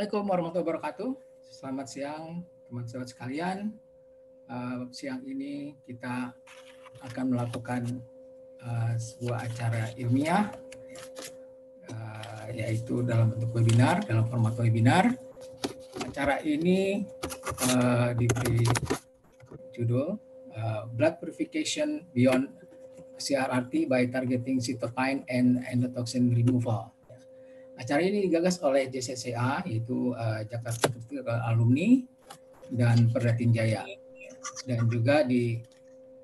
Assalamualaikum warahmatullahi wabarakatuh. Selamat siang teman-teman sekalian. Uh, siang ini kita akan melakukan uh, sebuah acara ilmiah, uh, yaitu dalam bentuk webinar, dalam format webinar. Acara ini uh, diberi judul uh, Blood Purification Beyond CRRT by Targeting Cytokine and Endotoxin Removal Acara ini digagas oleh JCCA, yaitu uh, Jakarta Alumni dan Perdatin Jaya, dan juga di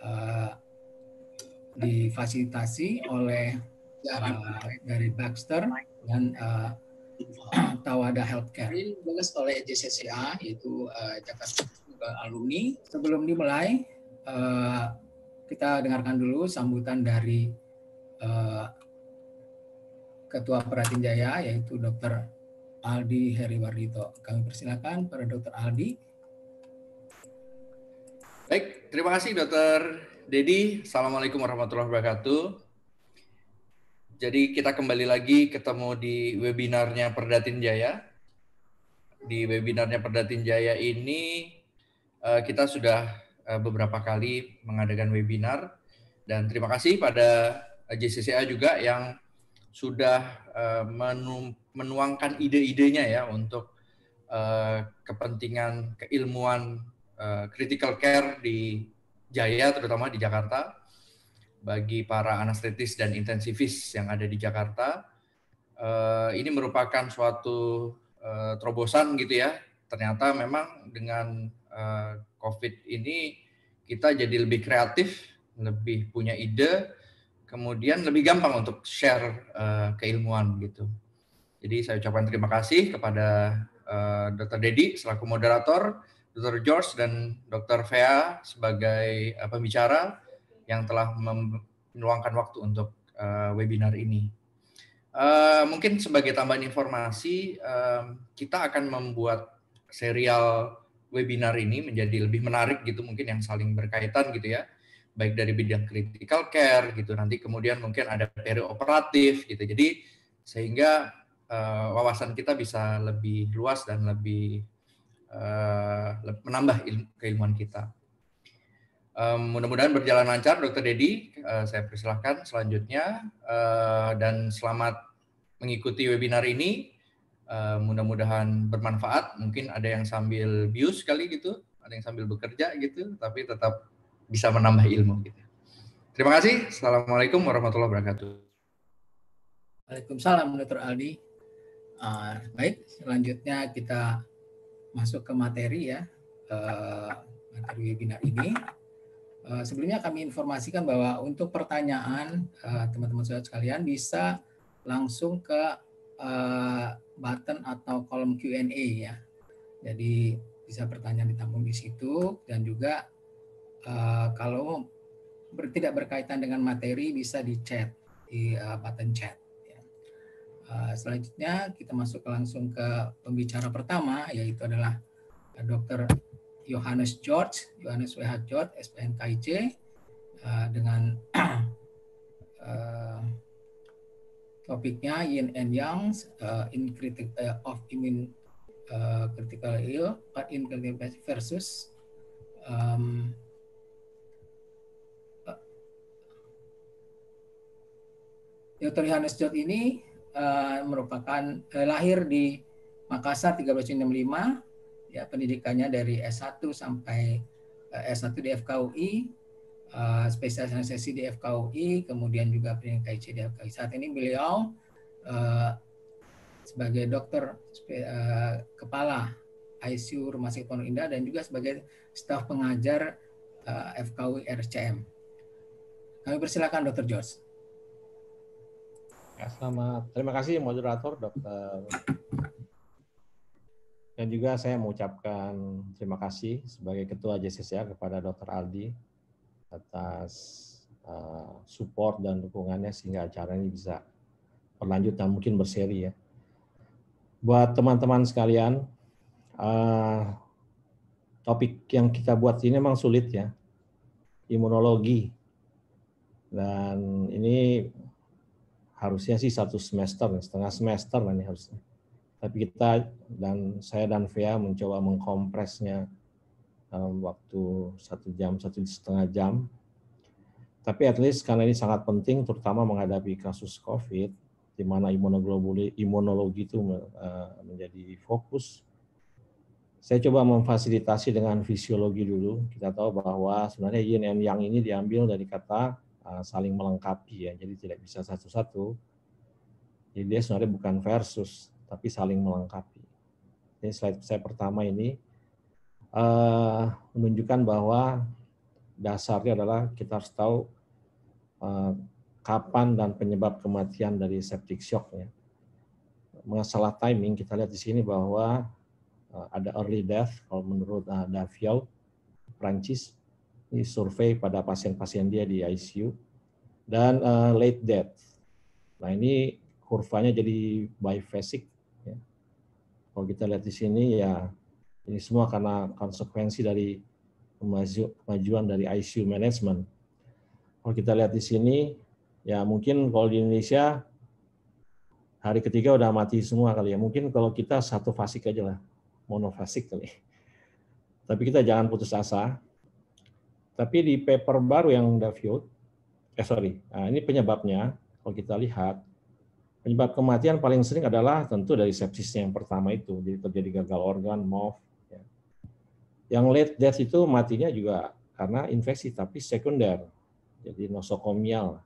uh, difasilitasi oleh uh, dari Baxter dan uh, Tawada Healthcare. Ini digagas oleh JCCA, yaitu uh, Jakarta Alumni. Sebelum dimulai, uh, kita dengarkan dulu sambutan dari uh, Ketua Perhatian Jaya yaitu Dr. Aldi Heriwardito. Kami persilakan pada Dr. Aldi. Baik, terima kasih Dr. Dedi. Assalamualaikum warahmatullahi wabarakatuh. Jadi kita kembali lagi ketemu di webinarnya Perdatin Jaya. Di webinarnya Perdatin Jaya ini eh, kita sudah eh, beberapa kali mengadakan webinar dan terima kasih pada JCCA juga yang sudah eh, menuangkan ide-idenya ya untuk eh, kepentingan keilmuan eh, critical care di Jaya terutama di Jakarta bagi para anestetis dan intensivis yang ada di Jakarta. Ini merupakan suatu terobosan gitu ya. Ternyata memang dengan COVID ini kita jadi lebih kreatif, lebih punya ide, kemudian lebih gampang untuk share uh, keilmuan gitu. Jadi saya ucapkan terima kasih kepada uh, eh, Dr. Dedi selaku moderator, Dr. George dan Dr. Vea sebagai uh, pembicara yang telah meluangkan waktu untuk uh, webinar ini. Uh, mungkin sebagai tambahan informasi, uh, kita akan membuat serial webinar ini menjadi lebih menarik gitu mungkin yang saling berkaitan gitu ya baik dari bidang critical care gitu nanti kemudian mungkin ada perioperatif gitu jadi sehingga uh, wawasan kita bisa lebih luas dan lebih uh, menambah ilmu, keilmuan kita um, mudah-mudahan berjalan lancar dokter deddy uh, saya persilahkan selanjutnya uh, dan selamat mengikuti webinar ini uh, mudah-mudahan bermanfaat mungkin ada yang sambil bius kali gitu ada yang sambil bekerja gitu tapi tetap bisa menambah ilmu gitu. Terima kasih. Assalamualaikum warahmatullahi wabarakatuh. Waalaikumsalam Dr. Aldi. Uh, baik, selanjutnya kita masuk ke materi ya, uh, materi webinar ini. Uh, sebelumnya kami informasikan bahwa untuk pertanyaan eh, teman-teman uh, saudara sekalian bisa langsung ke uh, button atau kolom Q&A ya. Jadi bisa pertanyaan ditampung di situ dan juga Eh, kalau ber, tidak berkaitan dengan materi bisa di chat di uh, eh, button chat. Ya. Uh, selanjutnya kita masuk langsung ke pembicara pertama yaitu adalah Dr. Johannes George, Yohanes WH George, SPNKIC uh, dengan uh, topiknya Yin and Yang uh, in critic, uh, of immune uh, critical ill but in critical versus um, Dr. Johannes Jot ini uh, merupakan uh, lahir di Makassar 1365 ya pendidikannya dari S1 sampai uh, eh, S1 di FKUI uh, spesialisasi di FKUI kemudian juga pendidikan IC di FKUI saat ini beliau uh, sebagai dokter uh, kepala ICU Rumah Sakit Pondok Indah dan juga sebagai staf pengajar uh, FKUI RCM. Kami persilakan Dr. George. Ya, selamat. Terima kasih moderator Dokter. Dan juga saya mengucapkan terima kasih sebagai Ketua JCCA kepada Dr. Aldi atas eh, support dan dukungannya sehingga acara ini bisa berlanjut dan mungkin berseri ya. Buat teman-teman sekalian, eh, topik yang kita buat ini memang sulit ya, imunologi. Dan ini harusnya sih satu semester, setengah semester lah nih harusnya. Tapi kita dan saya dan Vea mencoba mengkompresnya dalam eh, waktu satu jam, satu setengah jam. Tapi at least karena ini sangat penting, terutama menghadapi kasus COVID, di mana imunologi itu eh, menjadi fokus. Saya coba memfasilitasi dengan fisiologi dulu. Kita tahu bahwa sebenarnya yin and yang ini diambil dari kata Eh, saling melengkapi ya. Jadi tidak bisa satu-satu. Jadi dia sebenarnya bukan versus, tapi saling melengkapi. Ini slide saya pertama ini eh, menunjukkan bahwa dasarnya adalah kita harus tahu eh, kapan dan penyebab kematian dari septic shock shocknya. Masalah timing kita lihat di sini bahwa ada early death kalau menurut uh, Prancis ini survei pada pasien-pasien dia di ICU dan uh, late death. Nah ini kurvanya jadi biphasic. Ya. Kalau kita lihat di sini ya ini semua karena konsekuensi dari kemajuan dari ICU management. Kalau kita lihat di sini ya mungkin kalau di Indonesia hari ketiga udah mati semua kali ya. Mungkin kalau kita satu fasik aja lah, monofasik kali. Tapi kita jangan putus asa, tapi di paper baru yang David, eh sorry, nah ini penyebabnya, kalau kita lihat, penyebab kematian paling sering adalah tentu dari sepsisnya yang pertama itu, jadi terjadi gagal organ, MOF. Ya. Yang late death itu matinya juga karena infeksi, tapi sekunder, jadi nosokomial.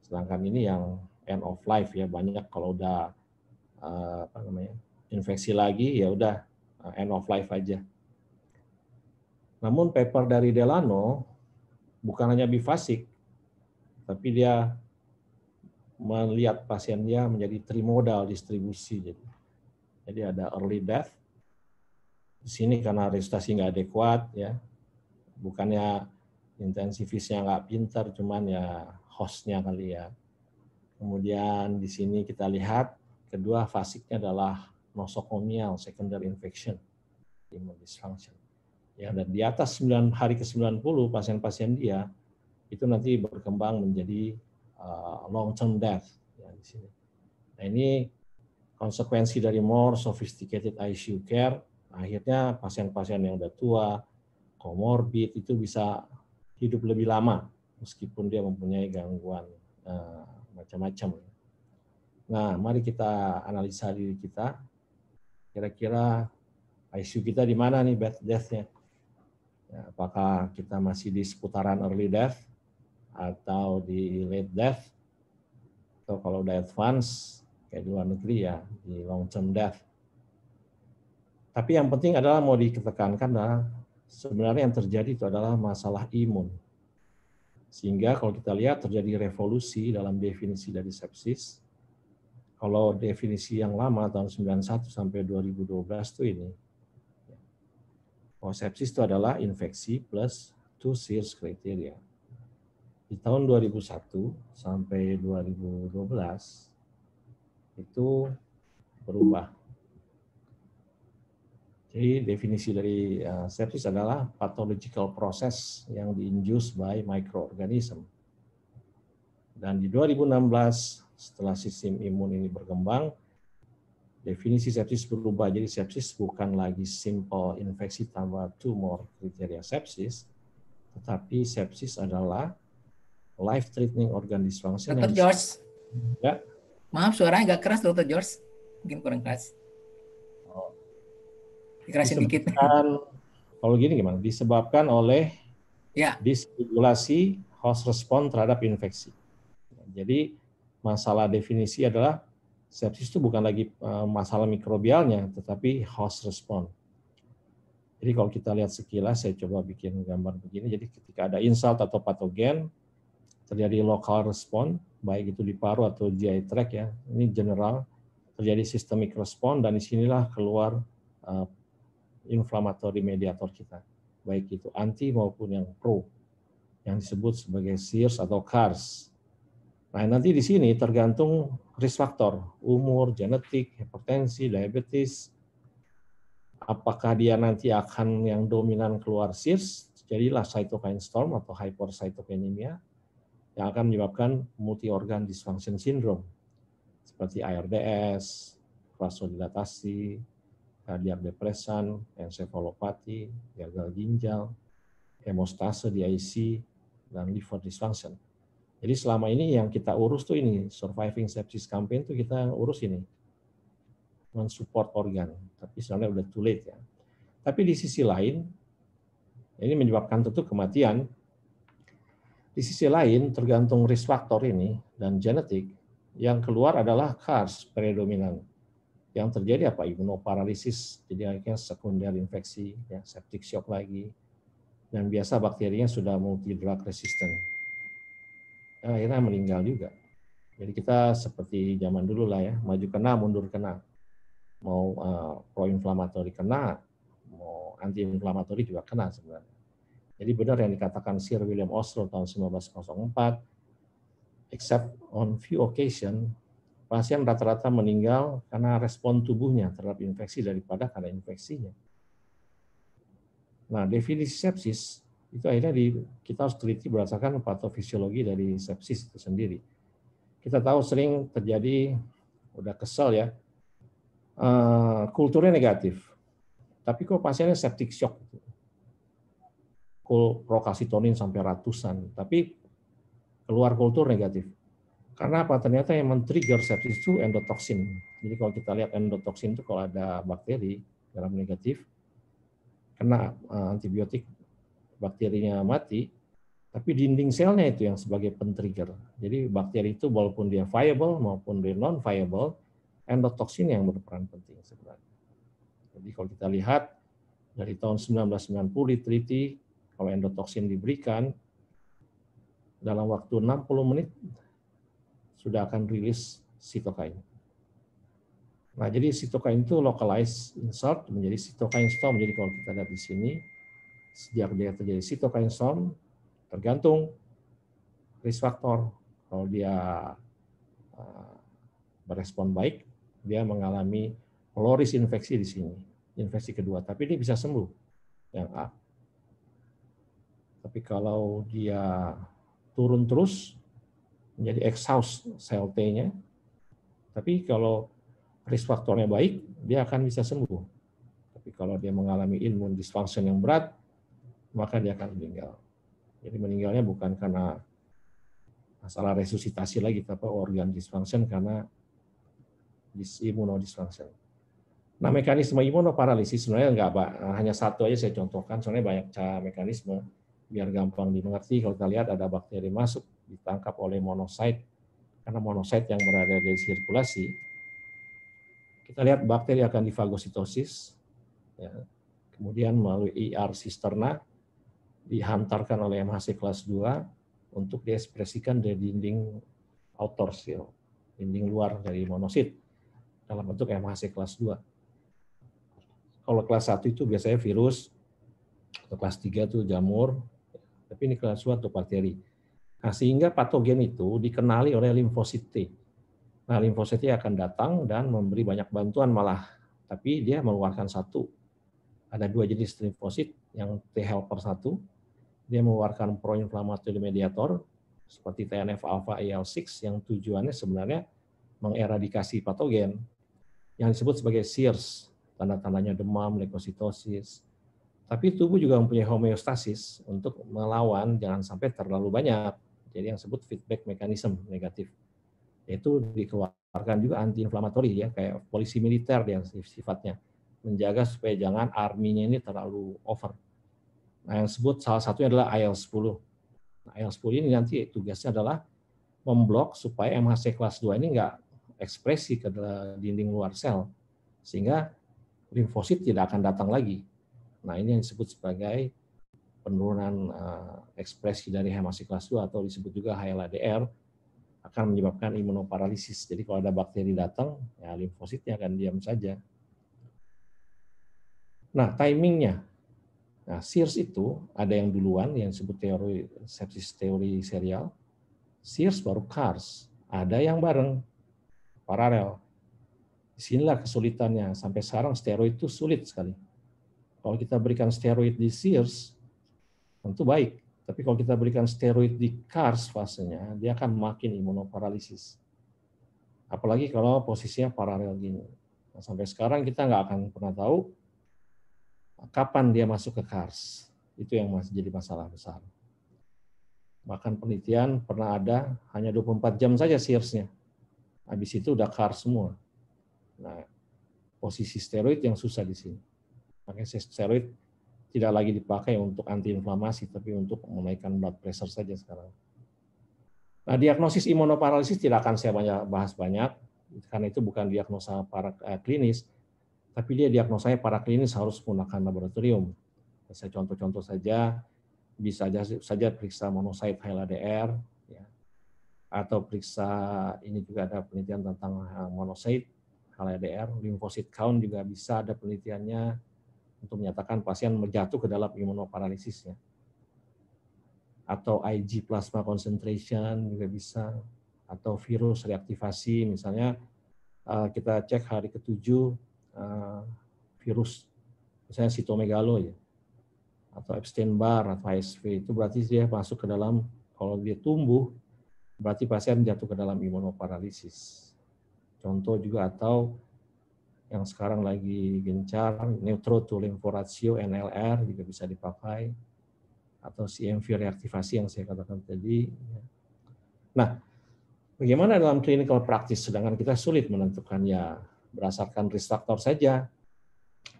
Sedangkan ini yang end of life ya, banyak kalau udah eh, apa namanya infeksi lagi ya udah eh, end of life aja. Namun paper dari Delano bukan hanya bifasik, tapi dia melihat pasiennya menjadi trimodal distribusi. Jadi, jadi ada early death, di sini karena resusitasi nggak adekuat ya, bukannya intensifisnya nggak pintar, cuman ya hostnya kali ya. Kemudian di sini kita lihat kedua fasiknya adalah nosokomial secondary infection, immune dysfunction ya dan di atas 9 hari ke-90 pasien-pasien dia itu nanti berkembang menjadi uh, long term death ya di sini. Nah, ini konsekuensi dari more sophisticated ICU care akhirnya pasien-pasien yang udah tua komorbid itu bisa hidup lebih lama meskipun dia mempunyai gangguan uh, macam-macam. Nah, mari kita analisa diri kita. Kira-kira ICU kita di mana nih bed death-nya? Ya, apakah kita masih di seputaran early death atau di late death? Atau kalau udah advance kayak di luar negeri ya di long term death. Tapi yang penting adalah mau diketekankan adalah sebenarnya yang terjadi itu adalah masalah imun. Sehingga kalau kita lihat terjadi revolusi dalam definisi dari sepsis. Kalau definisi yang lama tahun 91 sampai 2012 itu ini Oh, sepsis itu adalah infeksi plus two Sears criteria. Di tahun 2001 sampai 2012 itu berubah. Jadi definisi dari uh, sepsis adalah pathological process yang diinduced by microorganism. Dan di 2016 setelah sistem imun ini berkembang, definisi sepsis berubah. Jadi sepsis bukan lagi simple infeksi tambah tumor kriteria sepsis, tetapi sepsis adalah life threatening organ dysfunction. Dokter George. Ya. Maaf suaranya agak keras Dr. George. Mungkin kurang keras. Oh. sedikit. dikit. Kalau gini gimana? Disebabkan oleh ya. disregulasi host respon terhadap infeksi. Jadi masalah definisi adalah sepsis itu bukan lagi eh, masalah mikrobialnya, tetapi host response. Jadi kalau kita lihat sekilas, saya coba bikin gambar begini. Jadi ketika ada insult atau patogen, terjadi local response, baik itu di paru atau GI tract ya, ini general, terjadi systemic response, dan disinilah keluar uh, inflammatory mediator kita, baik itu anti maupun yang pro, yang disebut sebagai Sears atau CARS. Nah nanti di sini tergantung risk faktor, umur, genetik, hipertensi, diabetes, apakah dia nanti akan yang dominan keluar SIRS, jadilah cytokine storm atau hypercytokinemia yang akan menyebabkan multi organ dysfunction syndrome seperti ARDS, vasodilatasi, kardiak depresan, encefalopati, gagal ginjal, hemostase di IC, dan liver dysfunction. Jadi selama ini yang kita urus tuh ini, surviving sepsis campaign tuh kita urus ini. Mensupport organ, tapi sebenarnya udah too late ya. Tapi di sisi lain, ini menyebabkan tentu kematian. Di sisi lain, tergantung risk factor ini dan genetik, yang keluar adalah CARS predominan. Yang terjadi apa? Imunoparalisis, jadi akhirnya sekunder infeksi, ya, septic shock lagi, dan biasa bakterinya sudah multi drug resistant akhirnya eh, meninggal juga. Jadi kita seperti zaman dulu lah ya, maju kena, mundur kena. Mau uh, proinflamatori kena, mau antiinflamatori juga kena sebenarnya. Jadi benar yang dikatakan Sir William Oslo tahun 1904, except on few occasion, pasien rata-rata meninggal karena respon tubuhnya terhadap infeksi daripada karena infeksinya. Nah, definisi sepsis itu akhirnya di, kita harus teliti berdasarkan patofisiologi dari sepsis itu sendiri. Kita tahu sering terjadi, udah kesel ya, uh, kulturnya negatif, tapi kok pasiennya septic shock. Gitu. prokasitonin sampai ratusan, tapi keluar kultur negatif. Karena apa? Ternyata yang men-trigger sepsis itu endotoxin. Jadi kalau kita lihat endotoxin itu kalau ada bakteri dalam negatif, kena eh, antibiotik bakterinya mati, tapi dinding selnya itu yang sebagai pentrigger. Jadi bakteri itu walaupun dia viable maupun dia non viable, endotoksin yang berperan penting sebenarnya. Jadi kalau kita lihat dari tahun 1990 diteliti kalau endotoksin diberikan dalam waktu 60 menit sudah akan rilis sitokain. Nah, jadi sitokain itu localized insert menjadi sitokain storm. Jadi kalau kita lihat di sini, Sejak dia terjadi cytokine storm, tergantung risk factor. Kalau dia berespon eh, baik, dia mengalami loris infeksi di sini, infeksi kedua. Tapi ini bisa sembuh, yang A. Tapi kalau dia turun terus, menjadi exhaust cell T-nya, tapi kalau risk faktornya baik, dia akan bisa sembuh. Tapi kalau dia mengalami imun dysfunction yang berat, maka dia akan meninggal. Jadi meninggalnya bukan karena masalah resusitasi lagi, tapi organ dysfunction karena immunodysfunction. Nah mekanisme imunoparalisis sebenarnya nggak hanya satu aja saya contohkan, soalnya banyak cara mekanisme biar gampang dimengerti. Kalau kita lihat ada bakteri masuk ditangkap oleh monosit, karena monosit yang berada di sirkulasi, kita lihat bakteri akan difagositosis, ya. kemudian melalui ER sisterna dihantarkan oleh MHC kelas 2 untuk diekspresikan dari dinding outer seal, dinding luar dari monosit dalam bentuk MHC kelas 2. Kalau kelas 1 itu biasanya virus, atau kelas 3 itu jamur, tapi ini kelas 2 atau bakteri. Nah, sehingga patogen itu dikenali oleh limfosit T. Nah, limfosit T akan datang dan memberi banyak bantuan malah, tapi dia mengeluarkan satu. Ada dua jenis limfosit, yang T helper satu dia mengeluarkan proinflamatory mediator seperti TNF alpha IL6 yang tujuannya sebenarnya mengeradikasi patogen yang disebut sebagai SIRS, tanda-tandanya demam, leukositosis. Tapi tubuh juga mempunyai homeostasis untuk melawan jangan sampai terlalu banyak. Jadi yang disebut feedback mechanism negatif. Yaitu dikeluarkan juga antiinflamatori ya, kayak polisi militer yang sifatnya. Menjaga supaya jangan arminya ini terlalu over Nah, yang disebut salah satunya adalah IL-10. Nah, IL-10 ini nanti tugasnya adalah memblok supaya MHC kelas 2 ini nggak ekspresi ke dinding luar sel, sehingga limfosit tidak akan datang lagi. Nah, ini yang disebut sebagai penurunan eh, ekspresi dari MHC kelas 2 atau disebut juga HLA-DR akan menyebabkan imunoparalisis. Jadi kalau ada bakteri datang, ya limfositnya akan diam saja. Nah, timingnya. Nah, Sears itu ada yang duluan yang disebut teori sepsis teori serial. Sears baru Cars. Ada yang bareng, paralel. Disinilah kesulitannya. Sampai sekarang steroid itu sulit sekali. Kalau kita berikan steroid di Sears, tentu baik. Tapi kalau kita berikan steroid di Cars fasenya, dia akan makin imunoparalisis. Apalagi kalau posisinya paralel gini. Nah, sampai sekarang kita nggak akan pernah tahu kapan dia masuk ke KARS. Itu yang masih jadi masalah besar. Bahkan penelitian pernah ada hanya 24 jam saja sirs Habis itu udah KARS semua. Nah, posisi steroid yang susah di sini. Makanya steroid tidak lagi dipakai untuk antiinflamasi, tapi untuk menaikkan blood pressure saja sekarang. Nah, diagnosis imunoparalisis tidak akan saya banyak bahas banyak, karena itu bukan diagnosa para eh, klinis, tapi dia diagnosanya para klinis harus menggunakan laboratorium. Saya contoh-contoh saja, bisa saja periksa monosite hla ya. atau periksa ini juga ada penelitian tentang eh, monosite HLA-DR, limfosit count juga bisa ada penelitiannya untuk menyatakan pasien menjatuh ke dalam imunoparalisis ya. Atau IG plasma concentration juga bisa atau virus reaktivasi misalnya eh, kita cek hari ketujuh uh, virus, misalnya sitomegalo ya, atau Epstein-Barr atau HSV itu berarti dia masuk ke dalam kalau dia tumbuh berarti pasien jatuh ke dalam imunoparalisis. Contoh juga atau yang sekarang lagi gencar neutro to lympho NLR juga bisa dipakai atau CMV reaktivasi yang saya katakan tadi. Ya. Nah, bagaimana dalam clinical practice sedangkan kita sulit menentukannya berdasarkan risk factor saja.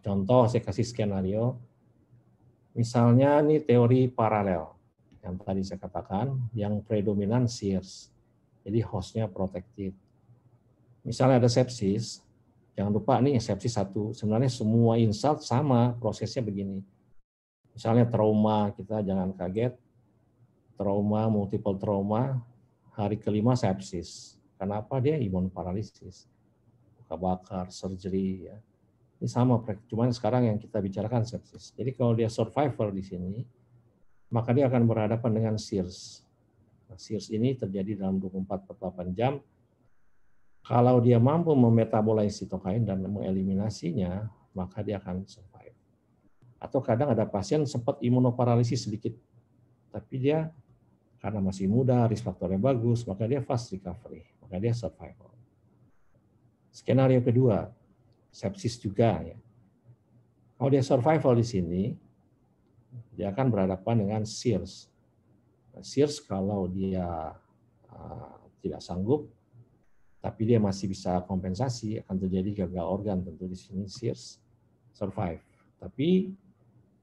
Contoh saya kasih skenario, misalnya ini teori paralel yang tadi saya katakan, yang predominan shears, jadi hostnya protektif Misalnya ada sepsis, jangan lupa nih sepsis satu, sebenarnya semua insult sama prosesnya begini. Misalnya trauma, kita jangan kaget, trauma, multiple trauma, hari kelima sepsis. Kenapa dia imun paralisis? luka bakar, surgery ya. Ini sama, cuman sekarang yang kita bicarakan sepsis. Jadi kalau dia survivor di sini, maka dia akan berhadapan dengan SIRS. Nah, SIRS ini terjadi dalam 24 8 jam. Kalau dia mampu memetabolai sitokain dan mengeliminasinya, maka dia akan survive. Atau kadang ada pasien sempat imunoparalisis sedikit, tapi dia karena masih muda, risk faktornya bagus, maka dia fast recovery, maka dia survival. Skenario kedua, sepsis juga ya. Kalau dia survival di sini, dia akan berhadapan dengan SIRS. Nah, SIRS kalau dia uh, tidak sanggup, tapi dia masih bisa kompensasi, akan terjadi gagal organ tentu di sini SIRS survive. Tapi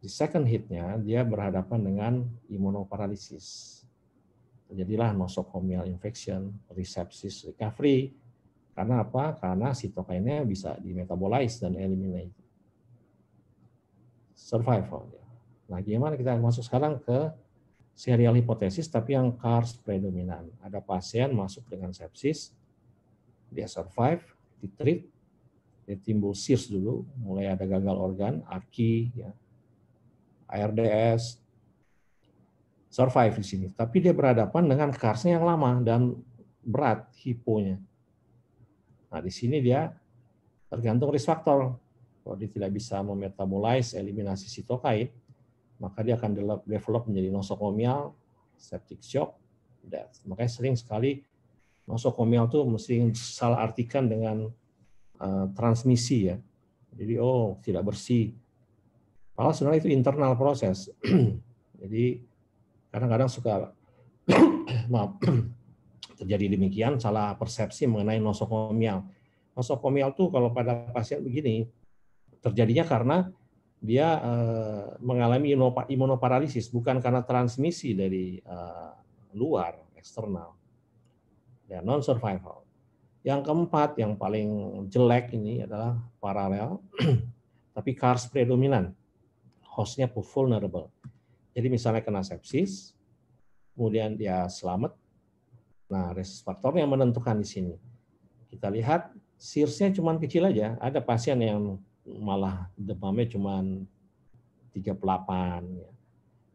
di second hitnya dia berhadapan dengan imunoparalisis. Terjadilah nosokomial infection, resepsis recovery, karena apa? Karena sitokinnya bisa dimetabolize dan eliminate. Survival. Ya. Nah, gimana kita masuk sekarang ke serial hipotesis tapi yang CARS predominan. Ada pasien masuk dengan sepsis, dia survive, ditreat, dia timbul SIRS dulu, mulai ada gagal organ, ARKI, ya, ARDS, survive di sini. Tapi dia berhadapan dengan CARS-nya yang lama dan berat hiponya Nah, di sini dia tergantung risk factor. Kalau dia tidak bisa memetabolize eliminasi sitokain, maka dia akan develop menjadi nosokomial, septic shock, death. Makanya sering sekali nosokomial tuh mesti salah artikan dengan uh, transmisi ya. Jadi oh tidak bersih. kalau sebenarnya itu internal proses. Jadi kadang-kadang suka maaf terjadi demikian salah persepsi mengenai nosokomial. Nosokomial tuh kalau pada pasien begini terjadinya karena dia eh, mengalami imunoparalisis bukan karena transmisi dari eh, luar eksternal ya non survival. Yang keempat yang paling jelek ini adalah paralel tapi CARS predominan. Hostnya vulnerable. Jadi misalnya kena sepsis, kemudian dia selamat, Nah, resus faktor yang menentukan di sini. Kita lihat sirsnya cuma kecil aja. Ada pasien yang malah demamnya cuma 38 ya.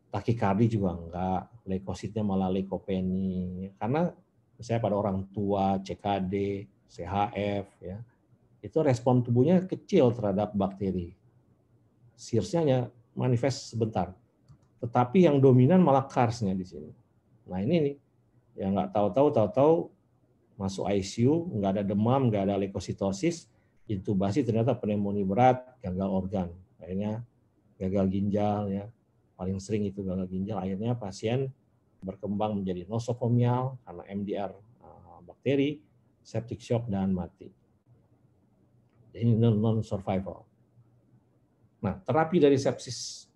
Takikardi juga enggak, leukositnya malah leukopeni Karena misalnya pada orang tua, CKD, CHF ya. Itu respon tubuhnya kecil terhadap bakteri. Sirsnya hanya manifest sebentar. Tetapi yang dominan malah karsnya di sini. Nah, ini nih ya nggak tahu-tahu tahu-tahu masuk ICU nggak ada demam nggak ada leukositosis intubasi ternyata pneumonia berat gagal organ akhirnya gagal ginjal ya paling sering itu gagal ginjal akhirnya pasien berkembang menjadi nosokomial karena MDR eh, bakteri septic shock dan mati ini non survival nah terapi dari sepsis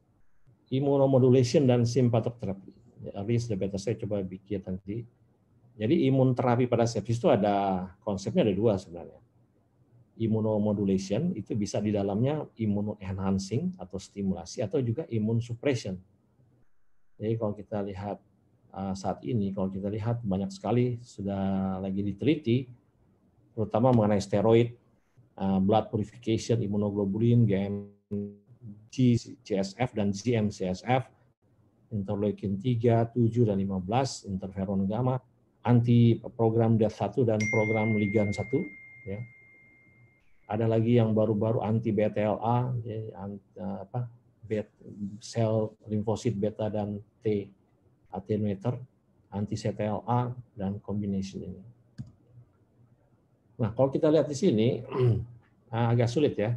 immunomodulation dan simpatok terapi early lebih the Saya coba bikin nanti. Jadi imun terapi pada sepsis itu ada konsepnya ada dua sebenarnya. Immunomodulation itu bisa di dalamnya imun enhancing atau stimulasi atau juga imun suppression. Jadi kalau kita lihat ah, saat ini, kalau kita lihat banyak sekali sudah lagi diteliti, terutama mengenai steroid, ah, blood purification, immunoglobulin, GM, GCSF dan GMCSF, interleukin 3, 7, dan 15, interferon gamma, anti program dat 1 dan program ligan 1. Ya. Ada lagi yang baru-baru anti BTLA, ya, anti, eh, apa, bet, sel limfosit beta dan T attenuator, anti CTLA, dan combination ini. Nah, kalau kita lihat di sini, agak sulit ya.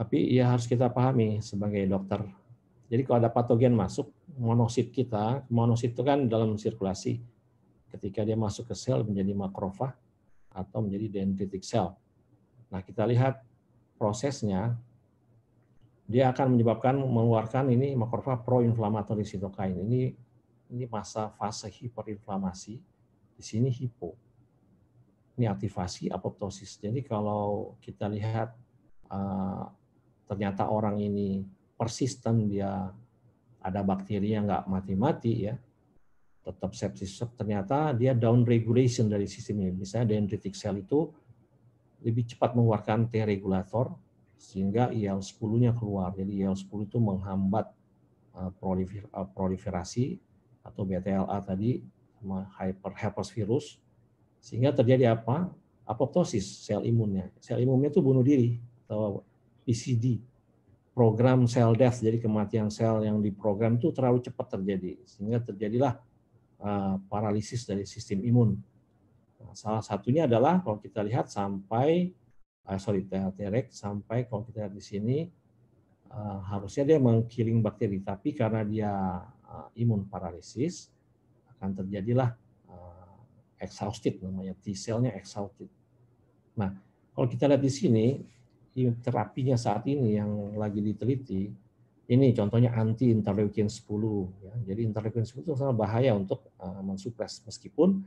Tapi ya harus kita pahami sebagai dokter jadi kalau ada patogen masuk, monosit kita, monosit itu kan dalam sirkulasi. Ketika dia masuk ke sel menjadi makrofag atau menjadi dendritic cell. Nah, kita lihat prosesnya dia akan menyebabkan mengeluarkan ini makrofag proinflammatory cytokine. Ini ini masa fase hiperinflamasi. Di sini hipo. Ini aktivasi apoptosis. Jadi kalau kita lihat eh, ternyata orang ini persisten dia ada bakteri yang nggak mati-mati ya, tetap sepsis ternyata dia down regulation dari sistem ini Misalnya dendritic cell itu lebih cepat mengeluarkan T regulator sehingga IL-10-nya keluar. Jadi IL-10 itu menghambat eh, eh, proliferasi atau BTLA tadi sama hyper herpes virus sehingga terjadi apa? Apoptosis sel imunnya. Sel imunnya itu bunuh diri atau PCD program sel death, jadi kematian sel yang diprogram itu terlalu cepat terjadi, sehingga terjadilah uh, paralisis dari sistem imun. Nah, salah satunya adalah kalau kita lihat sampai, uh, sorry, terek sampai kalau kita lihat di sini, uh, harusnya dia mengkiling bakteri, tapi karena dia uh, imun paralisis, akan terjadilah uh, exhausted namanya, t cellnya exhausted. Nah, kalau kita lihat di sini, terapinya saat ini yang lagi diteliti, ini contohnya anti interleukin 10. Ya. Jadi interleukin 10 itu sangat bahaya untuk uh, mensupres meskipun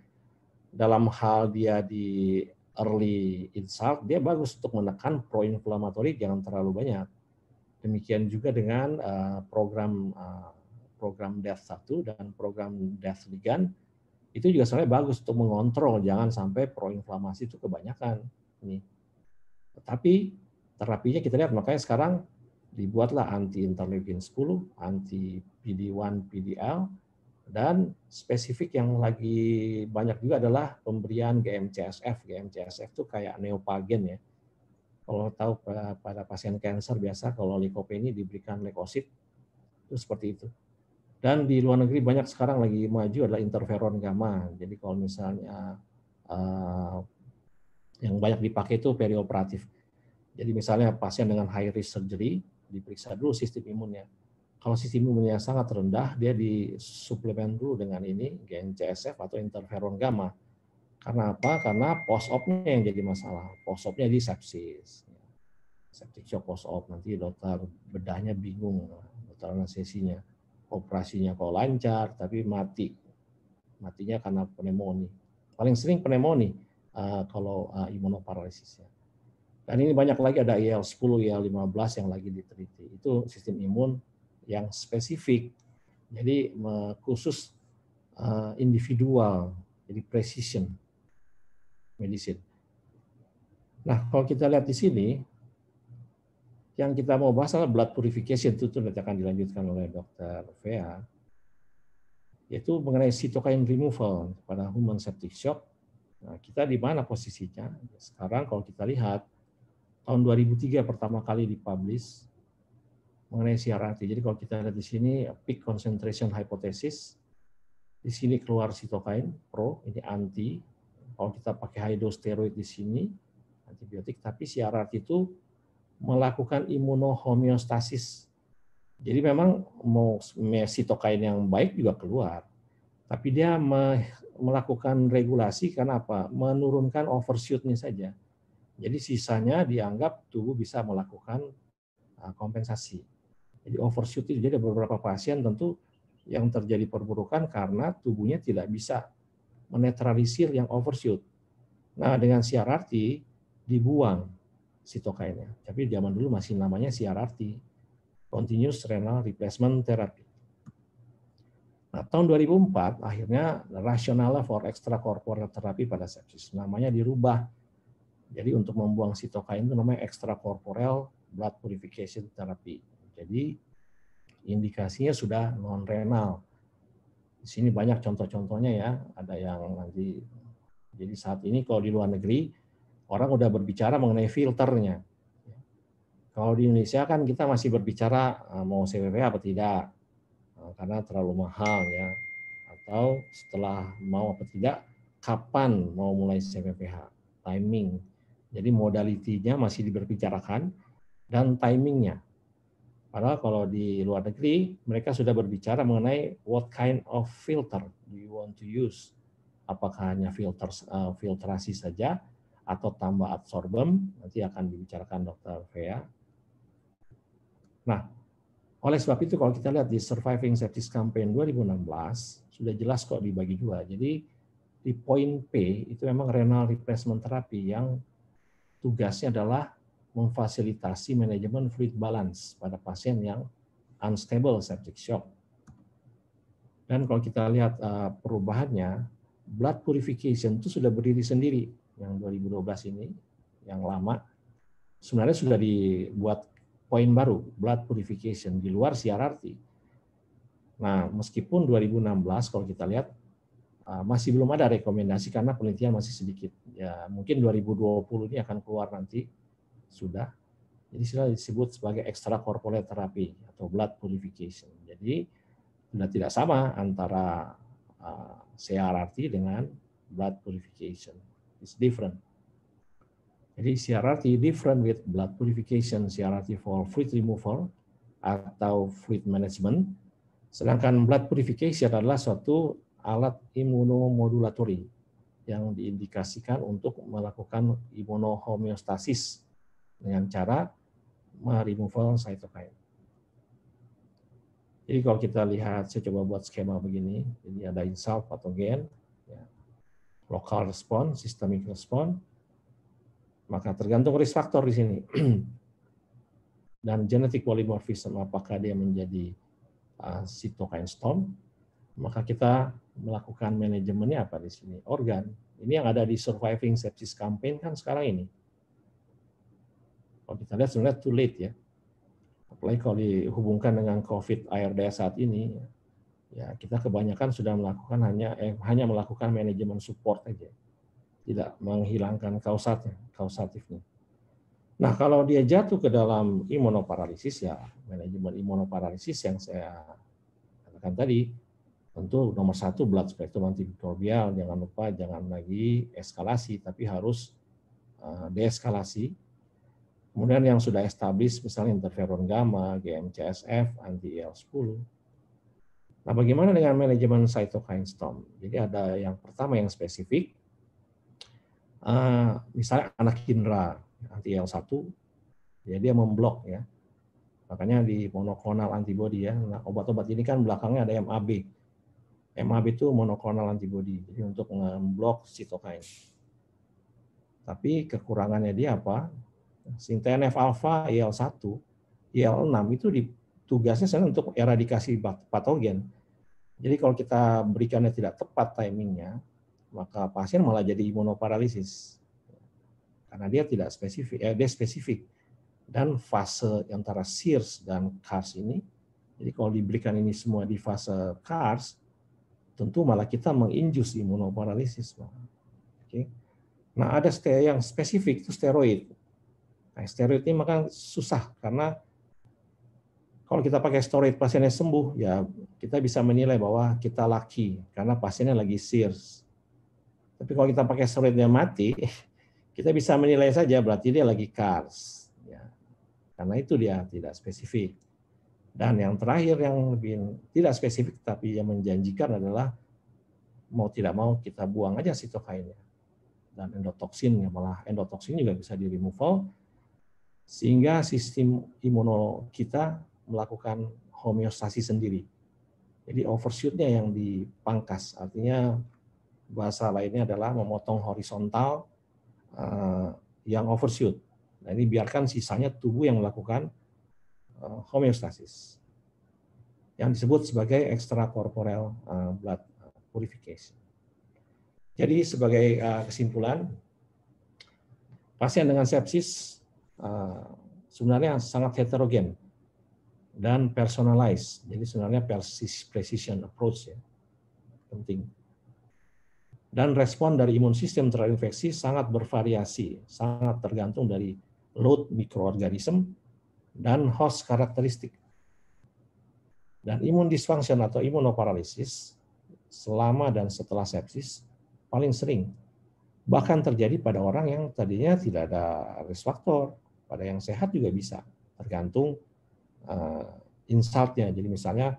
dalam hal dia di early insult dia bagus untuk menekan proinflamatori jangan terlalu banyak. Demikian juga dengan uh, program uh, program DEATH satu dan program DEATH Ligand itu juga sebenarnya bagus untuk mengontrol jangan sampai proinflamasi itu kebanyakan ini. Tetapi terapinya kita lihat makanya sekarang dibuatlah anti interleukin 10, anti PD1, PDL dan spesifik yang lagi banyak juga adalah pemberian GMCSF. GMCSF itu kayak neopagen ya. Kalau tahu pada pasien kanker biasa kalau likopeni diberikan leukosit itu seperti itu. Dan di luar negeri banyak sekarang lagi maju adalah interferon gamma. Jadi kalau misalnya uh, yang banyak dipakai itu perioperatif jadi misalnya pasien dengan high risk surgery diperiksa dulu sistem imunnya. Kalau sistem imunnya sangat rendah, dia disuplemen dulu dengan ini gen CSF atau interferon gamma. Karena apa? Karena post op-nya yang jadi masalah. Post op-nya di sepsis. Septic shock post op nanti dokter bedahnya bingung, dokter anestesinya. Operasinya kok lancar tapi mati. Matinya karena pneumonia. Paling sering pneumonia eh, kalau uh, imunoparalisisnya. Dan ini banyak lagi ada IL-10, IL-15 yang lagi diteliti. Itu sistem imun yang spesifik. Jadi khusus eh, individual, jadi precision medicine. Nah, kalau kita lihat di sini, yang kita mau bahas adalah blood purification itu, nanti akan dilanjutkan oleh Dr. Fea, yaitu mengenai cytokine removal pada human septic shock. Nah, kita di mana posisinya? Sekarang kalau kita lihat, tahun 2003 pertama kali dipublish mengenai CRRT. Jadi kalau kita lihat di sini peak concentration hypothesis, di sini keluar sitokain pro, ini anti. Kalau kita pakai high dose steroid di sini antibiotik, tapi CRRT itu melakukan imunohomeostasis. Jadi memang mau sitokain yang baik juga keluar. Tapi dia melakukan regulasi karena apa? Menurunkan overshootnya saja jadi sisanya dianggap tubuh bisa melakukan ah, kompensasi. Jadi overshoot itu jadi beberapa pasien tentu yang terjadi perburukan karena tubuhnya tidak bisa menetralisir yang overshoot. Nah, dengan CRRT dibuang sitokainnya. Tapi zaman dulu masih namanya CRRT, Continuous Renal Replacement Therapy. Nah, tahun 2004 akhirnya rasionalnya for extracorporeal therapy pada sepsis. Namanya dirubah jadi untuk membuang sitokain itu namanya extracorporeal blood purification therapy. Jadi indikasinya sudah non renal. Di sini banyak contoh-contohnya ya, ada yang nanti. Jadi saat ini kalau di luar negeri orang udah berbicara mengenai filternya. Kalau di Indonesia kan kita masih berbicara ah, mau CPP apa tidak, ah, karena terlalu mahal ya. Atau setelah mau apa tidak, kapan mau mulai CPPH, timing jadi modalitinya masih diberbicarakan dan timingnya. Padahal kalau di luar negeri mereka sudah berbicara mengenai what kind of filter do you want to use. Apakah hanya filter uh, eh, filtrasi saja atau tambah adsorbem? nanti akan dibicarakan Dr. Fea. Nah, oleh sebab itu kalau kita lihat di Surviving Sepsis Campaign 2016 sudah jelas kok dibagi dua. Jadi di poin P itu memang renal replacement therapy yang tugasnya adalah memfasilitasi manajemen fluid balance pada pasien yang unstable septic shock. Dan kalau kita lihat eh, perubahannya, blood purification itu sudah berdiri sendiri yang 2012 ini, yang lama. Sebenarnya sudah dibuat poin baru, blood purification di luar CRRT. Nah, meskipun 2016 kalau kita lihat Ah, masih belum ada rekomendasi karena penelitian masih sedikit. Ya, mungkin 2020 ini akan keluar nanti sudah. Jadi sudah disebut sebagai extracorporeal therapy atau blood purification. Jadi sudah tidak sama antara ah, CRRT dengan blood purification. It's different. Jadi CRRT different with blood purification, CRRT for fluid removal atau fluid management. Sedangkan blood purification adalah suatu alat imunomodulatori yang diindikasikan untuk melakukan imunohomeostasis dengan cara removal cytokine. Jadi kalau kita lihat, saya coba buat skema begini. ini ada insult patogen, ya, local respon, systemic respon, maka tergantung risk factor di sini. Dan genetic polymorphism, apakah dia menjadi uh, cytokine storm, maka kita melakukan manajemennya apa di sini? Organ. Ini yang ada di Surviving Sepsis Campaign kan sekarang ini. Kalau kita lihat sebenarnya too late ya. Apalagi kalau dihubungkan dengan COVID ARDS saat ini, ya kita kebanyakan sudah melakukan hanya eh, hanya melakukan manajemen support aja. Tidak menghilangkan kausatnya, kausatifnya. Nah, kalau dia jatuh ke dalam imunoparalisis ya manajemen imunoparalisis yang saya katakan tadi Tentu nomor satu blood spectrum antimikrobial, jangan lupa jangan lagi eskalasi, tapi harus eh, deeskalasi. Kemudian yang sudah established misalnya interferon gamma, GMCSF, anti-IL-10. E nah, bagaimana dengan manajemen cytokine storm? Jadi ada yang pertama yang spesifik, eh, misalnya anak indra anti IL-1, e jadi ya, dia memblok ya. Makanya di monoklonal antibody ya, nah, obat-obat ini kan belakangnya ada MAB. MAB itu monoklonal antibody, jadi untuk memblok sitokain. Tapi kekurangannya dia apa? TNF alpha, IL1, IL6 itu di, tugasnya sebenarnya untuk eradikasi patogen. Jadi kalau kita berikannya tidak tepat timingnya, maka pasien malah jadi imunoparalisis karena dia tidak spesifik, eh, dia spesifik dan fase antara SIRS dan CARS ini. Jadi kalau diberikan ini semua di fase CARS, tentu malah kita menginjus imunoparalisis. oke? Nah ada yang spesifik itu steroid. Nah, steroid ini maka susah karena kalau kita pakai steroid pasiennya sembuh, ya kita bisa menilai bahwa kita laki karena pasiennya lagi SIRS. Tapi kalau kita pakai steroidnya mati, kita bisa menilai saja berarti dia lagi kars, Ya. Karena itu dia tidak spesifik. Dan hmm. yang terakhir yang lebih tidak spesifik tapi yang menjanjikan adalah mau tidak mau kita buang aja sitokainnya dan endotoksinnya malah endotoksin juga bisa di removal sehingga sistem imuno kita melakukan homeostasi sendiri. Jadi overshootnya yang dipangkas, artinya bahasa lainnya adalah memotong horizontal eh, yang overshoot. Nah ini biarkan sisanya tubuh yang melakukan Eh, homeostasis yang disebut sebagai extracorporeal eh, blood purification. Jadi sebagai eh, kesimpulan, pasien dengan sepsis sebenarnya sangat heterogen dan personalized. Jadi sebenarnya precision approach ya penting. Dan respon dari imun sistem terinfeksi sangat bervariasi, sangat tergantung dari load mikroorganisme dan host karakteristik. Dan imun dysfunction atau imunoparalisis selama dan setelah sepsis paling sering bahkan terjadi pada orang yang tadinya tidak ada risk faktor, pada yang sehat juga bisa, tergantung uh, insultnya. Jadi misalnya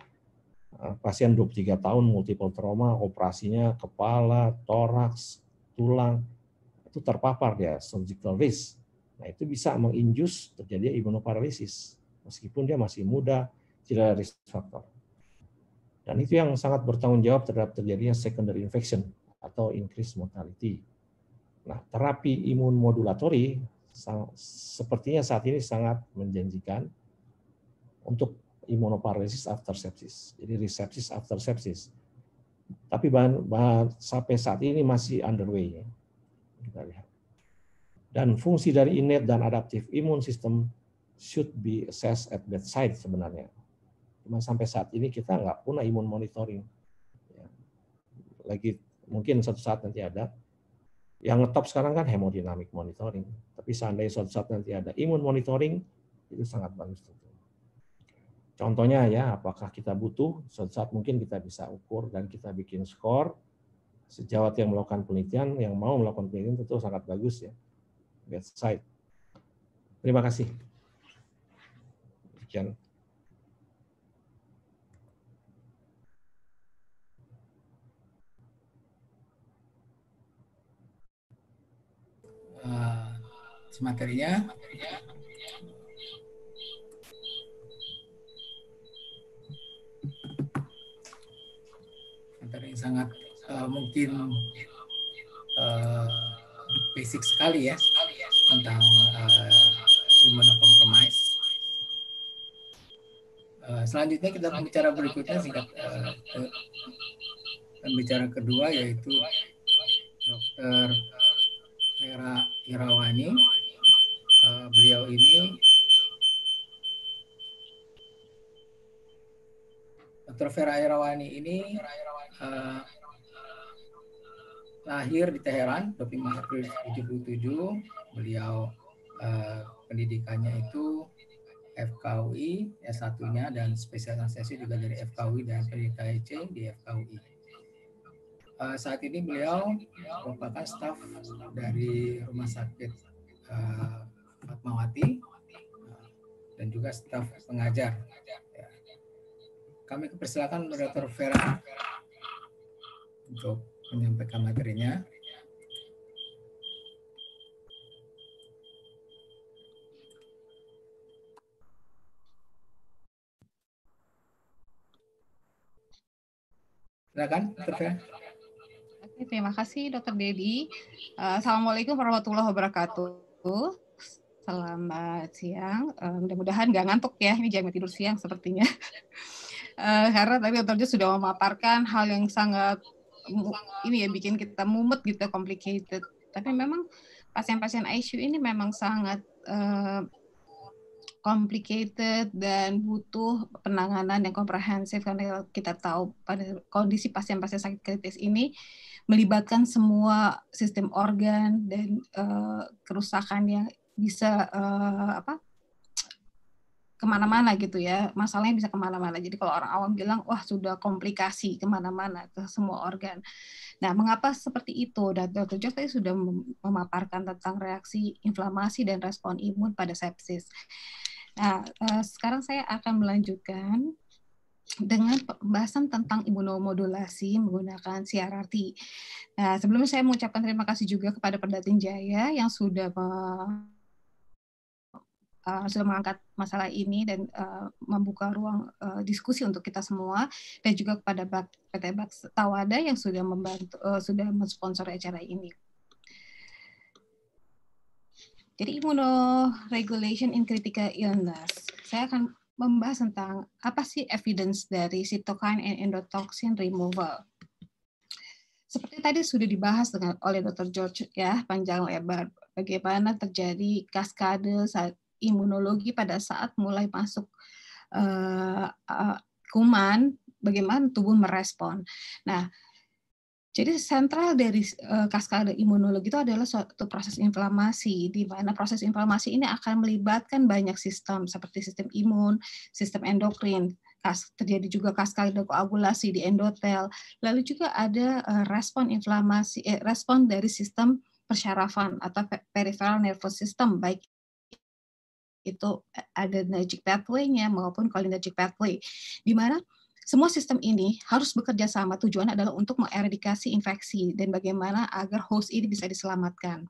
uh, pasien 23 tahun multiple trauma, operasinya kepala, toraks, tulang, itu terpapar dia surgical risk Nah, itu bisa menginjus terjadinya imunoparalisis meskipun dia masih muda, tidak ada risk factor. Dan itu yang sangat bertanggung jawab terhadap terjadinya secondary infection atau increased mortality. Nah, terapi imun modulatori sepertinya saat ini sangat menjanjikan untuk imunoparalisis after sepsis. Jadi resepsis after sepsis. Tapi bahan, bahan sampai saat ini masih underway. Kita lihat dan fungsi dari innate dan adaptive immune system should be assessed at that bedside sebenarnya. Cuma sampai saat ini kita nggak punya imun monitoring. Ya. Lagi mungkin suatu saat nanti ada. Yang ngetop sekarang kan hemodinamik monitoring. Tapi seandainya suatu saat nanti ada imun monitoring, itu sangat bagus Contohnya ya, apakah kita butuh, suatu saat mungkin kita bisa ukur dan kita bikin skor. Sejawat yang melakukan penelitian, yang mau melakukan penelitian tentu sangat bagus ya website. Terima kasih. Demikian. Uh, eh, materinya. Materi yang sangat uh, mungkin uh, basic sekali ya. Sekali tentang uh, human compromise. Uh, selanjutnya kita bicara berikutnya singkat uh, pembicara kedua yaitu Dr. Vera Irawani. Uh, beliau ini Dr. Vera Irawani ini uh, lahir di Teheran 25 April 1977 beliau eh, pendidikannya itu FKUI S1-nya dan spesialisasi juga dari FKUI dan IC e di FKUI. Uh, eh, saat ini beliau merupakan staf dari Rumah Sakit uh, Fatmawati eh, dan juga staf pengajar. Ya. Kami persilakan moderator Vera untuk menyampaikan materinya. Silakan, Dokter. Oke, terima kasih Dokter Dedi. Eh, Assalamualaikum warahmatullahi wabarakatuh. Selamat siang. Eh, mudah-mudahan nggak ngantuk ya. Ini jam tidur siang sepertinya. Eh, karena tadi Dokter Dedi sudah memaparkan hal yang sangat ini ya bikin kita mumet gitu, complicated. Tapi memang pasien-pasien ICU ini memang sangat complicated dan butuh penanganan yang komprehensif karena kita tahu pada kondisi pasien-pasien sakit kritis ini melibatkan semua sistem organ dan uh, kerusakan yang bisa uh, apa kemana-mana gitu ya masalahnya bisa kemana-mana jadi kalau orang awam bilang wah sudah komplikasi kemana-mana ke semua organ nah mengapa seperti itu dan Dokter Josh tadi sudah memaparkan tentang reaksi inflamasi dan respon imun pada sepsis Nah, eh, sekarang saya akan melanjutkan dengan pembahasan tentang imunomodulasi menggunakan CRRT. Nah, sebelumnya saya mengucapkan terima kasih juga kepada Perdatin Jaya yang sudah uh, sudah mengangkat masalah ini dan uh, membuka ruang uh, diskusi untuk kita semua dan juga kepada PT Bak Tawada yang sudah membantu uh, sudah mensponsori acara ini. Jadi immunoregulation in critical illness. Saya akan membahas tentang apa sih evidence dari cytokine and endotoxin removal. Seperti tadi sudah dibahas dengan oleh Dr. George ya panjang lebar bagaimana terjadi kaskade saat imunologi pada saat mulai masuk uh, uh, kuman, bagaimana tubuh merespon. Nah, jadi sentral dari uh, kaskade imunologi itu adalah suatu proses inflamasi, di mana proses inflamasi ini akan melibatkan banyak sistem seperti sistem imun, sistem endokrin, kas, terjadi juga kaskade koagulasi di endotel, lalu juga ada uh, respon inflamasi, eh, respon dari sistem persyarafan atau peripheral nervous system baik itu ada eh, adrenergic pathway-nya maupun cholinergic pathway, di mana semua sistem ini harus bekerja sama tujuan adalah untuk mengeradikasi infeksi dan bagaimana agar host ini bisa diselamatkan.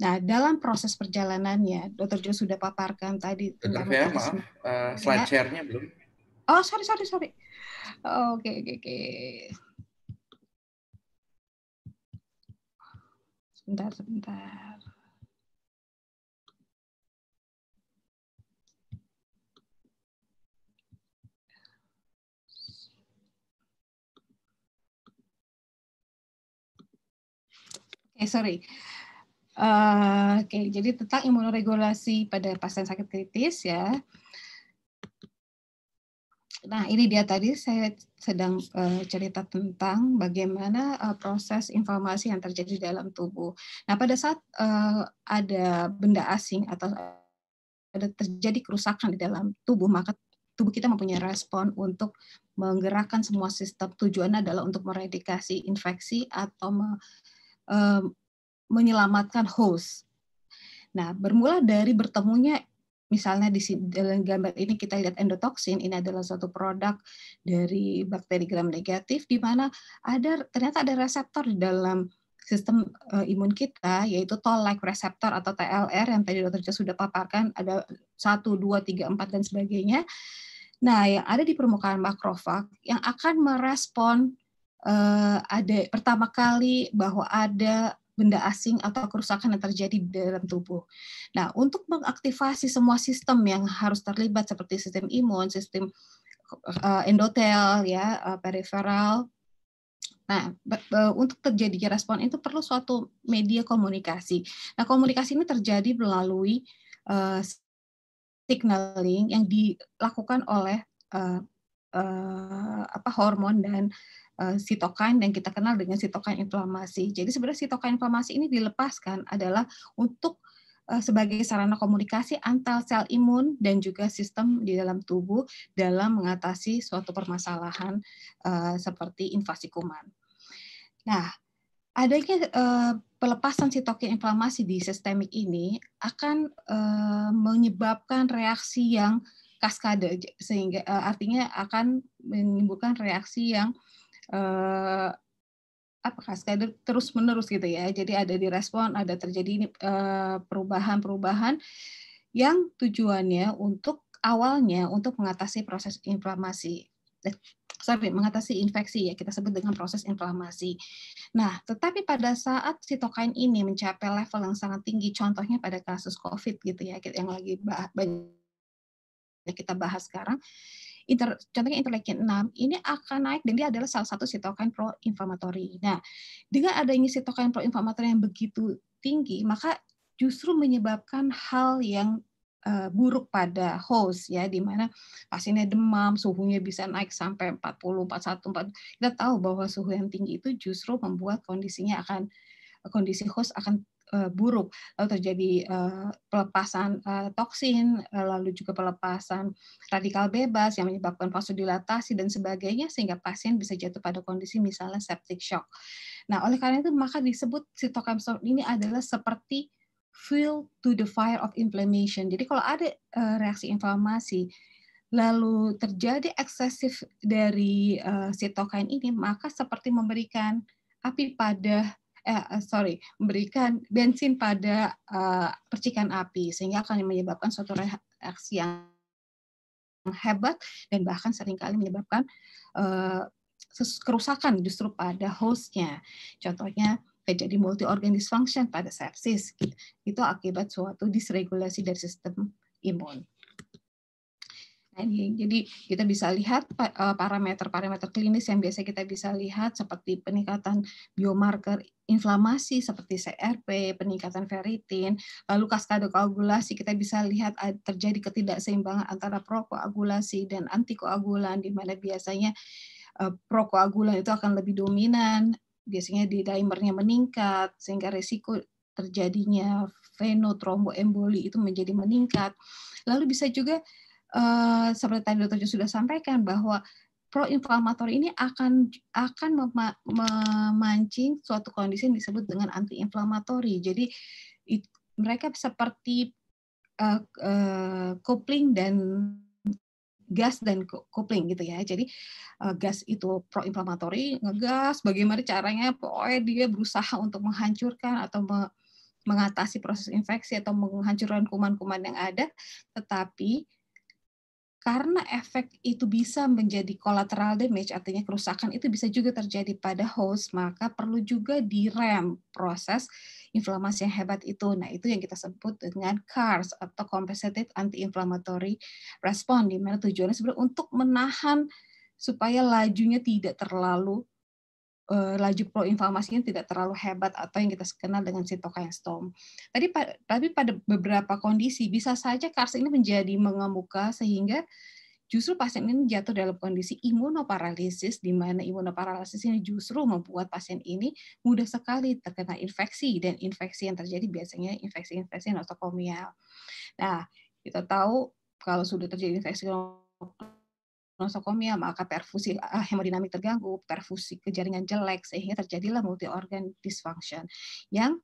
Nah, dalam proses perjalanannya, Dr. Jo sudah paparkan tadi. Dr. Fia, maaf, uh, slide ya. share-nya belum. Oh, sorry, sorry, sorry. Oke, oke, oke. Sebentar, sebentar. Eh sorry. Uh, Oke, okay. jadi tentang imunoregulasi pada pasien sakit kritis ya. Nah, ini dia tadi saya sedang uh, cerita tentang bagaimana uh, proses informasi yang terjadi dalam tubuh. Nah, pada saat uh, ada benda asing atau ada terjadi kerusakan di dalam tubuh, maka tubuh kita mempunyai respon untuk menggerakkan semua sistem. Tujuannya adalah untuk meredikasi infeksi atau me Eh, menyelamatkan host. Nah, bermula dari bertemunya misalnya di dalam gambar ini kita lihat endotoksin ini adalah satu produk dari bakteri gram negatif di mana ada ternyata ada reseptor di dalam sistem uh, imun kita yaitu toll like receptor atau TLR yang tadi dokter Jess sudah paparkan ada 1 2 3 4 dan sebagainya. Nah, yang ada di permukaan makrofag yang akan merespon uh, ada pertama kali bahwa ada benda asing atau kerusakan yang terjadi di dalam tubuh. Nah, untuk mengaktifasi semua sistem yang harus terlibat seperti sistem imun, sistem uh, endotel ya, uh, peripheral. Nah, untuk terjadi respon itu perlu suatu media komunikasi. Nah, komunikasi ini terjadi melalui uh, signaling yang dilakukan oleh uh, uh, apa hormon dan Eh, sitokain yang kita kenal dengan sitokain inflamasi. Jadi sebenarnya sitokain inflamasi ini dilepaskan adalah untuk eh, sebagai sarana komunikasi antar sel imun dan juga sistem di dalam tubuh dalam mengatasi suatu permasalahan eh, seperti invasi kuman. Nah, adanya pelepasan sitokin inflamasi di sistemik ini akan menyebabkan reaksi yang kaskade sehingga artinya akan menimbulkan reaksi yang uh, eh, apakah sekadar terus menerus gitu ya. Jadi ada direspon, ada terjadi eh, perubahan-perubahan yang tujuannya untuk awalnya untuk mengatasi proses inflamasi. Eh, sorry, mengatasi infeksi ya kita sebut dengan proses inflamasi. Nah, tetapi pada saat sitokain ini mencapai level yang sangat tinggi, contohnya pada kasus COVID gitu ya, yang lagi banyak kita bahas sekarang, inter, contohnya interleukin 6 ini akan naik dan dia adalah salah satu sitokin proinflamatori. Nah, dengan adanya sitokin proinflamatori yang begitu tinggi, maka justru menyebabkan hal yang uh, buruk pada host ya di mana pasiennya demam, suhunya bisa naik sampai 40, 41, 40. Kita tahu bahwa suhu yang tinggi itu justru membuat kondisinya akan kondisi host akan Eh, buruk, lalu terjadi uh, pelepasan uh, toksin, lalu juga pelepasan radikal bebas yang menyebabkan vasodilatasi dan sebagainya sehingga pasien bisa jatuh pada kondisi misalnya septic shock. Nah, oleh karena itu maka disebut sitokin ini adalah seperti fuel to the fire of inflammation. Jadi kalau ada uh, reaksi inflamasi lalu terjadi eksesif dari uh, sitokain ini maka seperti memberikan api pada Eh, eh, sorry, memberikan bensin pada eh, percikan api sehingga akan menyebabkan suatu reaksi yang hebat dan bahkan seringkali menyebabkan eh, kerusakan justru pada hostnya. Contohnya terjadi multi organ dysfunction pada sepsis. Gitu. Itu akibat suatu disregulasi dari sistem imun. Jadi kita bisa lihat e, parameter-parameter klinis yang biasa kita bisa lihat seperti peningkatan biomarker inflamasi seperti CRP, peningkatan ferritin, lalu kaskade koagulasi kita bisa lihat terjadi ketidakseimbangan antara prokoagulasi dan antikoagulan di mana biasanya e, prokoagulan itu akan lebih dominan, biasanya di dimernya meningkat sehingga resiko terjadinya venotromboemboli itu menjadi meningkat. Lalu bisa juga Eh, seperti tadi dokter sudah sampaikan bahwa proinflamator ini akan akan memancing suatu kondisi yang disebut dengan antiinflamatori. Jadi it, mereka seperti uh, uh, kopling dan gas dan kopling gitu ya. Jadi uh, gas itu proinflamatori, ngegas bagaimana caranya pokoknya dia berusaha untuk menghancurkan atau me mengatasi proses infeksi atau menghancurkan kuman-kuman yang ada, tetapi karena efek itu bisa menjadi collateral damage, artinya kerusakan itu bisa juga terjadi pada host, maka perlu juga direm proses inflamasi yang hebat itu. Nah, itu yang kita sebut dengan CARS atau compensated anti-inflammatory response, di mana tujuannya sebenarnya untuk menahan supaya lajunya tidak terlalu Eh, laju proinflamasinya tidak terlalu hebat atau yang kita kenal dengan cytokine storm. Tadi tapi pada beberapa kondisi bisa saja kars ini menjadi mengemuka sehingga justru pasien ini jatuh dalam kondisi imunoparalisis di mana imunoparalisis ini justru membuat pasien ini mudah sekali terkena infeksi dan infeksi yang terjadi biasanya infeksi-infeksi nosokomial. Nah, kita tahu kalau sudah terjadi infeksi nosokomial, maka perfusi uh, ah, hemodinamik terganggu, perfusi ke jaringan jelek, sehingga terjadilah multi organ dysfunction yang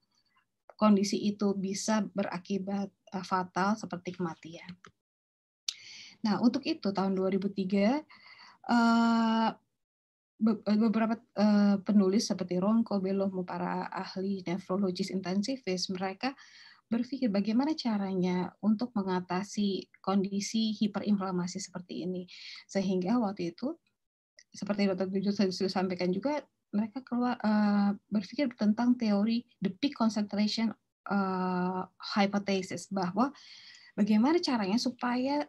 kondisi itu bisa berakibat uh, fatal seperti kematian. Nah, untuk itu tahun 2003 uh, ah, beberapa uh, penulis seperti Ronco, Bellomo, para ahli nefrologis intensivis, mereka berpikir bagaimana caranya untuk mengatasi kondisi hiperinflamasi seperti ini. Sehingga waktu itu seperti Dr. Jujur sudah sampaikan juga mereka keluar uh, berpikir tentang teori the peak concentration uh, hypothesis bahwa bagaimana caranya supaya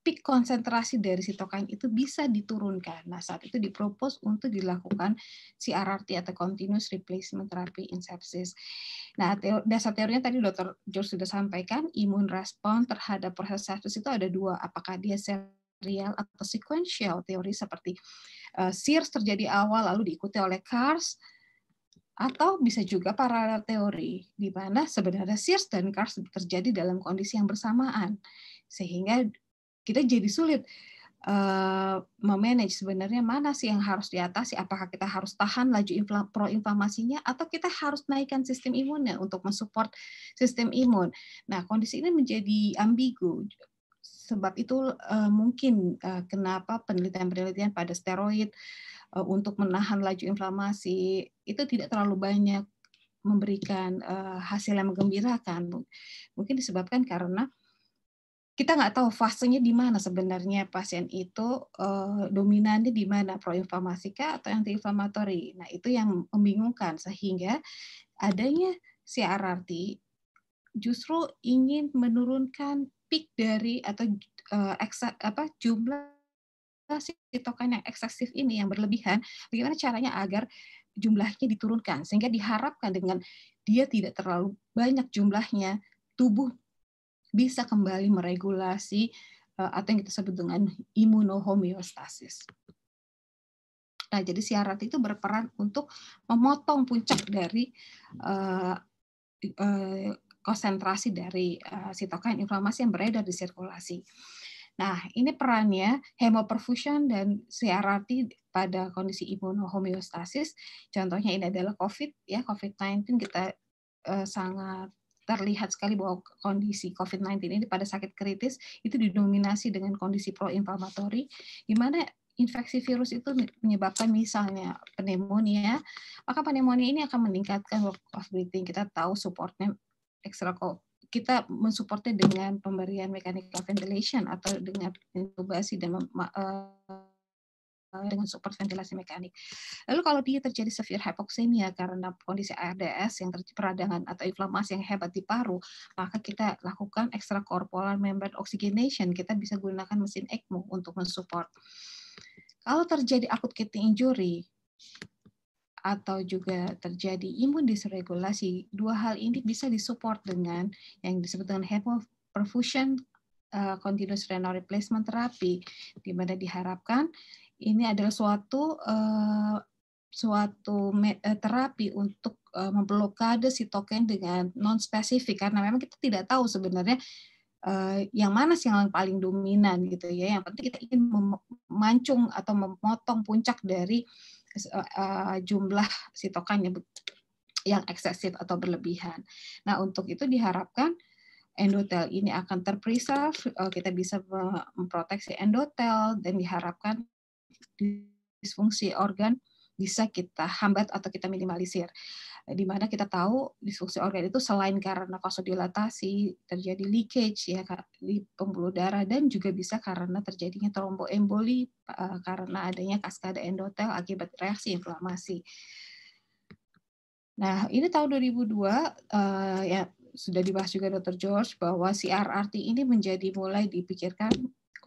peak konsentrasi dari sitokain itu bisa diturunkan. Nah, saat itu dipropos untuk dilakukan CRRT atau Continuous Replacement Therapy in Sepsis. Nah, teori, dasar teorinya tadi Dr. George sudah sampaikan, imun respon terhadap proses sepsis itu ada dua, apakah dia serial atau sequential. Teori seperti uh, eh, SIRS terjadi awal lalu diikuti oleh CARS, atau bisa juga paralel teori, di mana sebenarnya SIRS dan CARS terjadi dalam kondisi yang bersamaan, sehingga kita jadi sulit uh, memanage sebenarnya mana sih yang harus diatasi apakah kita harus tahan laju proinflamasinya atau kita harus naikkan sistem imunnya untuk mensupport sistem imun nah kondisi ini menjadi ambigu sebab itu uh, mungkin uh, eh, kenapa penelitian-penelitian pada steroid uh, untuk menahan laju inflamasi itu tidak terlalu banyak memberikan uh, hasil yang menggembirakan. Mungkin disebabkan karena kita nggak tahu fasenya di mana sebenarnya pasien itu uh, dominannya di mana proinflamasi kah atau antiinflamatori. Nah, itu yang membingungkan sehingga adanya CRRT justru ingin menurunkan peak dari atau uh, eksa, apa jumlah sitokin yang eksesif ini yang berlebihan, bagaimana caranya agar jumlahnya diturunkan sehingga diharapkan dengan dia tidak terlalu banyak jumlahnya tubuh bisa kembali meregulasi eh, atau yang kita sebut dengan imunohomeostasis. Nah, jadi siarat itu berperan untuk memotong puncak dari uh, uh, konsentrasi dari uh, sitokin inflamasi yang beredar di sirkulasi. Nah, ini perannya hemoperfusion dan CRRT pada kondisi imunohomeostasis. Contohnya ini adalah COVID ya, COVID-19 kita uh, sangat terlihat sekali bahwa kondisi COVID-19 ini pada sakit kritis itu didominasi dengan kondisi proinflamatori, di mana infeksi virus itu menyebabkan misalnya pneumonia, maka pneumonia ini akan meningkatkan work of breathing. Kita tahu supportnya ekstra kita mensupportnya dengan pemberian mechanical ventilation atau dengan intubasi dan eh, dengan support ventilasi mekanik. Lalu kalau dia terjadi severe hypoxemia karena kondisi ARDS yang terjadi peradangan atau inflamasi yang hebat di paru, maka kita lakukan extracorporeal membrane oxygenation. Kita bisa gunakan mesin ECMO untuk mensupport. Kalau terjadi akut kidney injury atau juga terjadi imun disregulasi, dua hal ini bisa disupport dengan yang disebut dengan hemoperfusion uh, eh, continuous renal replacement therapy, di mana diharapkan ini adalah suatu uh, suatu eh, terapi untuk uh, memblokade sitokin dengan non spesifik karena memang kita tidak tahu sebenarnya Uh, yang mana sih yang paling dominan gitu ya yang penting kita ingin memancung atau memotong puncak dari uh, uh, jumlah sitokan yang eksesif atau berlebihan. Nah untuk itu diharapkan endotel ini akan terpreserve, kita bisa memproteksi endotel dan diharapkan disfungsi organ bisa kita hambat atau kita minimalisir. Di mana kita tahu disfungsi organ itu selain karena vasodilatasi, terjadi leakage ya di pembuluh darah dan juga bisa karena terjadinya tromboemboli eh, karena adanya kaskade endotel akibat reaksi inflamasi. Nah, ini tahun 2002 eh, ya sudah dibahas juga Dr. George bahwa CRRT ini menjadi mulai dipikirkan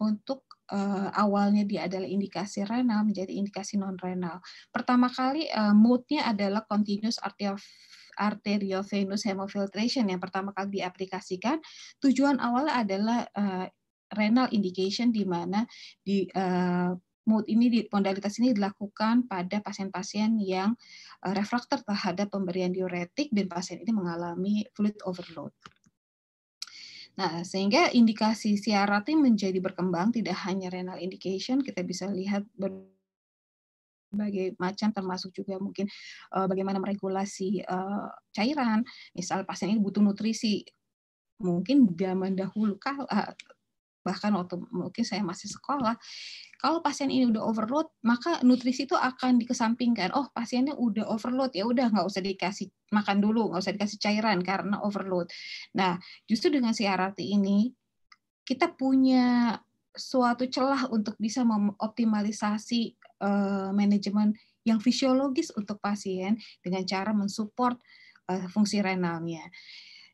untuk uh, awalnya dia adalah indikasi renal menjadi indikasi non renal. Pertama kali uh, eh, mode-nya adalah continuous arterial venous hemofiltration yang pertama kali diaplikasikan. Tujuan awal adalah uh, renal indication di mana di uh, mood ini di modalitas ini dilakukan pada pasien-pasien yang refraktor terhadap pemberian diuretik dan pasien ini mengalami fluid overload. Nah, sehingga indikasi siaratnya menjadi berkembang tidak hanya renal indication, kita bisa lihat berbagai macam termasuk juga mungkin uh, bagaimana meregulasi uh, cairan. Misal pasien ini butuh nutrisi, mungkin zaman dahulu kala bahkan waktu mungkin saya masih sekolah kalau pasien ini udah overload, maka nutrisi itu akan dikesampingkan. Oh, pasiennya udah overload ya udah nggak usah dikasih makan dulu, nggak usah dikasih cairan karena overload. Nah, justru dengan CRRT ini kita punya suatu celah untuk bisa mengoptimalisasi uh, manajemen yang fisiologis untuk pasien dengan cara mensupport uh, fungsi renalnya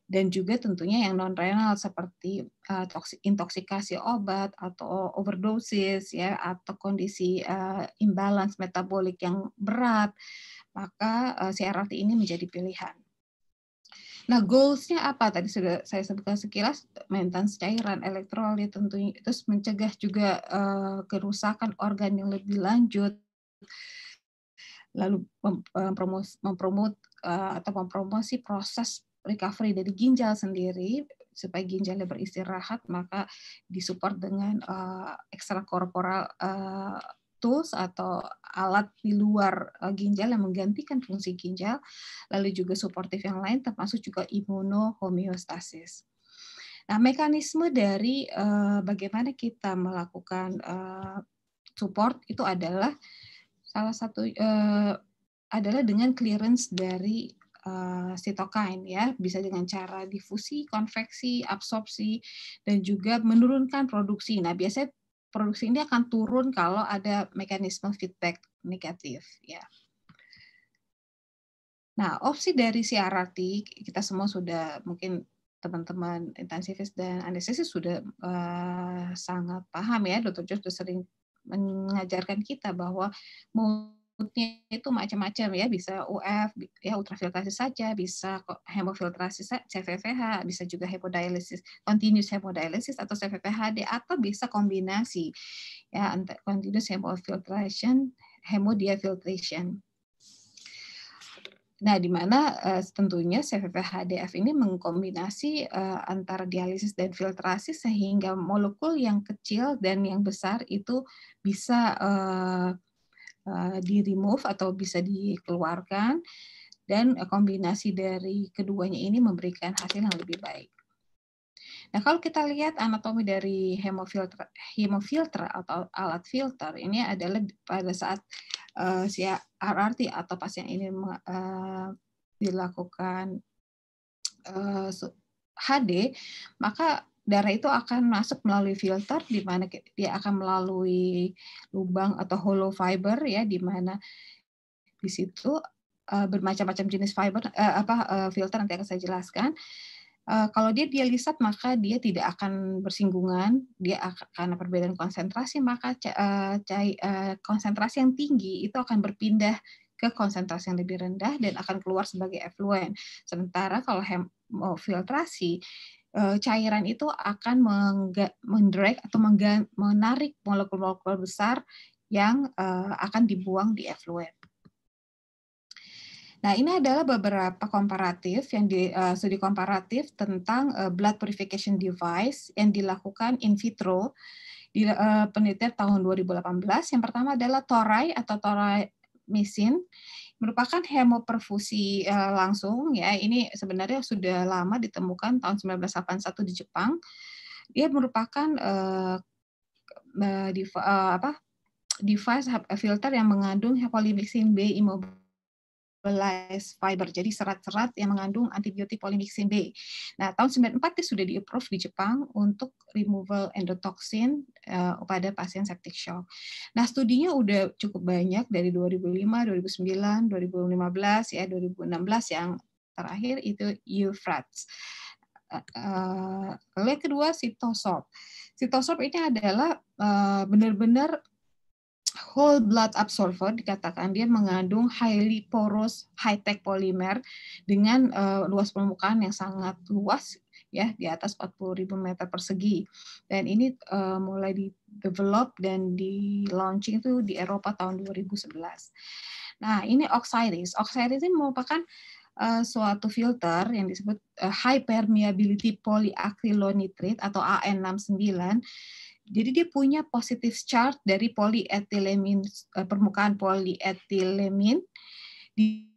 dan juga tentunya yang non renal seperti uh, intoksikasi obat atau overdosis ya atau kondisi uh, imbalance metabolik yang berat maka uh, eh, CRRT ini menjadi pilihan. Nah, goals-nya apa? Tadi sudah saya sebutkan sekilas, maintenance cairan, elektrolit ya tentunya, terus mencegah juga uh, kerusakan organ yang lebih lanjut, lalu mempromos, mempromos, uh, atau mempromosi proses recovery dari ginjal sendiri supaya ginjalnya beristirahat maka disupport dengan uh, eh, ekstrakorporal uh, eh, tools atau alat di luar eh, ginjal yang menggantikan fungsi ginjal, lalu juga suportif yang lain termasuk juga imunohomeostasis. Nah, mekanisme dari uh, bagaimana kita melakukan uh, support itu adalah salah satu uh, adalah dengan clearance dari Eh, sitokain ya, bisa dengan cara difusi, konveksi, absorpsi dan juga menurunkan produksi. Nah, biasanya produksi ini akan turun kalau ada mekanisme feedback negatif ya. Nah, opsi dari CRRT kita semua sudah mungkin teman-teman intensivis dan anestesis sudah uh, sangat paham ya, Dokter Jos sudah sering mengajarkan kita bahwa outputnya itu macam-macam ya bisa UF ya ultrafiltrasi saja bisa hemofiltrasi CVVH bisa juga hemodialisis continuous hemodialisis atau CVVHd atau bisa kombinasi ya continuous hemofiltration hemodiafiltration Nah, di mana uh, tentunya CVVHdF ini mengkombinasi uh, antara dialisis dan filtrasi sehingga molekul yang kecil dan yang besar itu bisa uh, uh, eh, di remove atau bisa dikeluarkan dan eh, kombinasi dari keduanya ini memberikan hasil yang lebih baik. Nah, kalau kita lihat anatomi dari hemofilter, hemofilter atau alat filter ini adalah pada saat uh, si RRT atau pasien ini uh, dilakukan uh, HD, maka darah itu akan masuk melalui filter di mana dia akan melalui lubang atau hollow fiber ya di mana di situ uh, bermacam-macam jenis fiber uh, apa uh, filter nanti akan saya jelaskan. Uh, kalau dia dialisat maka dia tidak akan bersinggungan, dia akan karena perbedaan konsentrasi maka uh, cai, uh, konsentrasi yang tinggi itu akan berpindah ke konsentrasi yang lebih rendah dan akan keluar sebagai efluen. Sementara kalau hemofiltrasi Eh, cairan itu akan mendrag atau menarik molekul-molekul besar yang eh, akan dibuang di effluent. Nah, ini adalah beberapa komparatif yang di eh, studi komparatif tentang blood purification device yang dilakukan in vitro di uh, penelitian tahun 2018. Yang pertama adalah torai atau torai mesin merupakan hemoperfusi eh, langsung ya. Ini sebenarnya sudah lama ditemukan tahun 1981 di Jepang. Dia merupakan uh, uh, apa? device filter yang mengandung hepolimixin B immobilisasi fiber, jadi serat-serat yang mengandung antibiotik polimixin B. Nah, tahun 94 itu sudah di-approve di Jepang untuk removal endotoxin uh, pada pasien septic shock. Nah, studinya udah cukup banyak dari 2005, 2009, 2015 ya, 2016 yang terakhir itu Euphrates. Uh, eh, eh, lalu kedua sitosop. Sitosop ini adalah uh, benar-benar whole blood absorber dikatakan dia mengandung highly porous high tech polymer dengan uh, luas permukaan yang sangat luas ya di atas 40.000 meter persegi dan ini uh, mulai di develop dan di launching itu di Eropa tahun 2011. Nah ini oxiris, oxiris ini merupakan uh, suatu filter yang disebut uh, high permeability polyacrylonitrate atau AN69 jadi dia punya positive charge dari polietilemin eh, permukaan polietilemin di,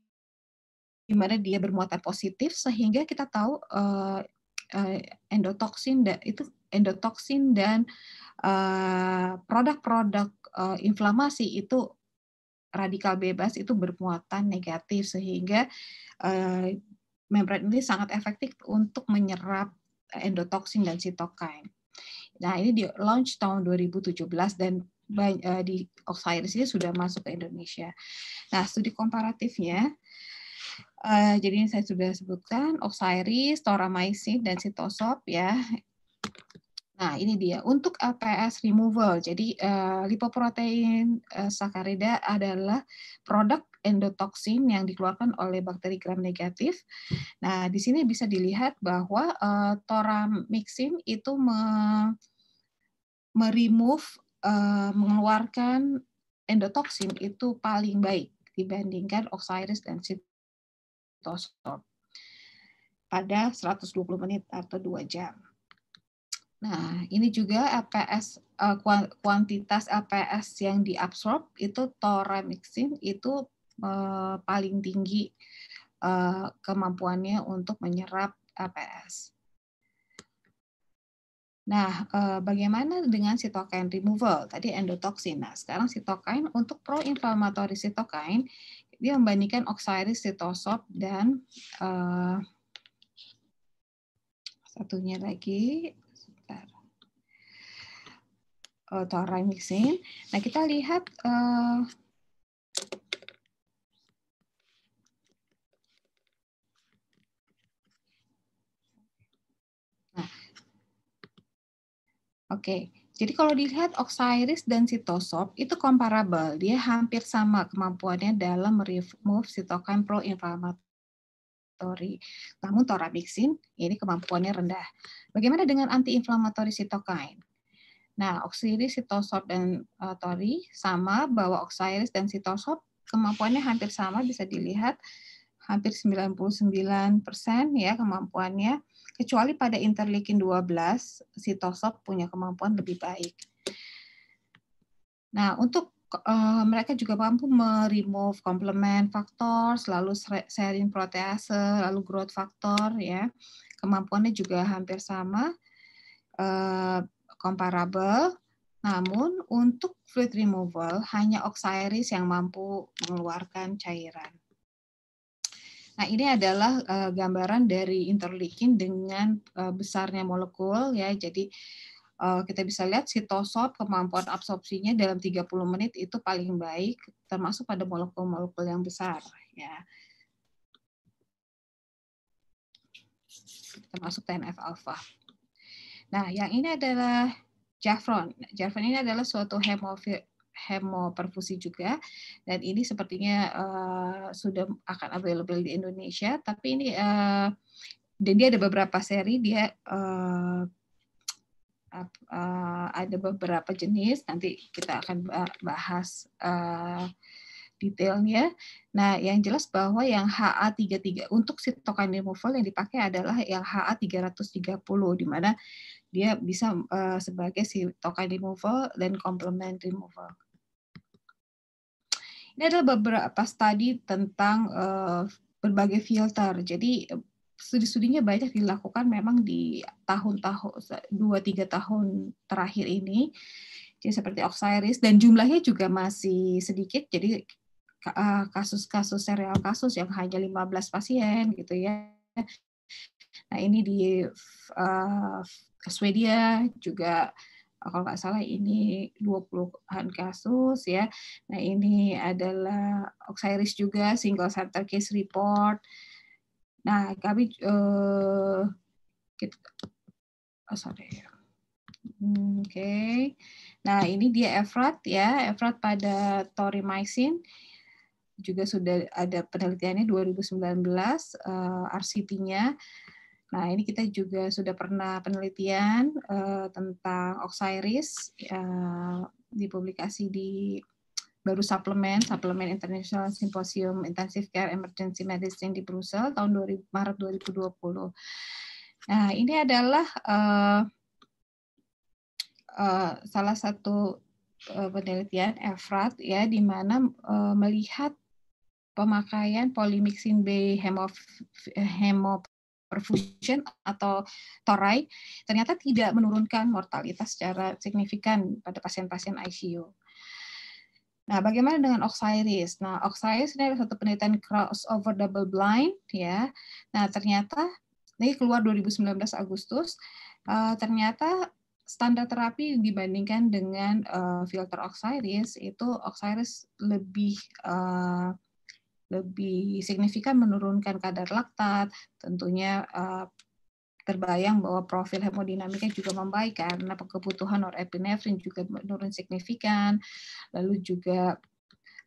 di mana dia bermuatan positif sehingga kita tahu uh, uh, endotoksin da, itu endotoksin dan produk-produk uh, uh, inflamasi itu radikal bebas itu bermuatan negatif sehingga uh, membran ini sangat efektif untuk menyerap endotoksin dan sitokain. Nah, ini di launch tahun 2017 dan eh, di Oxfire ini sudah masuk ke Indonesia. Nah, studi komparatifnya Uh, jadi yang saya sudah sebutkan oxiris, Toramycin, dan sitosop ya. Nah, ini dia untuk LPS removal. Jadi uh, lipoprotein uh, sakarida adalah produk endotoksin yang dikeluarkan oleh bakteri gram negatif. Nah, di sini bisa dilihat bahwa uh, eh, toramixin itu me, meremove uh, mengeluarkan endotoksin itu paling baik dibandingkan oxiris dan sitosol pada 120 menit atau 2 jam. Nah, ini juga LPS eh, kuantitas LPS yang diabsorb itu toramixin itu Eh, paling tinggi eh, kemampuannya untuk menyerap APS. Nah, eh, bagaimana dengan sitokain removal? Tadi endotoksin. Nah, sekarang sitokain untuk proinflammatori sitokain dia membandingkan oksiris sitosop dan uh, satunya lagi sebentar. Uh, oh, Toramixin. Nah, kita lihat uh, Oke, jadi kalau dilihat Oxiris dan Sitosop itu comparable, dia hampir sama kemampuannya dalam remove sitokin proinflammatory. Namun torabixin ini kemampuannya rendah. Bagaimana dengan antiinflamatory sitokin? Nah, oksiris, Sitosop dan uh, Tori sama bahwa oksiris dan Sitosop kemampuannya hampir sama bisa dilihat hampir 99% ya kemampuannya kecuali pada interleukin 12 sitosol punya kemampuan lebih baik. Nah, untuk uh, mereka juga mampu meremove complement faktor, selalu serin protease, lalu growth faktor ya. Kemampuannya juga hampir sama uh, comparable. Namun untuk fluid removal hanya oxiris yang mampu mengeluarkan cairan. Nah, ini adalah uh, gambaran dari interleukin dengan uh, besarnya molekul ya. Jadi uh, kita bisa lihat sitosol kemampuan absorpsinya dalam 30 menit itu paling baik termasuk pada molekul-molekul yang besar ya. Termasuk TNF alfa. Nah, yang ini adalah Jaffron. Jaffron ini adalah suatu hemofil hemoperfusi juga dan ini sepertinya uh, sudah akan available di Indonesia tapi ini uh, dan dia ada beberapa seri dia uh, uh, ada beberapa jenis nanti kita akan bahas uh, detailnya. Nah, yang jelas bahwa yang HA33 untuk sitokin removal yang dipakai adalah yang HA330 di mana dia bisa uh, sebagai sitokin removal dan complement removal. Ini adalah beberapa studi tentang uh, berbagai filter. Jadi studi-studinya banyak dilakukan memang di tahun-tahun dua tiga tahun terakhir ini. Jadi seperti Oxiris dan jumlahnya juga masih sedikit. Jadi eh, kasus-kasus serial kasus yang hanya 15 pasien gitu ya. Nah, ini di uh, Swedia juga kalau nggak salah ini 20-an kasus ya. Nah, ini adalah Oxiris juga single center case report. Nah, kami eh kita, oh, sorry. Oke. Okay. Nah, ini dia Efrat ya, Efrat pada torimycin juga sudah ada penelitiannya 2019 uh, RCT-nya. Nah, ini kita juga sudah pernah penelitian uh, tentang Oxiris uh, eh, dipublikasi di baru suplemen, suplemen International Symposium Intensive Care Emergency Medicine di Brussel tahun 2000, Maret 2020. Nah, ini adalah uh, uh, salah satu penelitian EFRAT ya di mana uh, melihat pemakaian polimixin B hemof hemop perfusion atau torai ternyata tidak menurunkan mortalitas secara signifikan pada pasien-pasien ICU. Nah, bagaimana dengan Oxiris? Nah, Oxiris ini adalah satu penelitian crossover double blind ya. Nah, ternyata ini keluar 2019 Agustus, uh, ternyata standar terapi dibandingkan dengan uh, filter Oxiris itu Oxiris lebih eh, lebih signifikan menurunkan kadar laktat, tentunya eh, terbayang bahwa profil hemodinamika juga membaik karena kebutuhan norepinefrin juga menurun signifikan, lalu juga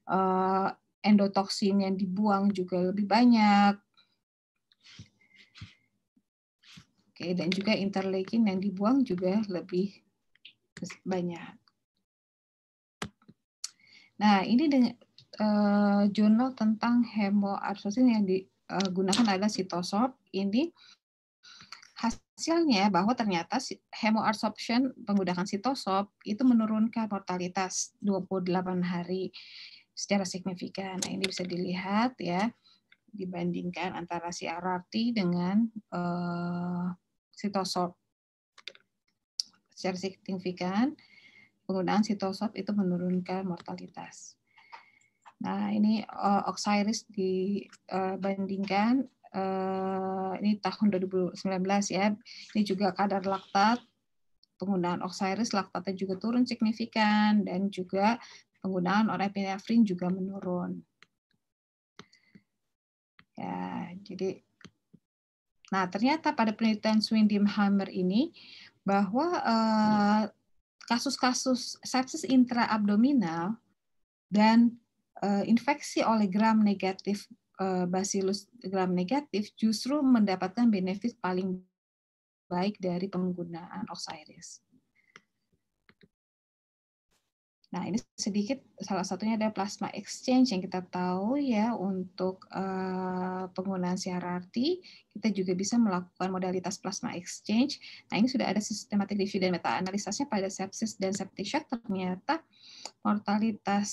eh, endotoksin yang dibuang juga lebih banyak. Oke, dan juga interleukin yang dibuang juga lebih banyak. Nah, ini dengan uh, jurnal tentang hemoartrosin yang digunakan adalah sitosop ini hasilnya bahwa ternyata hemoadsorption penggunaan sitosop itu menurunkan mortalitas 28 hari secara signifikan. Nah, ini bisa dilihat ya dibandingkan antara si RRT dengan uh, sitosop. Secara signifikan penggunaan sitosop itu menurunkan mortalitas. Nah, ini uh, eh, Oxiris dibandingkan uh, ini tahun 2019 ya. Ini juga kadar laktat penggunaan Oxiris laktatnya juga turun signifikan dan juga penggunaan norepinefrin juga menurun. Ya, jadi Nah, ternyata pada penelitian hammer ini bahwa eh, kasus-kasus uh, kasus -kasus sepsis intraabdominal dan Eh, infeksi oleh gram negatif eh, Bacillus gram negatif justru mendapatkan benefit paling baik dari penggunaan Oxiris. Nah, ini sedikit salah satunya ada plasma exchange yang kita tahu ya untuk uh, penggunaan CRRT, kita juga bisa melakukan modalitas plasma exchange. Nah, ini sudah ada sistematik review dan meta-analisasnya pada sepsis dan septic shock ternyata mortalitas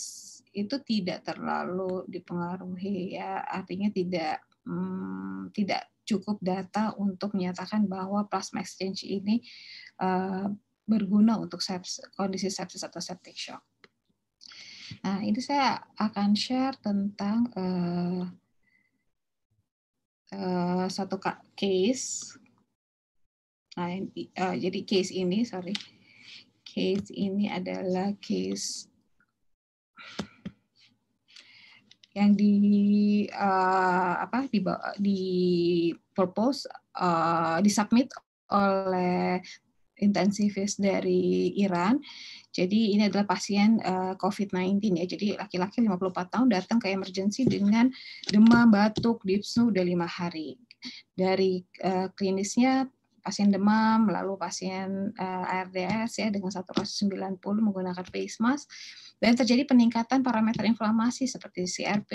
itu tidak terlalu dipengaruhi ya artinya tidak hmm, tidak cukup data untuk menyatakan bahwa plasma exchange ini uh, berguna untuk seps, kondisi sepsis atau septic shock. Nah, ini saya akan share tentang uh, uh, satu case. Nah, uh, jadi case ini, sorry, case ini adalah case yang di uh, apa di di propose uh, eh, disubmit oleh intensivis dari Iran. Jadi ini adalah pasien uh, eh, COVID-19 ya. Jadi laki-laki 54 tahun datang ke emergency dengan demam, batuk, dipsu udah lima hari. Dari uh, klinisnya pasien demam, lalu pasien uh, ARDS ya dengan 190 menggunakan face mask dan terjadi peningkatan parameter inflamasi seperti CRP,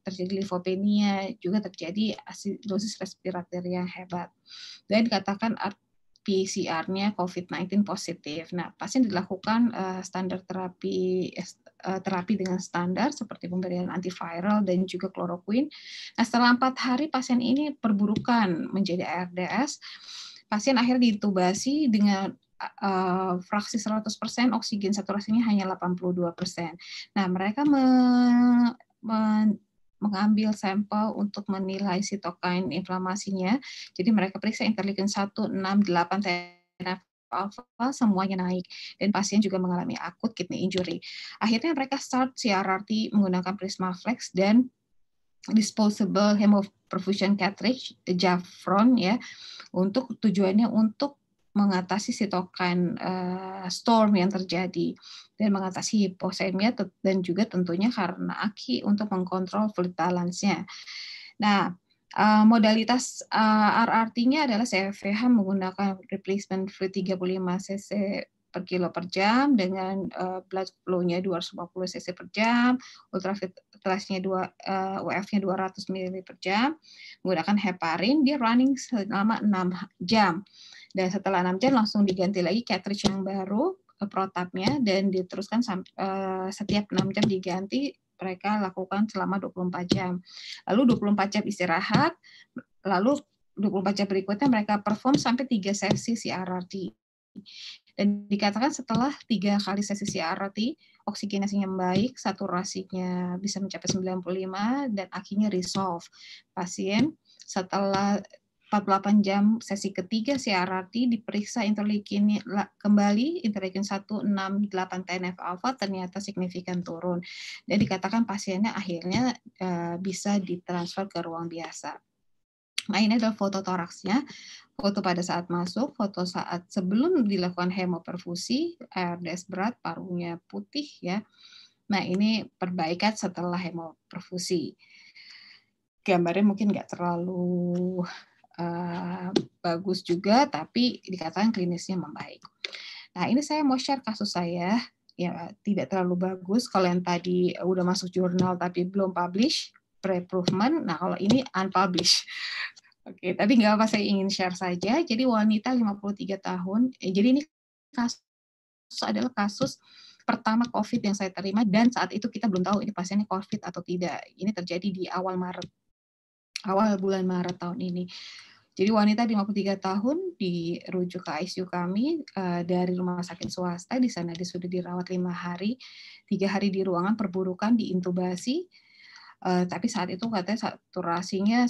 terjadi lipopenia, juga terjadi asidosis respiratoria yang hebat. Dan dikatakan PCR-nya COVID-19 positif. Nah, pasien dilakukan uh, standar terapi uh, terapi dengan standar seperti pemberian antiviral dan juga kloroquine. Nah, setelah empat hari pasien ini perburukan menjadi ARDS pasien akhirnya diintubasi dengan uh, fraksi 100% oksigen saturasinya hanya 82%. Nah, mereka me, me, mengambil sampel untuk menilai sitokain inflamasinya. Jadi mereka periksa interleukin 1, 6, 8, TNF alpha semuanya naik dan pasien juga mengalami akut kidney injury. Akhirnya mereka start CRRT menggunakan Prisma Flex dan disposable hemoperfusion cartridge Jafron ya untuk tujuannya untuk mengatasi sitokan uh, eh, storm yang terjadi dan mengatasi hiposemia dan juga tentunya karena aki untuk mengkontrol fluid balance-nya. Nah, uh, modalitas uh, eh, RRT-nya adalah CFVH menggunakan replacement fluid 35 cc per kilo per jam dengan uh, blood flow-nya 250 cc per jam, ultrafit kelasnya 2 uh, UF-nya 200 ml per jam, menggunakan heparin dia running selama 6 jam. Dan setelah 6 jam langsung diganti lagi cartridge yang baru eh, protapnya dan diteruskan eh, setiap 6 jam diganti mereka lakukan selama 24 jam. Lalu 24 jam istirahat, lalu 24 jam berikutnya mereka perform sampai 3 sesi CRRT. Dan dikatakan setelah tiga kali sesi CRRT, oksigenasinya baik, saturasinya bisa mencapai 95, dan akhirnya resolve. Pasien setelah 48 jam sesi ketiga CRRT diperiksa interleukin kembali interleukin 168 TNF alpha ternyata signifikan turun dan dikatakan pasiennya akhirnya eh, bisa ditransfer ke ruang biasa. Nah, ini adalah foto toraksnya, foto pada saat masuk, foto saat sebelum dilakukan hemoperfusi, RDS berat, parunya putih ya. Nah, ini perbaikan setelah hemoperfusi. Gambarnya mungkin nggak terlalu Eh, bagus juga, tapi dikatakan klinisnya membaik. Nah, ini saya mau share kasus saya ya tidak terlalu bagus kalau yang tadi udah masuk jurnal tapi belum publish pre-improvement. Nah, kalau ini unpublished. Oke, tapi nggak apa saya ingin share saja. Jadi wanita 53 tahun. Eh, jadi ini kasus adalah kasus pertama COVID yang saya terima dan saat itu kita belum tahu ini pasiennya COVID atau tidak. Ini terjadi di awal Maret awal bulan Maret tahun ini. Jadi wanita 53 tahun dirujuk ke ICU kami uh, dari rumah sakit swasta. Di sana dia sudah dirawat lima hari, tiga hari di ruangan perburukan, diintubasi. Uh, tapi saat itu katanya saturasinya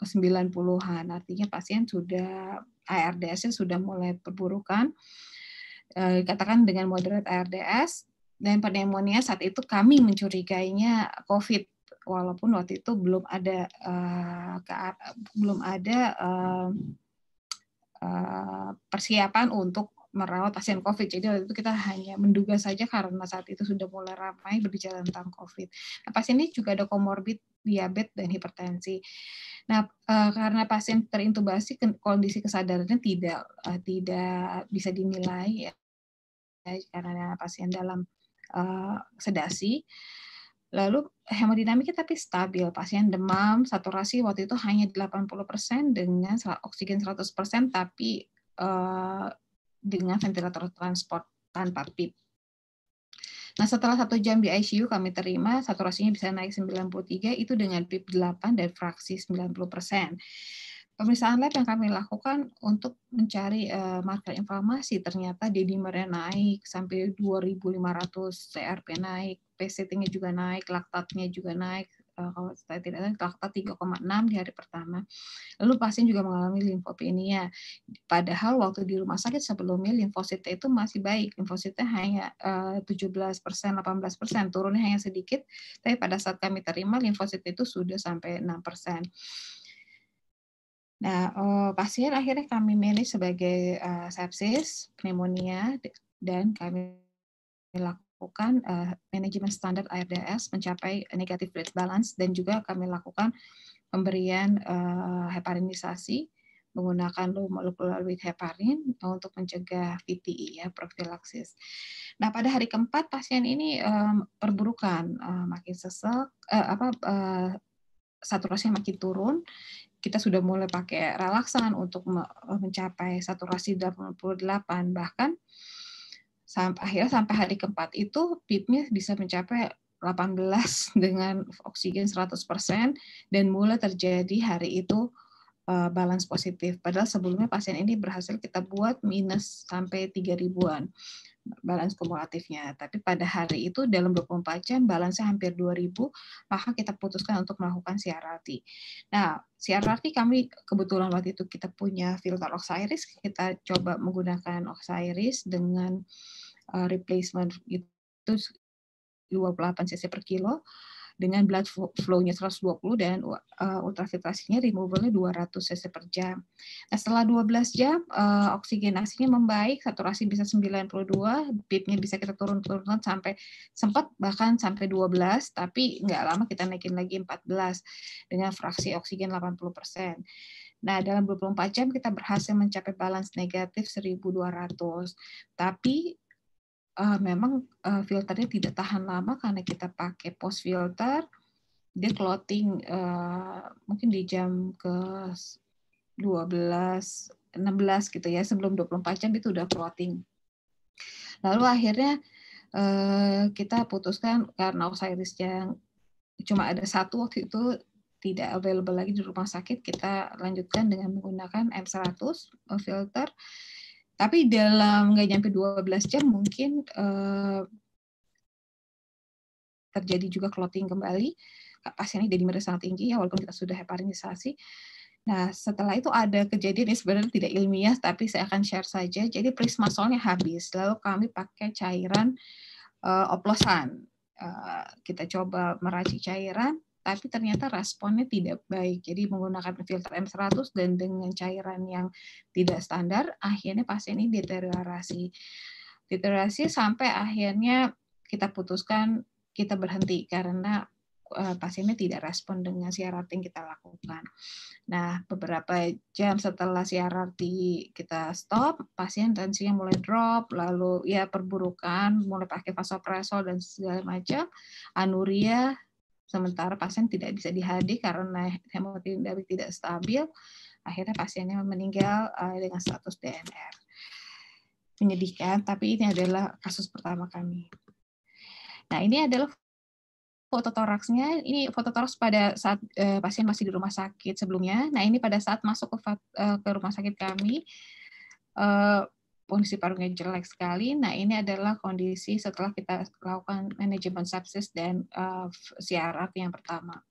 90-an, artinya pasien sudah ARDS-nya sudah mulai perburukan. Uh, dikatakan dengan moderate ARDS dan pneumonia saat itu kami mencurigainya COVID walaupun waktu itu belum ada uh, ke, belum ada uh, uh, persiapan untuk merawat pasien COVID. Jadi waktu itu kita hanya menduga saja karena saat itu sudah mulai ramai berbicara tentang COVID. Nah, pasien ini juga ada komorbid diabetes dan hipertensi. Nah, karena pasien terintubasi kondisi kesadarannya tidak tidak bisa dinilai ya karena pasien dalam sedasi. Lalu hemodinamiknya tapi stabil. Pasien demam, saturasi waktu itu hanya 80% dengan oksigen 100% tapi eh, dengan ventilator transport tanpa PIP. Nah, setelah satu jam di ICU kami terima, saturasinya bisa naik 93, itu dengan PIP 8 dan fraksi 90 persen. Pemeriksaan lab yang kami lakukan untuk mencari uh, marker inflamasi, ternyata dedimernya naik sampai 2.500, CRP naik, settingnya juga naik, laktatnya juga naik. Eh, kalau saya tidak salah, laktat 3,6 di hari pertama. Lalu pasien juga mengalami limfopenia. Ya. Padahal waktu di rumah sakit sebelumnya limfositnya itu masih baik. Limfositnya hanya 17 eh, persen, 18 persen, turunnya hanya sedikit. Tapi pada saat kami terima limfosit itu sudah sampai 6 persen. Nah, oh, pasien akhirnya kami manage sebagai uh, sepsis, pneumonia, dan kami lakukan lakukan uh, eh, manajemen standar ARDS mencapai negatif rate balance dan juga kami lakukan pemberian uh, eh, heparinisasi menggunakan low molecular weight heparin eh, untuk mencegah VTE ya profilaksis. Nah pada hari keempat pasien ini um, perburukan uh, makin sesek uh, apa uh, saturasi makin turun. Kita sudah mulai pakai relaksan untuk mencapai saturasi 88 bahkan sampai akhirnya sampai hari keempat itu pipnya bisa mencapai 18 dengan oksigen 100% dan mulai terjadi hari itu uh, balance positif. Padahal sebelumnya pasien ini berhasil kita buat minus sampai 3 ribuan balance kumulatifnya. Tapi pada hari itu dalam 24 jam balance hampir ribu maka kita putuskan untuk melakukan CRRT. Nah, CRRT kami kebetulan waktu itu kita punya filter Oxiris, kita coba menggunakan Oxiris dengan uh, replacement itu 28 cc per kilo dengan blood flow-nya 120 dan uh, ultrafiltrasinya removalnya 200 cc per jam. Nah, setelah 12 jam, uh, oksigenasinya membaik, saturasi bisa 92, bitnya bisa kita turun-turun sampai sempat bahkan sampai 12, tapi nggak lama kita naikin lagi 14 dengan fraksi oksigen 80%. Nah, dalam 24 jam kita berhasil mencapai balance negatif 1200. Tapi uh, memang uh, filternya tidak tahan lama karena kita pakai post filter dia clotting uh, mungkin di jam ke 12 16 gitu ya sebelum 24 jam itu udah clotting lalu akhirnya uh, kita putuskan karena Osiris yang cuma ada satu waktu itu tidak available lagi di rumah sakit kita lanjutkan dengan menggunakan M100 filter tapi dalam nggak nyampe 12 jam mungkin uh, terjadi juga clotting kembali. Pasiennya jadi merasa sangat tinggi ya walaupun kita sudah heparinisasi. Nah, setelah itu ada kejadian ini sebenarnya tidak ilmiah, tapi saya akan share saja. Jadi prisma prismasolnya habis, lalu kami pakai cairan uh, oplosan. Uh, kita coba meracik cairan, tapi ternyata responnya tidak baik. Jadi menggunakan filter M100 dan dengan cairan yang tidak standar, akhirnya pasien ini deteriorasi. Deteriorasi sampai akhirnya kita putuskan kita berhenti karena eh, pasiennya tidak respon dengan CRRT yang kita lakukan. Nah, beberapa jam setelah CRRT kita stop, pasien tensinya mulai drop, lalu ya perburukan, mulai pakai vasopresor dan segala macam, anuria, Sementara pasien tidak bisa dihadir karena hemodinamik tidak stabil, akhirnya pasiennya meninggal eh, dengan status DNR. Menyedihkan, tapi ini adalah kasus pertama kami. Nah, ini adalah foto toraksnya. Ini foto toraks pada saat eh, pasien masih di rumah sakit sebelumnya. Nah, ini pada saat masuk ke, eh, rumah sakit kami, kondisi parunya jelek sekali. Nah, ini adalah kondisi setelah kita lakukan manajemen sepsis dan uh, yang pertama.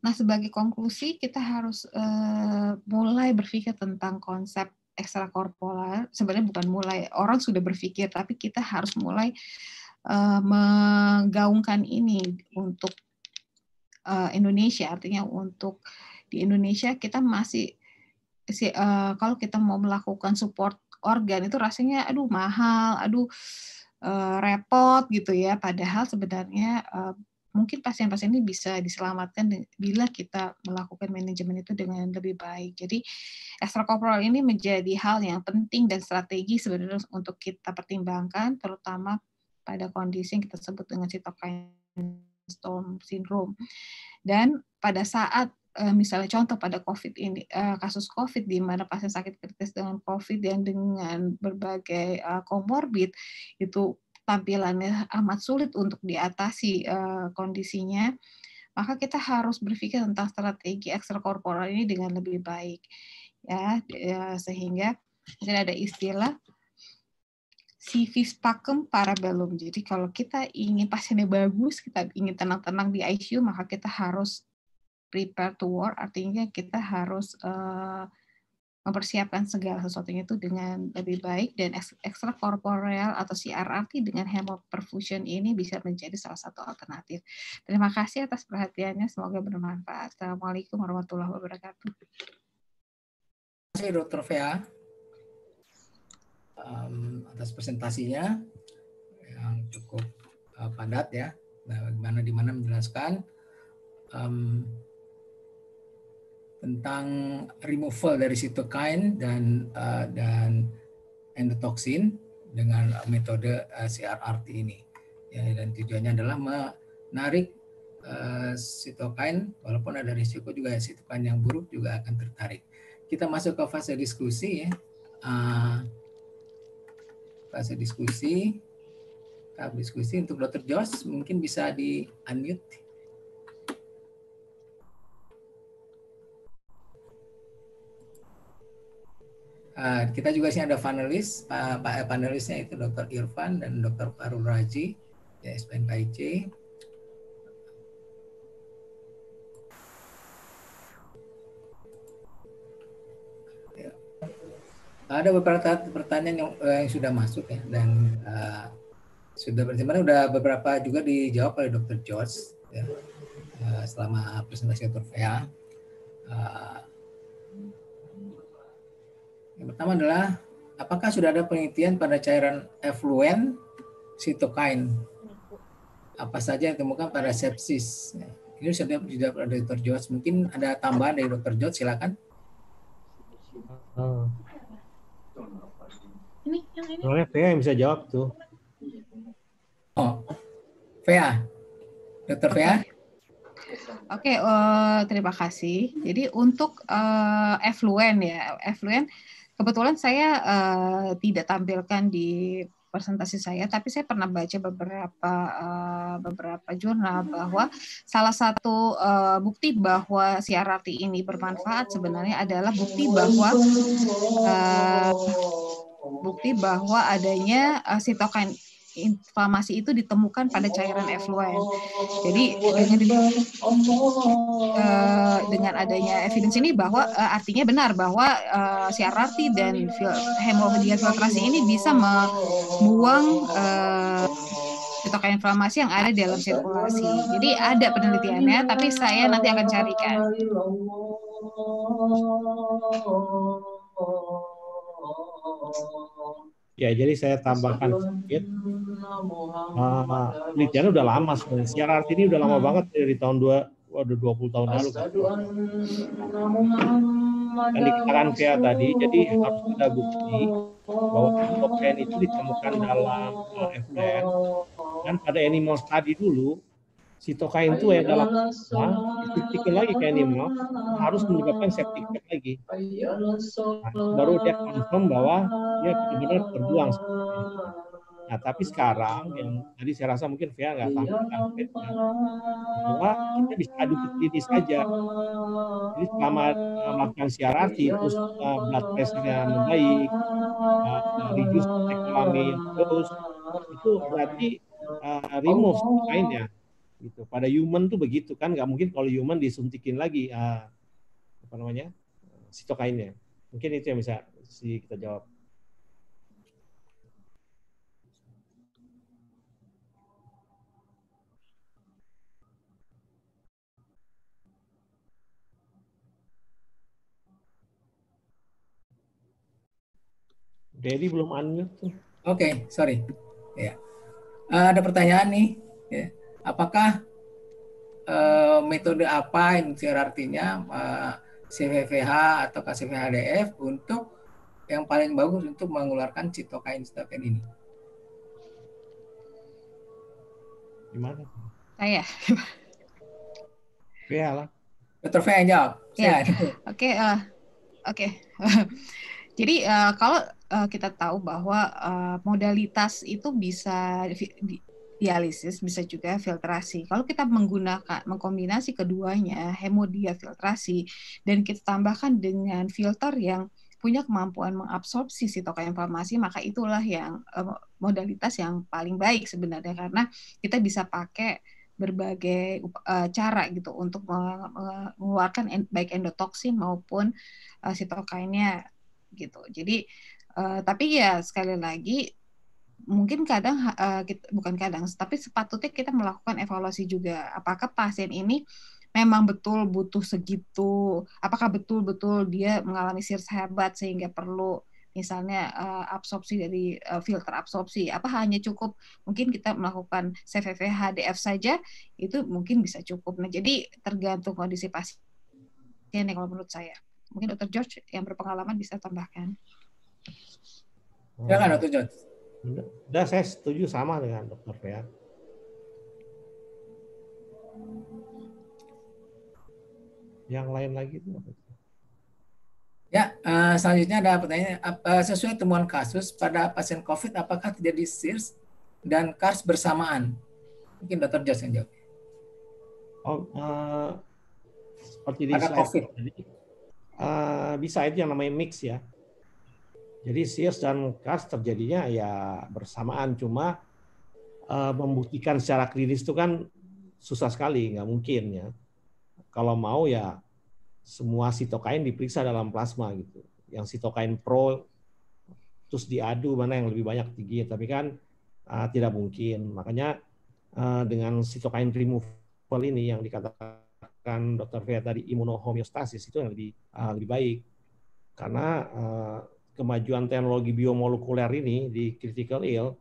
Nah, sebagai konklusi kita harus uh, mulai berpikir tentang konsep ekstrakorporal. Sebenarnya bukan mulai, orang sudah berpikir, tapi kita harus mulai uh, menggaungkan ini untuk uh, Indonesia. Artinya untuk di Indonesia kita masih si, uh, kalau kita mau melakukan support organ itu rasanya aduh mahal, aduh uh, repot gitu ya. Padahal sebenarnya uh, mungkin pasien-pasien ini bisa diselamatkan bila kita melakukan manajemen itu dengan lebih baik. Jadi ekstrakorporal ini menjadi hal yang penting dan strategi sebenarnya untuk kita pertimbangkan, terutama pada kondisi yang kita sebut dengan cytokine storm syndrome. Dan pada saat Eh, misalnya contoh pada COVID ini eh, kasus COVID di mana pasien sakit kritis dengan COVID dan dengan berbagai eh, komorbid itu tampilannya amat sulit untuk diatasi kondisinya maka kita harus berpikir tentang strategi ekstrakorporal ini dengan lebih baik ya sehingga mungkin ada istilah civis para parabellum. Jadi kalau kita ingin pasiennya bagus, kita ingin tenang-tenang di ICU, maka kita harus prepare to war artinya kita harus eh, mempersiapkan segala sesuatunya itu dengan lebih baik dan ekstrakorporeal atau CRRT dengan hemoperfusion ini bisa menjadi salah satu alternatif. Terima kasih atas perhatiannya, semoga bermanfaat. Assalamualaikum warahmatullahi wabarakatuh. Terima kasih Dr. Fea um, atas presentasinya yang cukup uh, padat ya, bagaimana dimana menjelaskan. Um, tentang removal dari sitokain dan uh, dan endotoxin dengan metode uh, eh, CRRT ini. Ya, dan tujuannya adalah menarik uh, walaupun ada risiko juga ya, sitokain yang buruk juga akan tertarik. Kita masuk ke fase diskusi ya. Uh, fase diskusi. Tahap diskusi untuk Dr. Jos mungkin bisa di unmute. Eh, kita juga sih ada panelis, pak eh, panelisnya itu Dr. Irfan dan Dr. Parul Raji, ya, SPNKIC. Ya. Ada beberapa pertanyaan yang, eh, yang sudah masuk ya dan uh, sudah berjalan sudah beberapa juga dijawab oleh Dr. George ya, uh, selama presentasi Dr. Uh, yang pertama adalah apakah sudah ada penelitian pada cairan efluen sitokain? Apa saja yang ditemukan pada sepsis? Ini sudah tidak pada Dr. Mungkin ada tambahan dari Dr. George, silakan. Ah. Ini yang ini. Soalnya yang bisa jawab tuh. Oh, Fea, Dokter Fea. Oke, okay, uh, eh, terima kasih. Jadi untuk uh, effluent ya, effluent Kebetulan saya uh, tidak tampilkan di presentasi saya, tapi saya pernah baca beberapa uh, beberapa jurnal bahwa salah satu uh, bukti bahwa siarati ini bermanfaat sebenarnya adalah bukti bahwa uh, bukti bahwa adanya uh, sitokin inflamasi itu ditemukan pada cairan efluen. Jadi oh, dengan, uh, dengan adanya evidence ini bahwa uh, artinya benar bahwa uh, eh, CRRT dan fil hemodia filtrasi ini bisa membuang uh, inflamasi yang ada dalam sirkulasi. Jadi ada penelitiannya, tapi saya nanti akan carikan. Oh Ya, jadi saya tambahkan sedikit. Nah, penelitiannya udah lama sebenarnya. Siar arti ini udah lama banget dari tahun dua, waduh 20 tahun lalu. di dikatakan Via tadi, jadi harus kita bukti bahwa hidrogen itu ditemukan dalam eh, FN. Dan pada animal study dulu, Sitokain itu ya dalam disuntikin lagi kayak ini mau harus menyebabkan septic shock lagi. Nah, baru dia confirm bahwa dia benar-benar berjuang. Nah, tapi sekarang yang tadi saya rasa mungkin Via nggak tampilkan bahwa kita bisa adu kritis klinis saja. Jadi selama melakukan siaran terus uh, eh, blood pressure-nya membaik, uh, reduce ekonomi terus, itu berarti uh, remove lainnya gitu pada human tuh begitu kan nggak mungkin kalau human disuntikin lagi uh, apa namanya sitokainnya mungkin itu yang bisa si kita jawab Dedi belum unmute tuh. Oke, okay, sorry. Ya. Uh, ada pertanyaan nih. Ya apakah uh, metode apa yang artinya uh, eh, CVVH atau KCVHDF untuk yang paling bagus untuk mengeluarkan citokain stafen ini? Gimana? Saya. Iya lah. Dokter V yang jawab. Ya. Oke. Eh, oke. Jadi uh, kalau uh, kita tahu bahwa uh, modalitas itu bisa dialisis bisa juga filtrasi. Kalau kita menggunakan mengkombinasi keduanya, hemodia filtrasi dan kita tambahkan dengan filter yang punya kemampuan mengabsorpsi sitokain informasi, maka itulah yang eh, modalitas yang paling baik sebenarnya karena kita bisa pakai berbagai eh, cara gitu untuk mengeluarkan baik endotoksin maupun eh, sitokainnya gitu. Jadi tapi ya sekali lagi mungkin kadang uh, eh, kita, bukan kadang tapi sepatutnya kita melakukan evaluasi juga apakah pasien ini memang betul butuh segitu apakah betul-betul dia mengalami SIRS hebat sehingga perlu misalnya uh, absorpsi dari uh, filter absorpsi apa hanya cukup mungkin kita melakukan CVV HDF saja itu mungkin bisa cukup nah jadi tergantung kondisi pasien ya kalau menurut saya mungkin dokter George yang berpengalaman bisa tambahkan kan dokter George Udah saya setuju sama dengan dokter ya. Yang lain lagi itu apa? Ya, eh, selanjutnya ada pertanyaan eh, sesuai temuan kasus pada pasien COVID apakah terjadi SIRS dan CARS bersamaan? Mungkin dokter Jos yang jawab. Oh, uh, seperti di COVID. uh, bisa itu yang namanya mix ya. Jadi Sears dan Cas terjadinya ya bersamaan, cuma uh, membuktikan secara klinis itu kan susah sekali, nggak mungkin ya. Kalau mau ya semua sitokain diperiksa dalam plasma gitu. Yang sitokain pro terus diadu mana yang lebih banyak tinggi, tapi kan uh, tidak mungkin. Makanya uh, dengan sitokain removal ini yang dikatakan Dr. Fia tadi imunohomeostasis itu yang lebih uh, lebih baik karena uh, kemajuan teknologi biomolekuler ini di critical ill,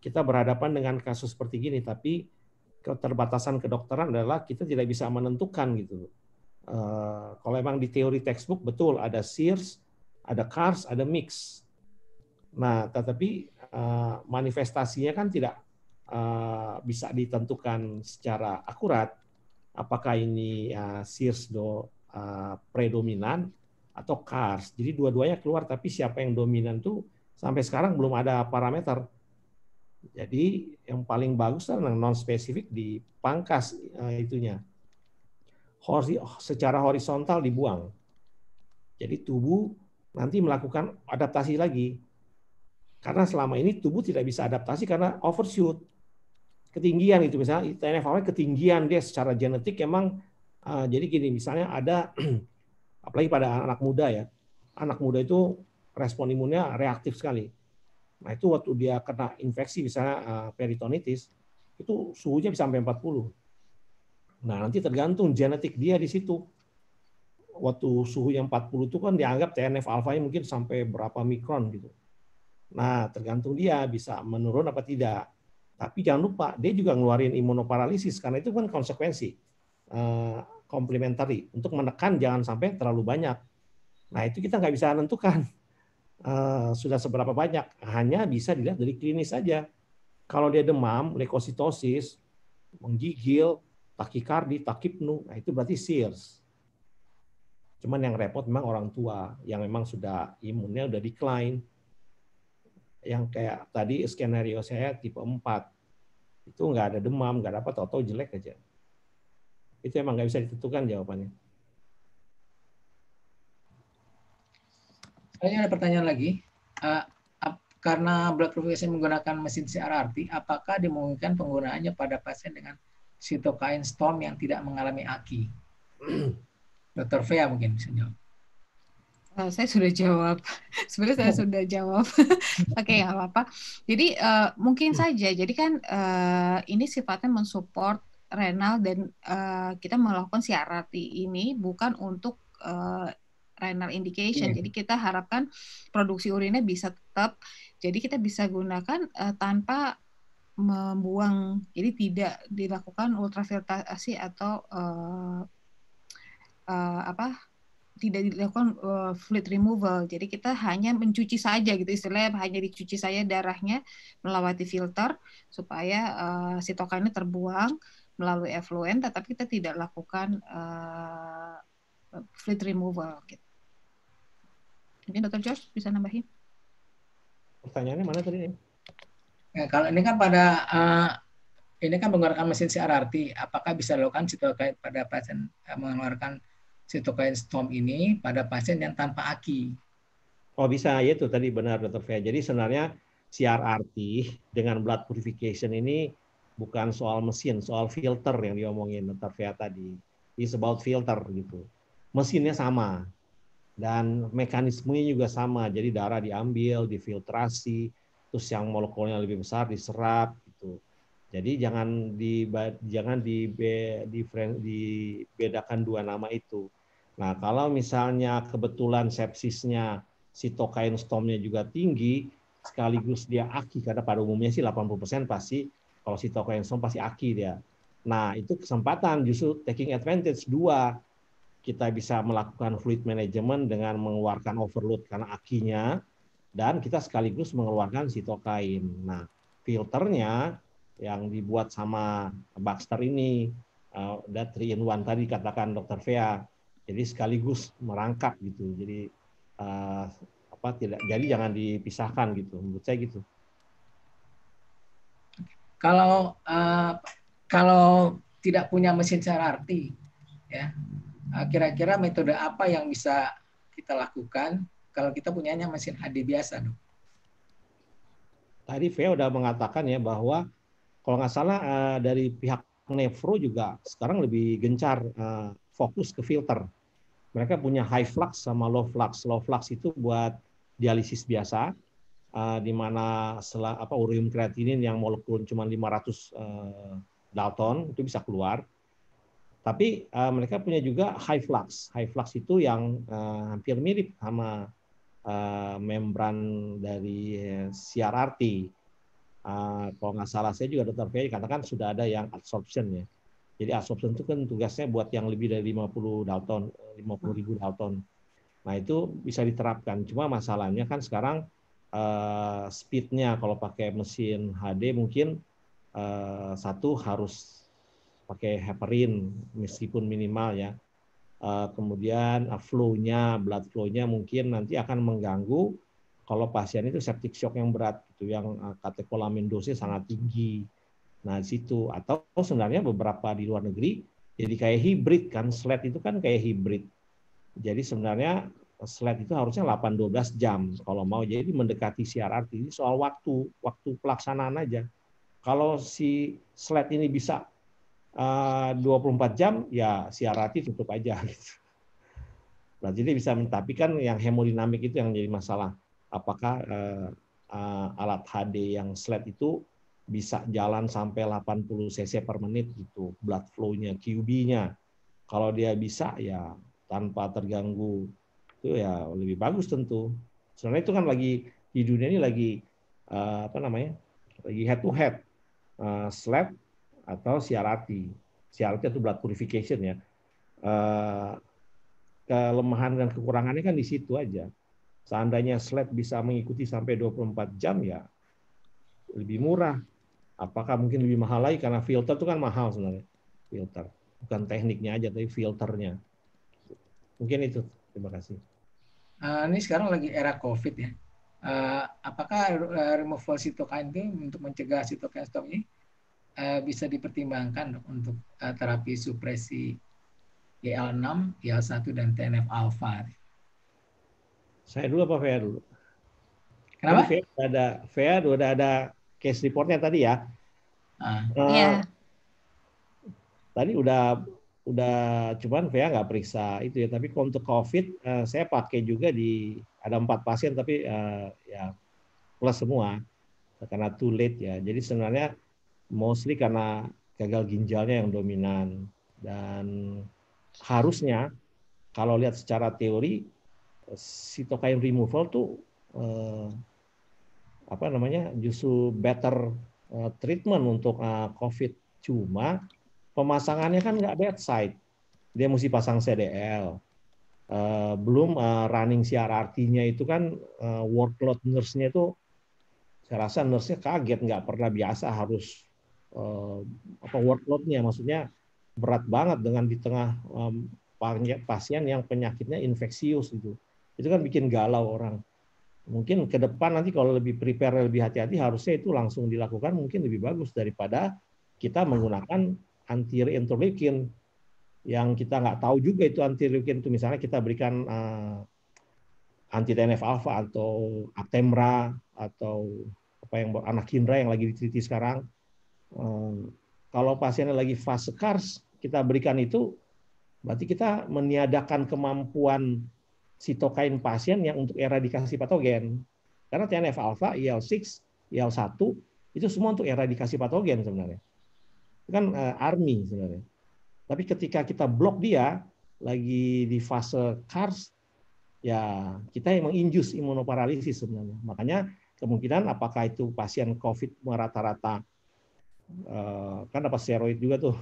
kita berhadapan dengan kasus seperti gini, tapi keterbatasan kedokteran adalah kita tidak bisa menentukan gitu. Uh, kalau emang di teori textbook betul ada Sears, ada Cars, ada Mix. Nah, tetapi uh, manifestasinya kan tidak uh, bisa ditentukan secara akurat apakah ini uh, Sears do uh, predominan atau cars. Jadi dua-duanya keluar, tapi siapa yang dominan tuh sampai sekarang belum ada parameter. Jadi yang paling bagus adalah non spesifik dipangkas eh, itunya. Hori, secara horizontal dibuang. Jadi tubuh nanti melakukan adaptasi lagi. Karena selama ini tubuh tidak bisa adaptasi karena overshoot. Ketinggian itu misalnya TNF ketinggian dia secara genetik emang uh, jadi gini misalnya ada apalagi pada anak muda ya. Anak muda itu respon imunnya reaktif sekali. Nah itu waktu dia kena infeksi misalnya eh, peritonitis, itu suhunya bisa sampai 40. Nah nanti tergantung genetik dia di situ. Waktu suhu yang 40 itu kan dianggap TNF alfanya mungkin sampai berapa mikron gitu. Nah tergantung dia bisa menurun apa tidak. Tapi jangan lupa dia juga ngeluarin imunoparalisis karena itu kan konsekuensi. Eh, komplementari untuk menekan jangan sampai terlalu banyak. Nah itu kita nggak bisa menentukan uh, eh, sudah seberapa banyak, hanya bisa dilihat dari klinis saja. Kalau dia demam, leukositosis, menggigil, takikardi, takipnu, nah itu berarti SIRS. Cuman yang repot memang orang tua yang memang sudah imunnya sudah decline. Yang kayak tadi skenario saya tipe 4. Itu nggak ada demam, nggak ada apa, tau jelek aja. Itu emang nggak bisa ditentukan jawabannya. Saya ada pertanyaan lagi. Uh, ap, karena blood purification menggunakan mesin CRRT, apakah dimungkinkan penggunaannya pada pasien dengan sitokain storm yang tidak mengalami AKI? Dokter Fea mungkin bisa jawab. Uh, saya sudah jawab. Sebenarnya saya oh. sudah jawab. Oke, okay, apa-apa. Jadi uh, mungkin hmm. saja. Jadi kan uh, ini sifatnya mensupport renal dan uh, kita melakukan syarat ini bukan untuk uh, renal indication. Yeah. Jadi kita harapkan produksi urinnya bisa tetap. Jadi kita bisa gunakan uh, tanpa membuang. Jadi tidak dilakukan ultrafiltrasi atau uh, uh, apa? tidak dilakukan uh, fluid removal. Jadi kita hanya mencuci saja gitu istilahnya hanya dicuci saja darahnya melewati filter supaya uh, sitokannya terbuang melalui effluent, tetapi kita tidak lakukan uh, fluid removal. Gitu. Mungkin Dr. George bisa nambahin. Pertanyaannya mana tadi? Ya, kalau ini kan pada uh, ini kan menggunakan mesin CRRT, apakah bisa dilakukan sitokain pada pasien eh, mengeluarkan sitokain storm ini pada pasien yang tanpa AKI? Oh bisa, ya itu tadi benar Dr. Fia. Jadi sebenarnya CRRT dengan blood purification ini bukan soal mesin, soal filter yang diomongin Dr. Fia tadi. It's about filter gitu. Mesinnya sama dan mekanismenya juga sama. Jadi darah diambil, difiltrasi, terus yang molekulnya lebih besar diserap gitu. Jadi jangan di jangan di, dibedakan dua nama itu. Nah, kalau misalnya kebetulan sepsisnya sitokain stormnya juga tinggi, sekaligus dia aki karena pada umumnya sih 80% pasti kalau si toko yang sempat pasti aki dia. Nah, itu kesempatan justru taking advantage. Dua, kita bisa melakukan fluid management dengan mengeluarkan overload karena akinya, dan kita sekaligus mengeluarkan sitokain. Nah, filternya yang dibuat sama Baxter ini, uh, three in one tadi katakan Dokter Vea, jadi sekaligus merangkap gitu. Jadi uh, apa tidak? Jadi jangan dipisahkan gitu. Menurut saya gitu. Kalau uh, kalau tidak punya mesin secara arti, ya eh, kira-kira metode apa yang bisa kita lakukan kalau kita punyanya mesin HD biasa, dong Tadi V udah mengatakan ya bahwa kalau nggak salah uh, dari pihak nefro juga sekarang lebih gencar uh, fokus ke filter. Mereka punya high flux sama low flux. Low flux itu buat dialisis biasa, uh, di mana sela, apa urium kreatinin yang molekul cuma 500 uh, eh, dalton itu bisa keluar. Tapi uh, mereka punya juga high flux. High flux itu yang uh, hampir mirip sama uh, membran dari CRRT. Uh, kalau nggak salah saya juga dokter karena kan sudah ada yang absorption ya. Jadi absorption itu kan tugasnya buat yang lebih dari 50 dalton, 50 ribu dalton. Nah itu bisa diterapkan. Cuma masalahnya kan sekarang Eh, speednya kalau pakai mesin HD mungkin uh, satu harus pakai heparin meskipun minimal ya. Uh, kemudian uh, flow-nya, blood flow-nya mungkin nanti akan mengganggu kalau pasien itu septic shock yang berat itu yang uh, katekolamin dosis sangat tinggi. Nah, di situ atau sebenarnya beberapa di luar negeri jadi kayak hybrid kan, sled itu kan kayak hybrid Jadi sebenarnya slide itu harusnya 8-12 jam kalau mau. Jadi mendekati arti ini soal waktu, waktu pelaksanaan aja. Kalau si slide ini bisa eh, uh, 24 jam, ya siar arti tutup aja. Gitu. Nah, jadi bisa tapi kan yang hemodinamik itu yang jadi masalah. Apakah uh, uh, alat HD yang slide itu bisa jalan sampai 80 cc per menit gitu, blood flow-nya, QB-nya. Kalau dia bisa ya tanpa terganggu itu ya lebih bagus tentu. Sebenarnya itu kan lagi di dunia ini lagi uh, apa namanya? lagi head to head uh, slab atau siarati. Siarati itu blood purification ya. Uh, kelemahan dan kekurangannya kan di situ aja. Seandainya slab bisa mengikuti sampai 24 jam ya lebih murah. Apakah mungkin lebih mahal lagi karena filter itu kan mahal sebenarnya. Filter bukan tekniknya aja tapi filternya. Mungkin itu. Terima kasih uh, ini sekarang lagi era COVID ya. Eh, apakah eh, removal sitokin itu untuk mencegah sitokin storm ini bisa dipertimbangkan untuk terapi supresi IL6, IL1 dan TNF alpha? Saya dulu apa VR dulu? Kenapa? VR sudah ada VR udah ada case reportnya tadi ya. Uh, uh, yeah. Tadi udah udah cuman saya nggak periksa itu ya tapi untuk COVID uh, saya pakai juga di ada empat pasien tapi uh, ya plus semua karena too late ya jadi sebenarnya mostly karena gagal ginjalnya yang dominan dan harusnya kalau lihat secara teori sitokain removal tuh uh, apa namanya justru better uh, treatment untuk uh, COVID cuma pemasangannya kan nggak bedside. Dia mesti pasang CDL. Uh, eh, belum uh, running CRRT-nya itu kan uh, workload nurse-nya itu saya rasa nurse-nya kaget nggak pernah biasa harus uh, apa workload-nya maksudnya berat banget dengan di tengah um, pasien yang penyakitnya infeksius itu. Itu kan bikin galau orang. Mungkin ke depan nanti kalau lebih prepare lebih hati-hati harusnya itu langsung dilakukan mungkin lebih bagus daripada kita menggunakan anti interleukin yang kita nggak tahu juga itu anti interleukin itu misalnya kita berikan uh, eh, anti TNF alpha atau Actemra atau apa yang anak Hindra yang lagi diteliti sekarang um, kalau pasiennya lagi fase CARS kita berikan itu berarti kita meniadakan kemampuan sitokain pasien yang untuk eradikasi patogen karena TNF alpha IL6 IL1 itu semua untuk eradikasi patogen sebenarnya itu kan uh, army sebenarnya. Tapi ketika kita blok dia lagi di fase CARS, ya kita emang menginjus imunoparalisis sebenarnya. Makanya kemungkinan apakah itu pasien COVID merata-rata uh, kan apa steroid juga tuh.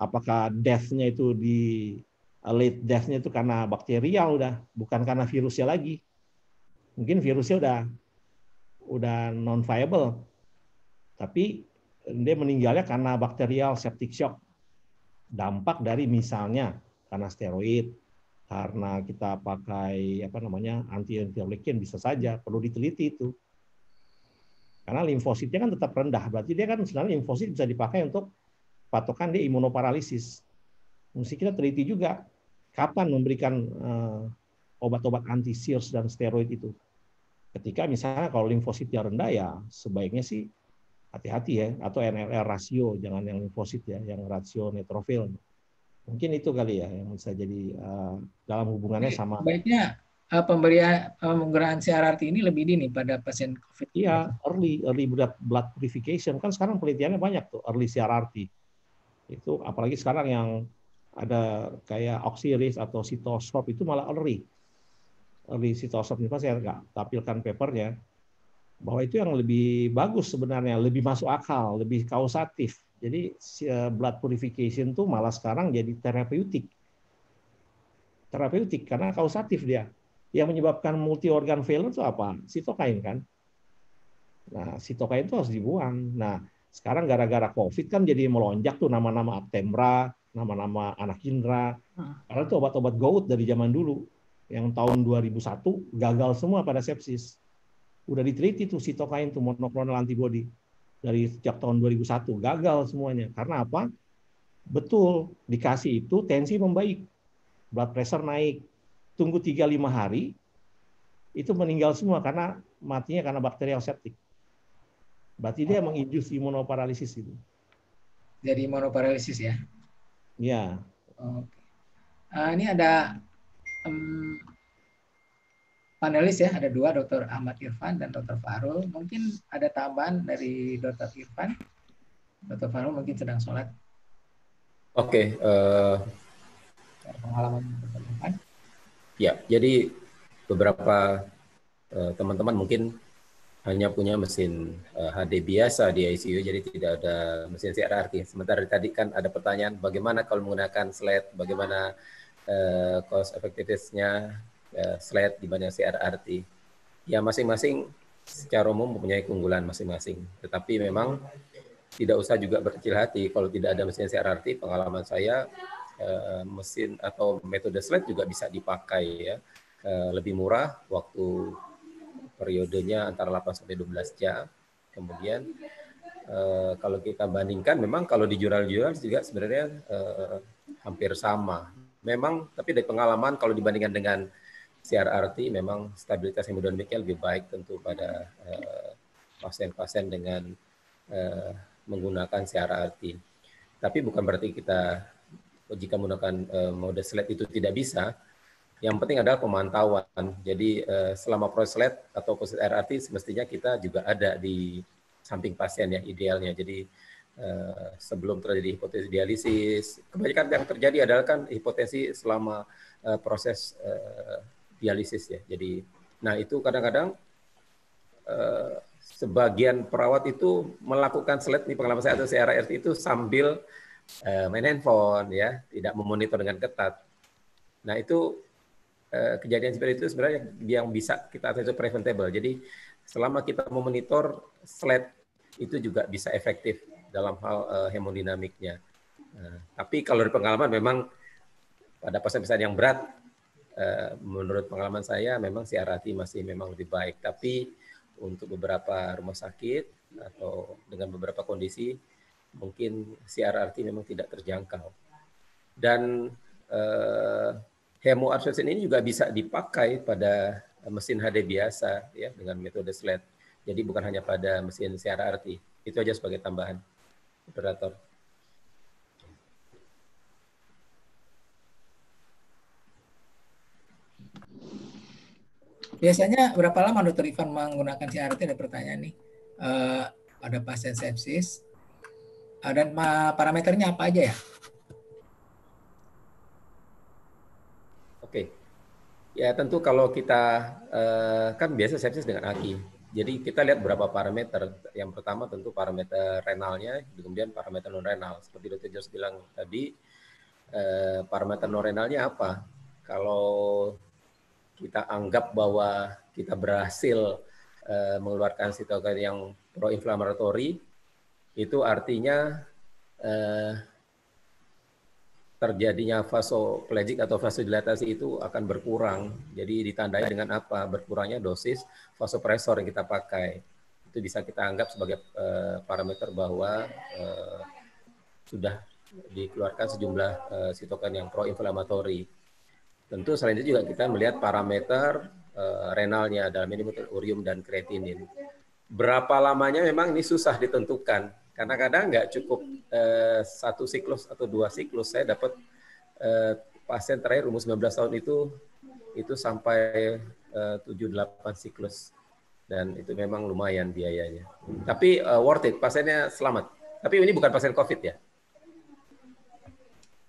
Apakah death-nya itu di uh, late death-nya itu karena bakterial udah, bukan karena virusnya lagi. Mungkin virusnya udah udah non viable. Tapi dia meninggalnya karena bakterial septic shock. Dampak dari misalnya karena steroid, karena kita pakai apa namanya anti interleukin bisa saja perlu diteliti itu. Karena limfositnya kan tetap rendah, berarti dia kan sebenarnya limfosit bisa dipakai untuk patokan dia imunoparalisis. Mesti kita teliti juga kapan memberikan eh, obat-obat anti sirs dan steroid itu. Ketika misalnya kalau limfositnya rendah ya sebaiknya sih hati-hati ya atau NLR rasio jangan yang limfosit ya yang rasio neutrofil mungkin itu kali ya yang bisa jadi uh, dalam hubungannya sama baiknya uh, eh, pemberian eh, penggunaan CRRT ini lebih dini pada pasien COVID iya early early blood, purification kan sekarang penelitiannya banyak tuh early CRRT itu apalagi sekarang yang ada kayak oxiris atau sitoskop itu malah early early sitoskop ini saya nggak tampilkan papernya bahwa itu yang lebih bagus sebenarnya, lebih masuk akal, lebih kausatif. Jadi eh, blood purification tuh malah sekarang jadi terapeutik. Terapeutik karena kausatif dia. Yang menyebabkan multi organ failure itu apa? Sitokain kan. Nah, sitokain itu harus dibuang. Nah, sekarang gara-gara COVID kan jadi melonjak tuh nama-nama Aptemra, nama-nama anak Indra. Karena ah. itu obat-obat gout dari zaman dulu. Yang tahun 2001 gagal semua pada sepsis udah diteliti tuh sitokain tuh monoklonal antibody dari sejak tahun 2001 gagal semuanya karena apa betul dikasih itu tensi membaik blood pressure naik tunggu 3-5 hari itu meninggal semua karena matinya karena bakterial septik berarti dia menginjus imunoparalisis itu jadi imunoparalisis ya ya oh, uh, ini ada um, panelis ya ada dua Dr. Ahmad Irfan dan Dr. Farul. Mungkin ada tambahan dari Dr. Irfan. Dr. Farul mungkin sedang sholat. Oke. Okay, uh, eh, pengalaman Dr. Irfan. Ya, jadi beberapa eh, teman-teman uh, mungkin hanya punya mesin uh, eh, HD biasa di ICU, jadi tidak ada mesin CRRT. Sementara tadi kan ada pertanyaan bagaimana kalau menggunakan sled, bagaimana uh, cost effectiveness-nya uh, slide dibanding CRRT. Ya masing-masing secara umum mempunyai keunggulan masing-masing. Tetapi memang tidak usah juga berkecil hati kalau tidak ada mesin CRRT. Pengalaman saya eh, mesin atau metode slide juga bisa dipakai ya eh, lebih murah waktu periodenya antara 8 sampai 12 jam. Kemudian kalau kita bandingkan memang kalau di jurnal-jurnal juga sebenarnya hampir sama. Memang tapi dari pengalaman kalau dibandingkan dengan CRRT memang stabilitas hemodinamiknya lebih baik tentu pada eh, pasien-pasien uh, dengan uh, menggunakan CRRT. Tapi bukan berarti kita jika menggunakan uh, mode SLED itu tidak bisa. Yang penting adalah pemantauan. Jadi uh, selama proses SLED atau proses RRT semestinya kita juga ada di samping pasien yang idealnya. Jadi Uh, sebelum terjadi hipotesis dialisis. Kebanyakan yang terjadi adalah kan hipotesi selama uh, proses uh, dialisis ya. Jadi, nah itu kadang-kadang eh, sebagian perawat itu melakukan slide di pengalaman saya atau CRRT itu sambil eh, main handphone ya, tidak memonitor dengan ketat. Nah itu eh, kejadian seperti itu sebenarnya yang bisa kita atasi preventable. Jadi selama kita memonitor slide itu juga bisa efektif dalam hal uh, hemodinamiknya. Nah, tapi kalau dari pengalaman memang pada pasien-pasien yang berat Eh, menurut pengalaman saya memang CRRT masih memang lebih baik. Tapi untuk beberapa rumah sakit atau dengan beberapa kondisi mungkin CRRT memang tidak terjangkau. Dan eh, ini juga bisa dipakai pada mesin HD biasa ya dengan metode SLED. Jadi bukan hanya pada mesin CRRT. Itu aja sebagai tambahan. operator Biasanya berapa lama dokter Ivan menggunakan CRT? Ada pertanyaan nih. Uh, ada pasien sepsis. Uh, dan parameternya apa aja ya? Oke. Okay. Ya tentu kalau kita uh, kan biasa sepsis dengan aki. Jadi kita lihat berapa parameter. Yang pertama tentu parameter renalnya, kemudian parameter non renal. Seperti dokter Jos bilang tadi, uh, parameter non renalnya apa? Kalau kita anggap bahwa kita berhasil uh, mengeluarkan sitokin yang proinflamatori, itu artinya uh, terjadinya vasoplejik atau vasodilatasi itu akan berkurang. Jadi ditandai dengan apa? Berkurangnya dosis vasopresor yang kita pakai. Itu bisa kita anggap sebagai uh, parameter bahwa uh, sudah dikeluarkan sejumlah uh, sitokin yang proinflamatori. Tentu selain itu juga kita melihat parameter uh, renalnya dalam ini mungkin urium dan kreatinin. Berapa lamanya memang ini susah ditentukan. Karena kadang nggak cukup uh, satu siklus atau dua siklus. Saya dapat uh, pasien terakhir umur 19 tahun itu itu sampai uh, 7-8 siklus. Dan itu memang lumayan biayanya. Tapi uh, worth it, pasiennya selamat. Tapi ini bukan pasien COVID ya?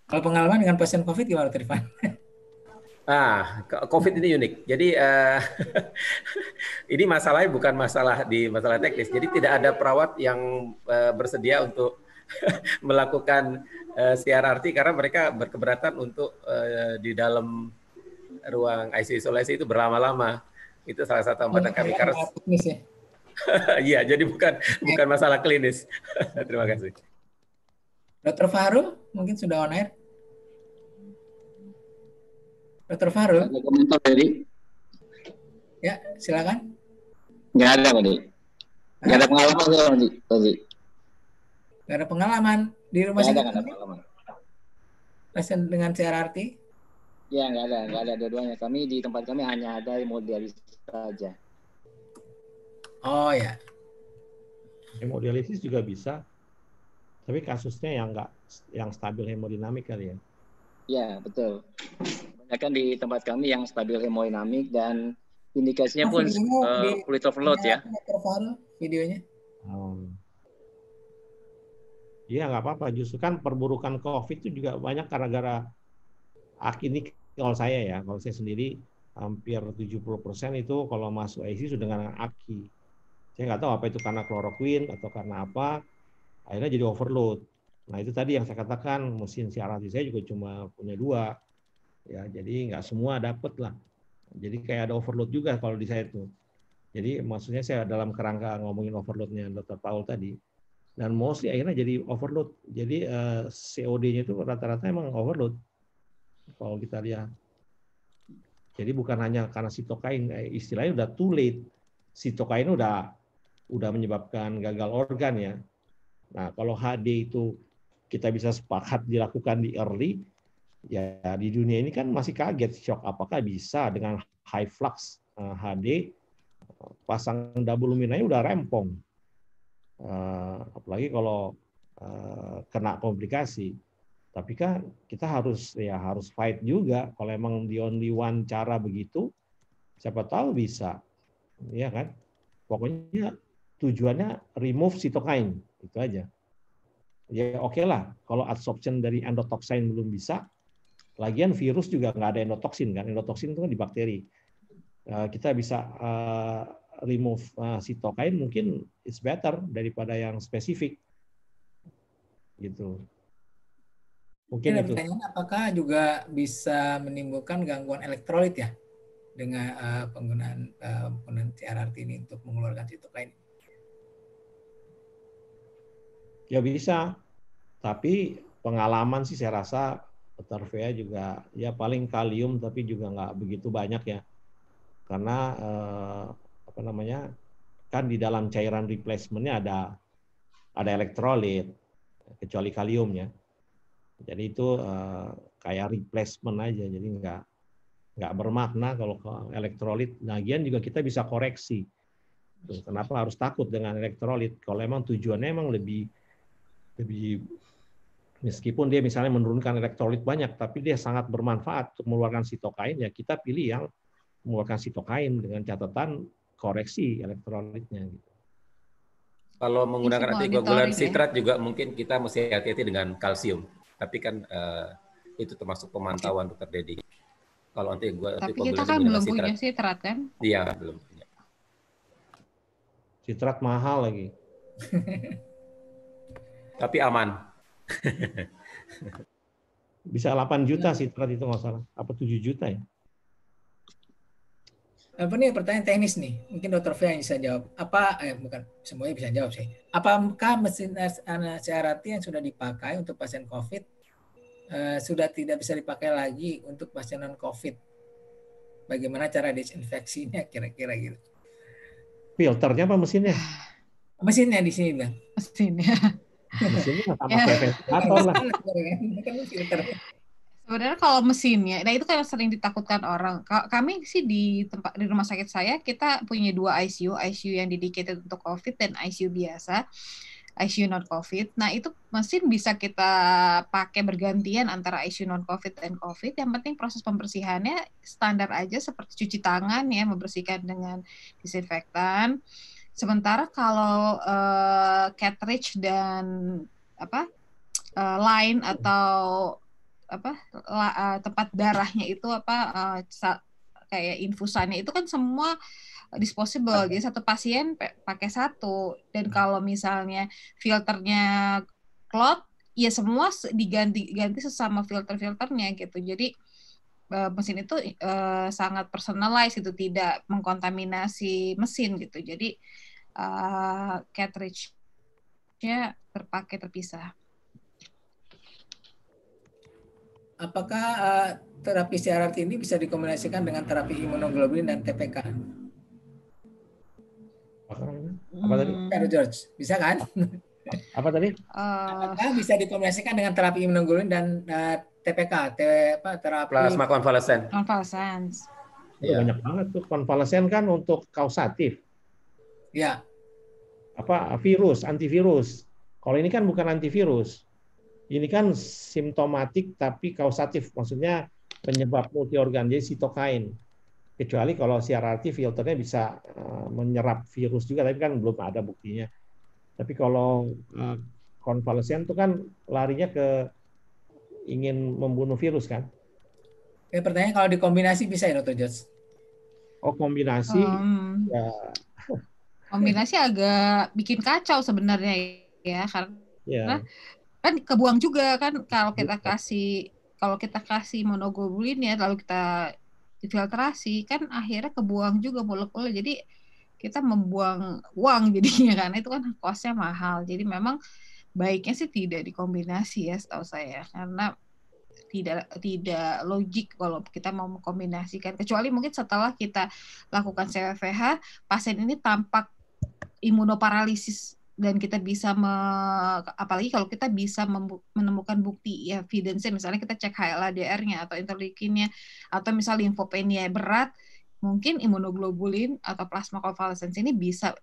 Kalau pengalaman dengan pasien COVID gimana, Trifan? Ah, COVID ini unik. Jadi uh, ini masalahnya bukan masalah di masalah teknis. Jadi tidak ada perawat yang uh, bersedia untuk melakukan uh, eh, CRRT karena mereka berkeberatan untuk uh, di dalam ruang ICU isolasi itu berlama-lama. Itu salah satu hambatan iya, kami iya, karena iya, teknis ya. Iya, jadi bukan bukan masalah klinis. Terima kasih. Dr. Faru mungkin sudah on air. Dr. Farul. Ada komentar dari? Ya, silakan. Gak ada, Pak Dik. Gak ada pengalaman, Pak Dik. Gak ada pengalaman di rumah sakit. Gak ada, pengalaman. Pasien dengan CRRT? Ya, gak ada. gak ada dua-duanya. Kami di tempat kami hanya ada hemodialisis saja. Oh, ya. Hemodialisis juga bisa. Tapi kasusnya yang nggak yang stabil hemodinamik kali ya. Ya, betul kan di tempat kami yang stabil hemodinamik dan indikasinya pun uh, overload ya. Terparu videonya. Hmm. Iya nggak apa-apa. Justru kan perburukan COVID itu juga banyak karena gara-gara ini kalau saya ya, kalau saya sendiri hampir 70% itu kalau masuk IC sudah dengan aki. Saya nggak tahu apa itu karena kloroquin atau karena apa, akhirnya jadi overload. Nah itu tadi yang saya katakan mesin siaran saya juga cuma punya dua, ya jadi nggak semua dapet lah jadi kayak ada overload juga kalau di saya itu jadi maksudnya saya dalam kerangka ngomongin overloadnya Dr. Paul tadi dan mostly akhirnya jadi overload jadi uh, eh, COD-nya itu rata-rata emang overload kalau kita lihat jadi bukan hanya karena sitokain eh, istilahnya udah too late sitokain udah udah menyebabkan gagal organ ya nah kalau HD itu kita bisa sepakat dilakukan di early ya di dunia ini kan masih kaget shock apakah bisa dengan high flux HD eh, pasang double luminanya udah rempong eh, apalagi kalau eh, kena komplikasi tapi kan kita harus ya harus fight juga kalau emang the only one cara begitu siapa tahu bisa ya kan pokoknya tujuannya remove sitokain itu aja ya oke okay lah kalau adsorption dari endotoksin belum bisa Lagian virus juga nggak ada endotoksin kan. Endotoksin itu kan di bakteri. Eh, kita bisa eh, remove eh, sitokain mungkin it's better daripada yang spesifik. Gitu. Mungkin itu. apakah juga bisa menimbulkan gangguan elektrolit ya dengan penggunaan uh, penggunaan CRRT ini untuk mengeluarkan sitokain? Ya bisa, tapi pengalaman sih saya rasa Tarvea juga ya paling kalium tapi juga nggak begitu banyak ya karena eh, apa namanya kan di dalam cairan replacementnya ada ada elektrolit kecuali kaliumnya jadi itu eh, kayak replacement aja jadi nggak nggak bermakna kalau elektrolit lagian nah, juga kita bisa koreksi Terus kenapa harus takut dengan elektrolit kalau emang tujuannya emang lebih lebih meskipun dia misalnya menurunkan elektrolit banyak, tapi dia sangat bermanfaat untuk mengeluarkan sitokain, ya kita pilih yang mengeluarkan sitokain dengan catatan koreksi elektrolitnya. Gitu. Kalau menggunakan antikoagulan sitrat ya? juga mungkin kita mesti hati-hati dengan kalsium, tapi kan uh, itu termasuk pemantauan dokter Dedi. Kalau gua Tapi kita kan belum sitrat. punya sitrat kan? Iya belum punya. Sitrat mahal lagi. tapi aman. Bisa 8 juta sih tadi itu nggak salah. Apa 7 juta ya? Apa nih pertanyaan teknis nih? Mungkin Dokter Fia yang bisa jawab. Apa eh bukan semuanya bisa jawab sih. Apakah mesin CRT yang sudah dipakai untuk pasien COVID eh, sudah tidak bisa dipakai lagi untuk pasien non COVID? Bagaimana cara disinfeksinya kira-kira gitu? Filternya apa mesinnya? Mesinnya di sini, Bang. Mesinnya. Ya. Kan Sebenarnya kalau mesinnya, nah itu kan sering ditakutkan orang. Kami sih di tempat di rumah sakit saya kita punya dua ICU, ICU yang dedicated untuk COVID dan ICU biasa, ICU non COVID. Nah itu mesin bisa kita pakai bergantian antara ICU non COVID dan COVID. Yang penting proses pembersihannya standar aja seperti cuci tangan ya, membersihkan dengan disinfektan Sementara kalau uh, eh, cartridge dan apa uh, line atau apa la, uh, tempat darahnya itu apa uh, sa, kayak infusannya itu kan semua disposable. Jadi satu pasien pakai satu. Dan hmm. kalau misalnya filternya clot, ya semua diganti-ganti sesama filter-filternya gitu. Jadi Eh, mesin itu uh, sangat personalized itu tidak mengkontaminasi mesin gitu. Jadi uh, cartridge-nya terpakai terpisah. Apakah uh, terapi CRRT ini bisa dikombinasikan dengan terapi imunoglobulin dan TPK? Apa tadi? Hmm. Aduh, George, bisa kan? Apa tadi? Uh, Apakah bisa dikombinasikan dengan terapi imunoglobulin dan uh, TPK, T, apa, terapi plasma konvalesen. Konvalesen. Ya. Banyak banget tuh konvalesen kan untuk kausatif. Ya. Apa virus, antivirus. Kalau ini kan bukan antivirus. Ini kan simptomatik tapi kausatif, maksudnya penyebab multiorgan jadi sitokain. Kecuali kalau CRRT filternya bisa eh, menyerap virus juga, tapi kan belum ada buktinya. Tapi kalau eh, konvalesen itu kan larinya ke ingin membunuh virus kan? Eh pertanyaan kalau dikombinasi bisa ya dokter George? Oh kombinasi, hmm. ya. kombinasi agak bikin kacau sebenarnya ya karena ya. kan kebuang juga kan kalau kita kasih kalau kita kasih monoglobulin ya lalu kita filtrasi kan akhirnya kebuang juga molekulnya jadi kita membuang uang jadinya karena itu kan kosnya mahal jadi memang baiknya sih tidak dikombinasi ya setahu saya karena tidak tidak logik kalau kita mau mengkombinasikan kecuali mungkin setelah kita lakukan CWPH pasien ini tampak imunoparalisis dan kita bisa me, apalagi kalau kita bisa menemukan bukti ya evidence misalnya kita cek HLA-DR-nya atau interleukinnya atau misalnya limfopenia berat mungkin imunoglobulin atau plasma konvalesensi ini bisa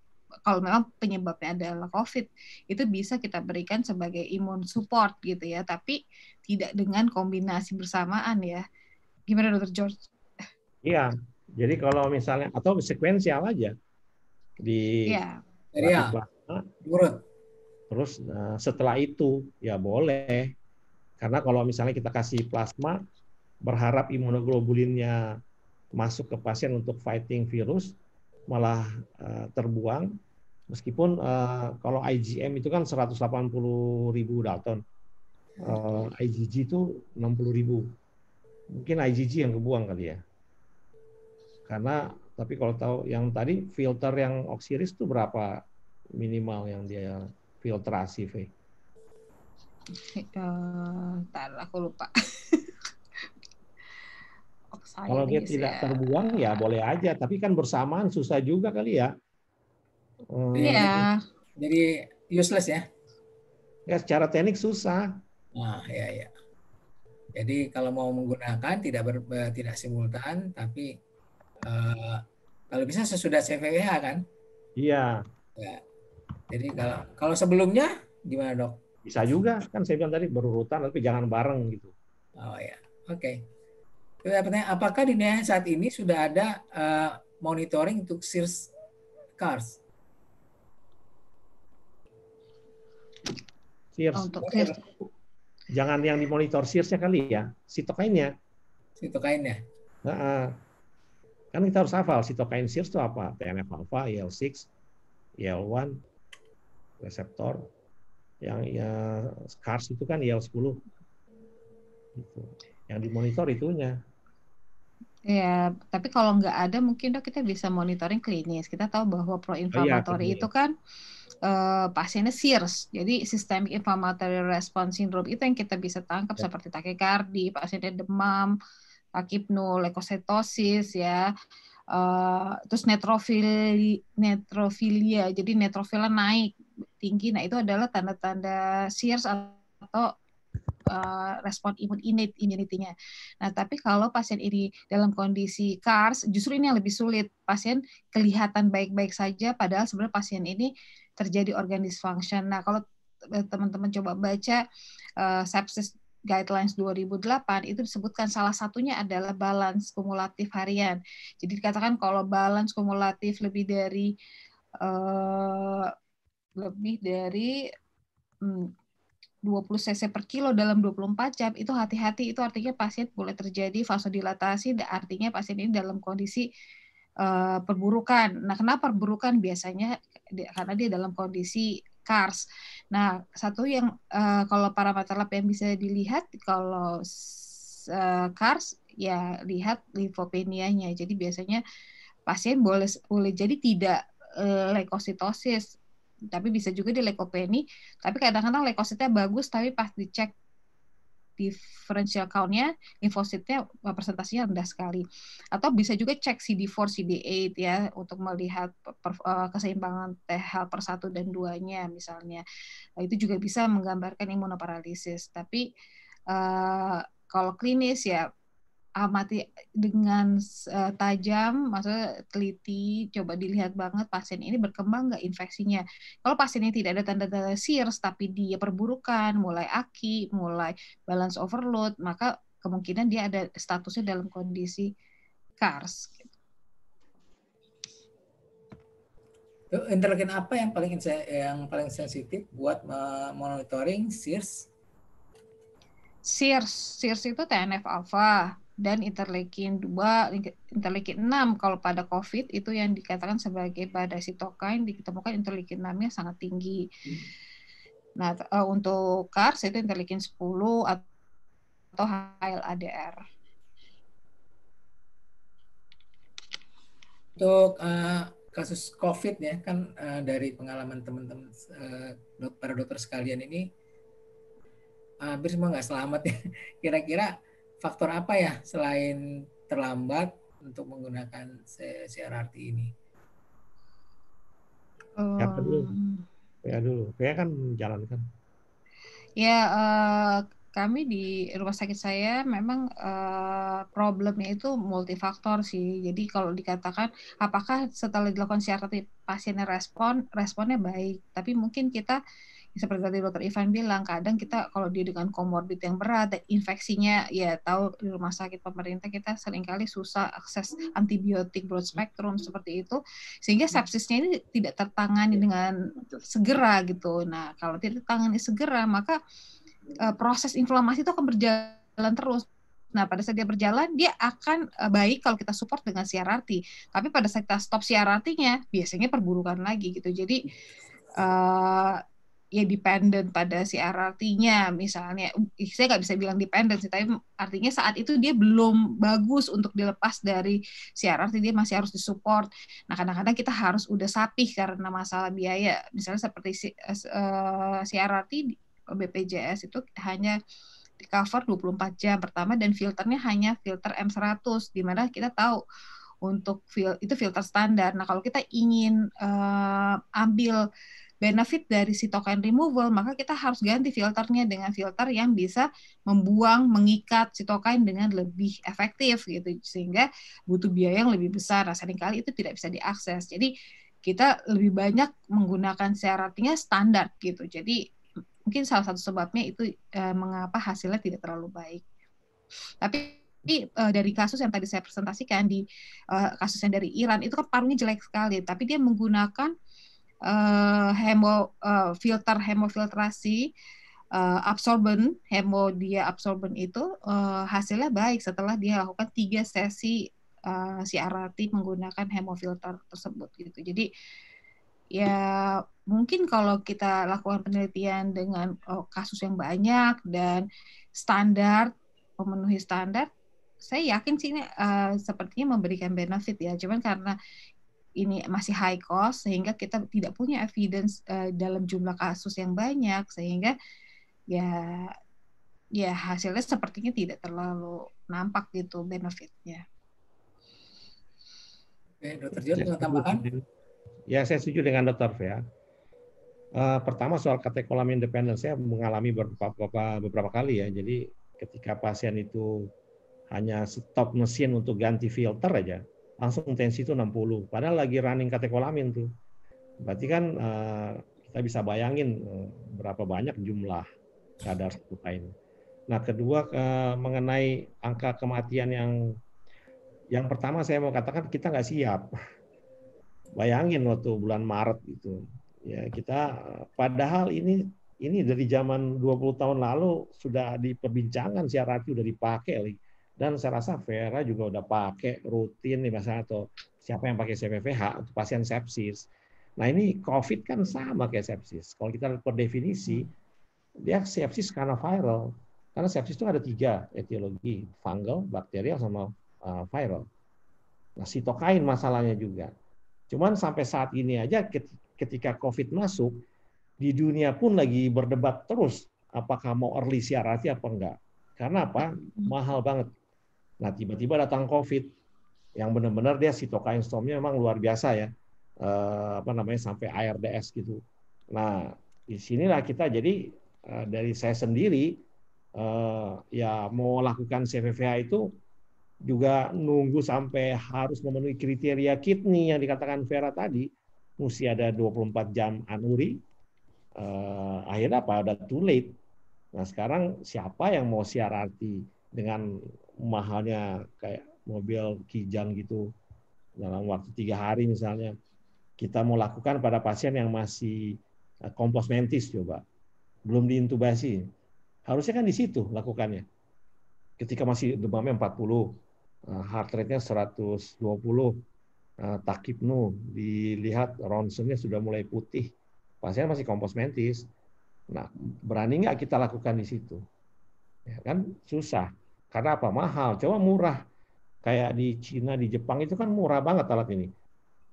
kalau memang penyebabnya adalah COVID, itu bisa kita berikan sebagai imun support gitu ya, tapi tidak dengan kombinasi bersamaan ya. Gimana Dokter George? Iya, jadi kalau misalnya atau sekuensial aja di ya. Iya. Urut. Terus eh, setelah itu ya boleh, karena kalau misalnya kita kasih plasma, berharap imunoglobulinnya masuk ke pasien untuk fighting virus, malah eh, terbuang meskipun eh, kalau IgM itu kan 180 ribu dalton eh, IgG itu 60 ribu mungkin IgG yang kebuang kali ya karena tapi kalau tahu yang tadi filter yang oksiris itu berapa minimal yang dia filtrasi V? Uh, ntar aku lupa. Oh, kalau dia ya, tidak ya. terbuang ya boleh aja, tapi kan bersamaan susah juga kali ya. Hmm. Iya. iya. Jadi useless ya? Ya secara teknik susah. Nah ya ya. Jadi kalau mau menggunakan tidak ber, tidak simultan, tapi uh, kalau bisa sesudah CVH kan? Iya. Ya. Jadi kalau kalau sebelumnya gimana dok? Bisa juga kan saya bilang tadi berurutan tapi jangan bareng gitu. Oh ya, oke. Okay. Iya, apakah di Indonesia saat ini sudah ada uh, monitoring untuk sirs cars? Sears. Oh, untuk Jangan yang dimonitor sirsnya kali ya, sitokainnya. Sitokainnya. Nah, uh, kan kita harus hafal sitokain sirs itu apa? TNF alpha, e IL6, e IL1, reseptor. Yang ya CARS itu kan e IL10. Gitu. Yang dimonitor itunya, Ya, tapi kalau nggak ada mungkin dok kita bisa monitoring klinis. Kita tahu bahwa proinflammatory oh, iya, itu kan uh, pasiennya SIRS. Jadi systemic inflammatory response syndrome itu yang kita bisa tangkap ya. seperti takikardi, pasiennya demam, akipno, leukositosis ya. Uh, terus netrofili, netrofilia, jadi netrofilia naik tinggi. Nah itu adalah tanda-tanda SIRS atau uh, respon imun innate immunity Nah, tapi kalau pasien ini dalam kondisi CARS, justru ini yang lebih sulit. Pasien kelihatan baik-baik saja, padahal sebenarnya pasien ini terjadi organ dysfunction. Nah, kalau eh, teman-teman coba baca uh, sepsis guidelines 2008 itu disebutkan salah satunya adalah balance kumulatif harian. Jadi dikatakan kalau balance kumulatif lebih dari uh, lebih dari hmm, 20 cc per kilo dalam 24 jam itu hati-hati itu artinya pasien boleh terjadi vasodilatasi artinya pasien ini dalam kondisi uh, perburukan. Nah, kenapa perburukan biasanya karena dia dalam kondisi kars. Nah, satu yang uh, kalau parameter lab yang bisa dilihat kalau uh, eh, CARS ya lihat limfopenianya. Jadi biasanya pasien boleh boleh jadi tidak leukositosis tapi bisa juga di leukopeni, tapi kadang-kadang leukositnya bagus tapi pas dicek differential count-nya limfositnya eh, presentasinya rendah sekali. Atau bisa juga cek CD4, CD8 ya untuk melihat per, uh, keseimbangan TH per satu dan duanya misalnya. Nah, itu juga bisa menggambarkan imunoparalisis. Tapi uh, kalau klinis ya amati dengan uh, tajam, maksudnya teliti, coba dilihat banget pasien ini berkembang nggak infeksinya. Kalau pasien ini tidak ada tanda-tanda SIRS, tapi dia perburukan, mulai aki, mulai balance overload, maka kemungkinan dia ada statusnya dalam kondisi CARS. Interleukin apa yang paling yang paling sensitif buat monitoring SIRS? SIRS, SIRS itu TNF alpha, dan interleukin 2, interleukin 6 kalau pada COVID itu yang dikatakan sebagai pada sitokain ditemukan interleukin 6-nya sangat tinggi. Nah, eh, untuk CARS itu interleukin 10 atau HLA-DR. Untuk uh, kasus COVID ya kan uh, dari pengalaman teman-teman uh, para dokter sekalian ini hampir semua nggak selamat ya. Kira-kira faktor apa ya selain terlambat untuk menggunakan CRRT ini? Kan kan? Ya dulu? ya dulu. PA kan menjalankan. Ya, kami di rumah sakit saya memang eh, problemnya itu multifaktor sih. Jadi kalau dikatakan apakah setelah dilakukan CRRT pasiennya respon, responnya baik. Tapi mungkin kita seperti tadi dokter Ivan bilang kadang kita kalau dia dengan komorbid yang berat infeksinya ya tahu di rumah sakit pemerintah kita seringkali susah akses antibiotik broad spectrum seperti itu sehingga hmm. sepsisnya ini tidak tertangani iya, dengan segera gitu nah kalau tidak tertangani segera maka uh, proses inflamasi itu akan berjalan terus Nah, pada saat dia berjalan, dia akan e, baik kalau kita support dengan CRRT. Tapi pada saat kita stop CRRT-nya, biasanya perburukan lagi gitu. Jadi uh, ya dependent pada si RRT-nya misalnya saya nggak bisa bilang dependent sih tapi artinya saat itu dia belum bagus untuk dilepas dari si RRT dia masih harus disupport nah kadang-kadang kita harus udah sapih karena masalah biaya misalnya seperti si, uh, si RRT BPJS itu hanya di cover 24 jam pertama dan filternya hanya filter M100 di mana kita tahu untuk fil itu filter standar nah kalau kita ingin uh, ambil benefit dari sitokin removal, maka kita harus ganti filternya dengan filter yang bisa membuang, mengikat sitokin dengan lebih efektif gitu, sehingga butuh biaya yang lebih besar. Nah, seringkali itu tidak bisa diakses. Jadi kita lebih banyak menggunakan syaratnya standar gitu. Jadi mungkin salah satu sebabnya itu e, mengapa hasilnya tidak terlalu baik. Tapi tapi eh, dari kasus yang tadi saya presentasikan di eh, kasus yang dari Iran itu kan parunya jelek sekali, tapi dia menggunakan uh, hemo uh, filter hemofiltrasi uh, absorben hemo dia absorben itu uh, hasilnya baik setelah dia lakukan tiga sesi uh, CRRT menggunakan hemofilter tersebut gitu. Jadi ya mungkin kalau kita lakukan penelitian dengan oh, kasus yang banyak dan standar memenuhi standar saya yakin sih ini uh, sepertinya memberikan benefit ya cuman karena ini masih high cost sehingga kita tidak punya evidence uh, dalam jumlah kasus yang banyak sehingga ya ya hasilnya sepertinya tidak terlalu nampak gitu benefitnya. Oke, Dokter ya, tambahan? Ya, saya setuju dengan Dokter ya. Uh, pertama soal katekolamin independen saya mengalami beberapa, beberapa, beberapa kali ya. Jadi ketika pasien itu hanya stop mesin untuk ganti filter aja, langsung tensi itu 60. Padahal lagi running katekolamin tuh. Berarti kan eh, kita bisa bayangin eh, berapa banyak jumlah kadar serupa ini. Nah, kedua eh, mengenai angka kematian yang yang pertama saya mau katakan kita nggak siap. Bayangin waktu bulan Maret itu. Ya, kita padahal ini ini dari zaman 20 tahun lalu sudah diperbincangkan siar radio sudah dipakai dan saya rasa Vera juga udah pakai rutin nih misalnya atau siapa yang pakai CPVH untuk pasien sepsis. Nah ini COVID kan sama kayak sepsis. Kalau kita perdefinisi per definisi, dia sepsis karena viral. Karena sepsis itu ada tiga etiologi, fungal, bakterial, sama eh, viral. Nah sitokain masalahnya juga. Cuman sampai saat ini aja ketika COVID masuk, di dunia pun lagi berdebat terus apakah mau early siarasi apa enggak. Karena apa? Hmm. Mahal banget Nah, tiba-tiba datang COVID yang benar-benar dia sitokain stormnya memang luar biasa ya. Eh, apa namanya sampai ARDS gitu. Nah, di sinilah kita jadi eh, dari saya sendiri eh, ya mau lakukan CVVA itu juga nunggu sampai harus memenuhi kriteria kidney yang dikatakan Vera tadi, mesti ada 24 jam anuri. e, akhirnya apa? Udah too late. Nah sekarang siapa yang mau siar arti dengan mahalnya kayak mobil kijang gitu dalam waktu tiga hari misalnya kita mau lakukan pada pasien yang masih eh, kompos mentis coba belum diintubasi harusnya kan di situ lakukannya ketika masih demamnya 40 eh, heart rate-nya 120 eh, takipnu dilihat ronsennya sudah mulai putih pasien masih kompos mentis nah berani nggak kita lakukan di situ ya kan susah karena apa? Mahal. Coba murah. Kayak di Cina, di Jepang itu kan murah banget alat ini.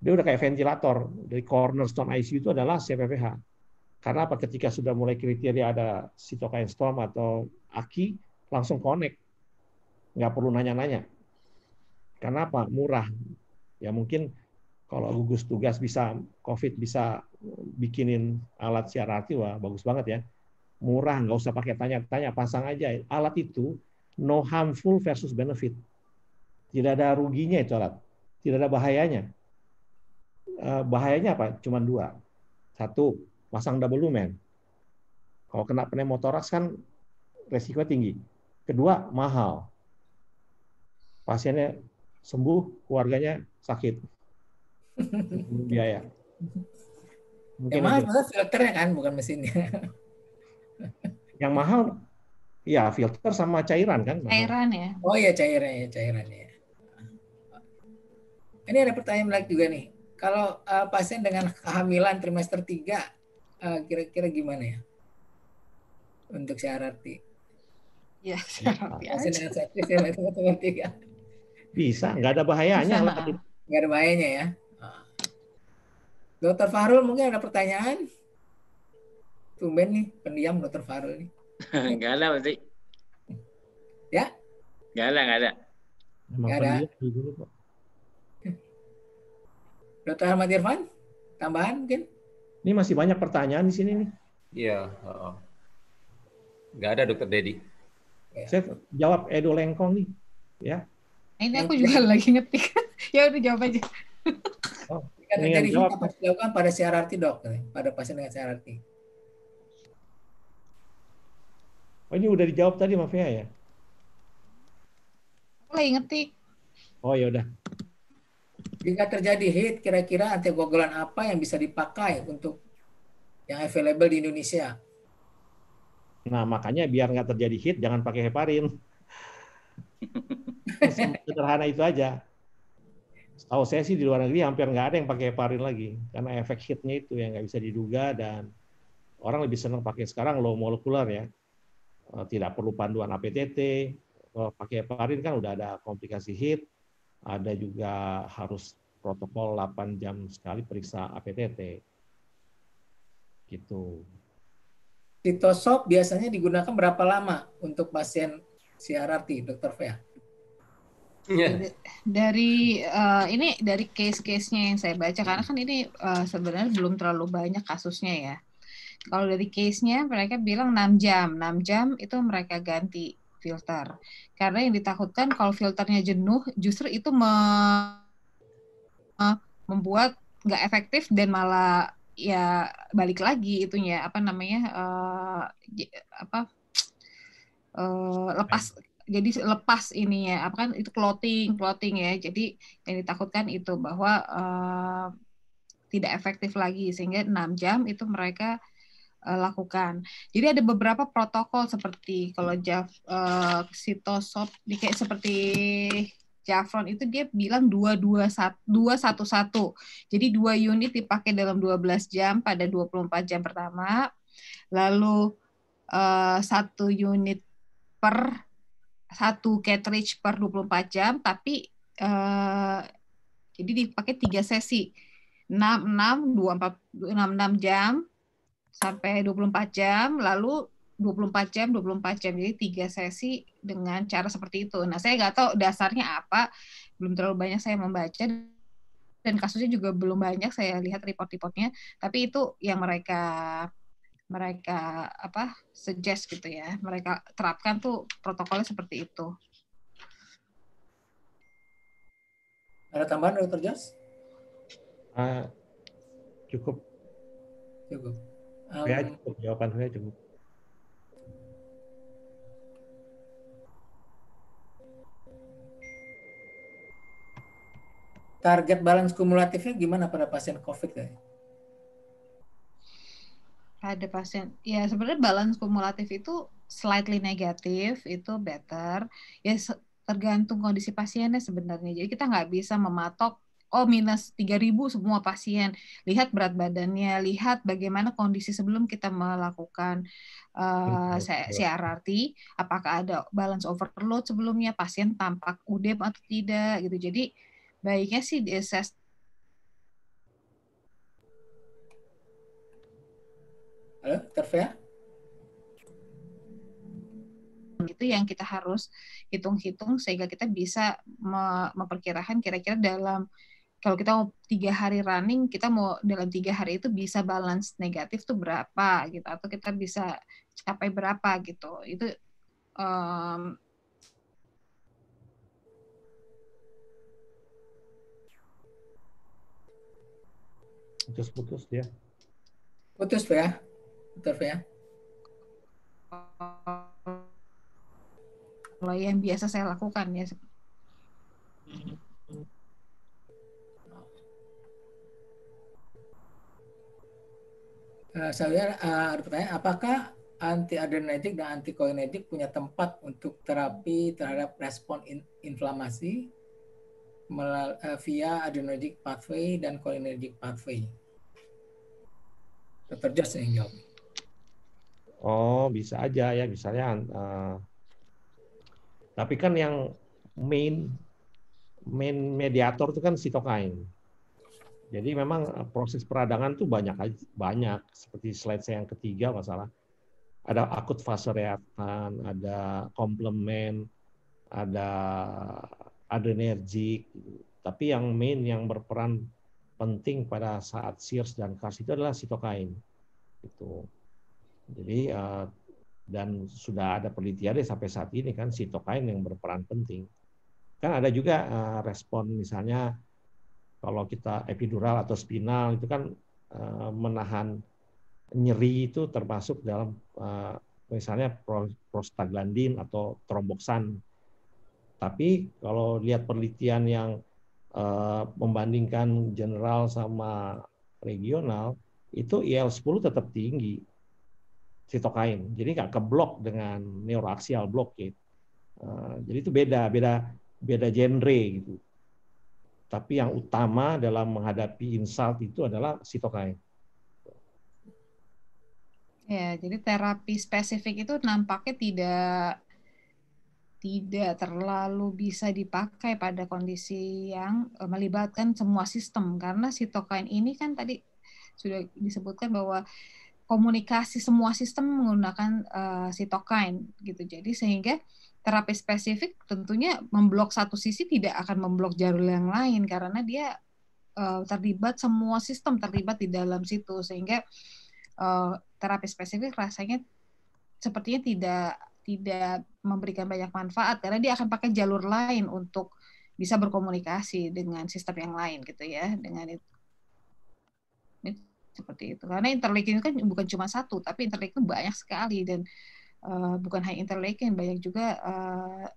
Dia udah kayak ventilator. Dari cornerstone ICU itu adalah CPPH. Karena apa? Ketika sudah mulai kriteria ada sitokain storm atau aki, langsung connect. Nggak perlu nanya-nanya. Karena apa? Murah. Ya mungkin kalau gugus tugas bisa COVID bisa bikinin alat siar wah bagus banget ya. Murah, nggak usah pakai tanya-tanya, pasang aja. Alat itu no harmful versus benefit. Tidak ada ruginya itu alat. Tidak ada bahayanya. Eh, bahayanya apa? Cuma dua. Satu, pasang double lumen. Kalau kena pneumotoraks kan resiko tinggi. Kedua, mahal. Pasiennya sembuh, keluarganya sakit. Biaya. Mungkin yang mahal filternya kan, bukan mesinnya. yang mahal ya filter sama cairan kan? Cairan ya. Oh iya cairan ya cairan ya. Ini ada pertanyaan lagi juga nih. Kalau uh, pasien dengan kehamilan trimester 3 uh, eh, kira-kira gimana ya? Untuk arti. Ya, iya. Pasien dengan ya, trimester 3. Bisa, nggak ada bahayanya Nggak ada bahayanya ya. Dokter Farul mungkin ada pertanyaan? Tumben nih pendiam Dokter Farul nih. Enggak ada pasti. Ya? Enggak ada, enggak ada. Enggak ada. Dokter Ahmad Irfan, tambahan mungkin? Ini masih banyak pertanyaan di sini nih. Iya. Uh, ada Dokter Dedi. Ya. Saya jawab Edo Lengkong nih, ya. Ini aku juga lagi ngetik. ya udah jawab aja. oh, ini yang jawab. Pada dilakukan pada CRRT dok, pada pasien dengan CRRT. Oh ini udah dijawab tadi Fea ya? Aku lagi ngetik. Oh ya udah. Jika terjadi hit, kira-kira anti gogolan apa yang bisa dipakai untuk yang available di Indonesia? Nah makanya biar nggak terjadi hit, jangan pakai heparin. Sederhana itu aja. Tahu saya sih di luar negeri hampir nggak ada yang pakai heparin lagi karena efek hitnya itu yang nggak bisa diduga dan orang lebih senang pakai sekarang low molecular ya Eh, tidak perlu panduan APTT. Kalau pakai heparin kan udah ada komplikasi HIT, ada juga harus protokol 8 jam sekali periksa APTT. Gitu. Titosop biasanya digunakan berapa lama untuk pasien CRRT, Dokter Fea? Yeah. Dari uh, ini dari case-case-nya yang saya baca karena kan ini uh, sebenarnya belum terlalu banyak kasusnya ya. Kalau dari case-nya mereka bilang 6 jam. 6 jam itu mereka ganti filter. Karena yang ditakutkan kalau filternya jenuh justru itu me membuat nggak efektif dan malah ya balik lagi itunya apa namanya uh, apa uh, lepas jadi lepas ini ya apa kan itu clothing clothing ya jadi yang ditakutkan itu bahwa uh, tidak efektif lagi sehingga enam jam itu mereka uh, lakukan. Jadi ada beberapa protokol seperti kalau Jav uh, eh, Sitosop kayak seperti Javron itu dia bilang 211. Jadi dua unit dipakai dalam 12 jam pada 24 jam pertama. Lalu eh, satu uh, unit per satu cartridge per 24 jam tapi uh, jadi dipakai tiga sesi. 6 6 2 6 6 jam sampai 24 jam, lalu 24 jam, 24 jam. Jadi tiga sesi dengan cara seperti itu. Nah, saya nggak tahu dasarnya apa, belum terlalu banyak saya membaca dan kasusnya juga belum banyak saya lihat report-reportnya, tapi itu yang mereka mereka apa suggest gitu ya. Mereka terapkan tuh protokolnya seperti itu. Ada tambahan Dokter Jas? Uh, ah, cukup. Cukup. Um, WA cukup, jawaban saya cukup. Target balance kumulatifnya gimana pada pasien COVID ya? Ada pasien, ya sebenarnya balance kumulatif itu slightly negatif itu better. Ya tergantung kondisi pasiennya sebenarnya. Jadi kita nggak bisa mematok oh minus 3000 semua pasien. Lihat berat badannya, lihat bagaimana kondisi sebelum kita melakukan uh, eh, CRRT, apakah ada balance overload sebelumnya, pasien tampak udem atau tidak gitu. Jadi baiknya sih di assess Halo, Tervea? itu yang kita harus hitung-hitung sehingga kita bisa memperkirakan kira-kira dalam kalau kita mau tiga hari running kita mau dalam tiga hari itu bisa balance negatif tuh berapa gitu atau kita bisa capai berapa gitu itu um, putus-putus dia putus ya putus ya kalau yang biasa saya lakukan ya Eh, saya eh, ada pertanyaan, apakah anti adrenergik dan antikolinergik punya tempat untuk terapi terhadap respon in, inflamasi eh, via adrenergic pathway dan cholinergic pathway? Dr. Jos yang jawab. Oh, bisa aja ya, misalnya. Uh, tapi kan yang main main mediator itu kan sitokain. Jadi memang eh, proses peradangan tuh banyak banyak seperti slide saya yang ketiga masalah ada akut fase reaktan, ada komplement, ada adrenergik. Tapi yang main yang berperan penting pada saat SIRS dan kas itu adalah sitokain. Itu. Jadi eh, dan sudah ada penelitian sampai saat ini kan sitokain yang berperan penting. Kan ada juga eh, respon misalnya kalau kita epidural atau spinal itu kan eh, menahan nyeri itu termasuk dalam eh, misalnya prostaglandin atau tromboksan. Tapi kalau lihat penelitian yang eh, membandingkan general sama regional, itu IL-10 tetap tinggi sitokain. Jadi nggak keblok dengan neuroaksial blockade. jadi itu beda, beda, beda genre gitu. Tapi yang utama dalam menghadapi insult itu adalah sitokain. Ya, jadi terapi spesifik itu nampaknya tidak tidak terlalu bisa dipakai pada kondisi yang e, melibatkan semua sistem karena sitokain ini kan tadi sudah disebutkan bahwa komunikasi semua sistem menggunakan uh, sitokain gitu. Jadi sehingga uh, terapi spesifik tentunya memblok satu sisi tidak akan memblok jalur yang lain karena dia uh, terlibat semua sistem terlibat di dalam situ sehingga uh, terapi spesifik rasanya sepertinya tidak tidak memberikan banyak manfaat karena dia akan pakai jalur lain untuk bisa berkomunikasi dengan sistem yang lain gitu ya dengan itu seperti itu karena interleukin itu kan bukan cuma satu tapi interleukin banyak sekali dan Eh, bukan high interleukin banyak juga uh,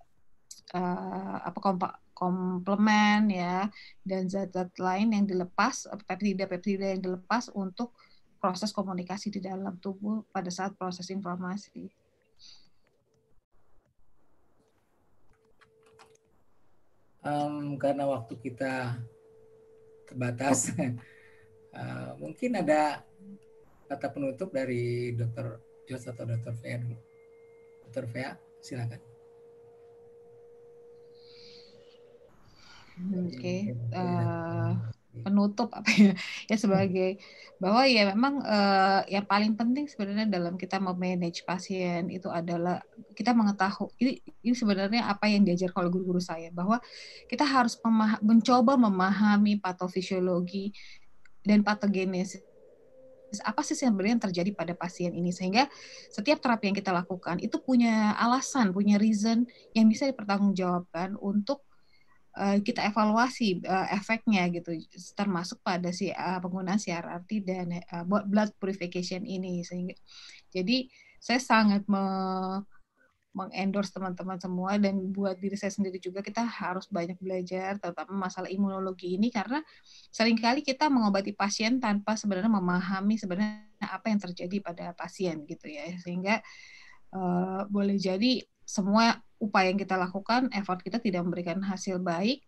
uh, apa kompa komplemen ya dan zat-zat lain yang dilepas peptida-peptida yang dilepas untuk proses komunikasi di dalam tubuh pada saat proses informasi. Um, karena waktu kita terbatas, uh, mungkin ada kata penutup dari Dr. Jos atau Dr. Fer dulu. Dr. Fea, silakan. Hmm, oke, okay. uh, penutup apa ya? Ya sebagai bahwa ya memang uh, yang paling penting sebenarnya dalam kita memanage pasien itu adalah kita mengetahui ini, ini sebenarnya apa yang diajar kalau guru-guru saya bahwa kita harus memah mencoba memahami patofisiologi dan patogenesis apa sih sebenarnya yang terjadi pada pasien ini sehingga setiap terapi yang kita lakukan itu punya alasan, punya reason yang bisa dipertanggungjawabkan untuk uh, kita evaluasi uh, efeknya gitu termasuk pada si uh, penggunaan CRRT dan uh, blood purification ini sehingga jadi saya sangat me mengendorse teman-teman semua dan buat diri saya sendiri juga kita harus banyak belajar terutama masalah imunologi ini karena seringkali kita mengobati pasien tanpa sebenarnya memahami sebenarnya apa yang terjadi pada pasien gitu ya sehingga uh, boleh jadi semua upaya yang kita lakukan effort kita tidak memberikan hasil baik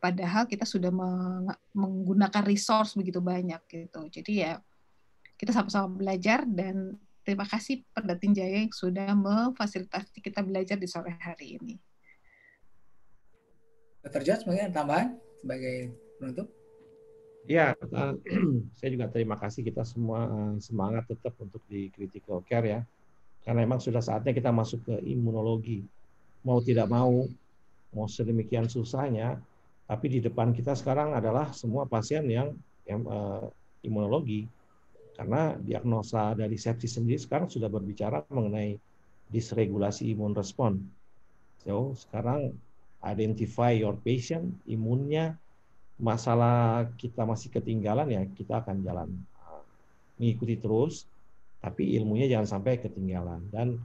padahal kita sudah meng menggunakan resource begitu banyak gitu jadi ya kita sama-sama belajar dan Terima kasih Perdatin Jaya yang sudah memfasilitasi kita belajar di sore hari ini. Dr. George, mungkin tambahan sebagai penutup? Ya, saya juga terima kasih kita semua eh, semangat tetap untuk di critical care ya. Karena memang sudah saatnya kita masuk ke imunologi. Mau tidak mau, mau sedemikian susahnya, tapi di depan kita sekarang adalah semua pasien yang, yang uh, imunologi karena diagnosa dari sepsis sendiri sekarang sudah berbicara mengenai disregulasi imun respon. So, sekarang identify your patient, imunnya, masalah kita masih ketinggalan ya kita akan jalan uh, mengikuti terus, tapi ilmunya jangan sampai ketinggalan. Dan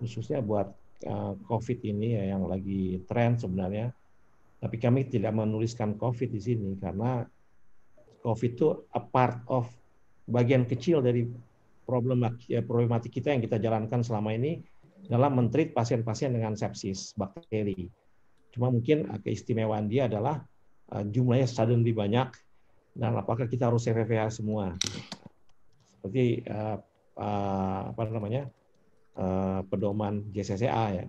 khususnya buat uh, COVID ini ya yang lagi tren sebenarnya, tapi kami tidak menuliskan COVID di sini karena COVID itu a part of bagian kecil dari ya, problematik kita yang kita jalankan selama ini dalam menteri pasien-pasien dengan sepsis bakteri. Cuma mungkin eh, keistimewaan dia adalah eh, jumlahnya lebih banyak dan apakah kita harus CVVA semua seperti uh, uh, apa namanya uh, pedoman JCCA ya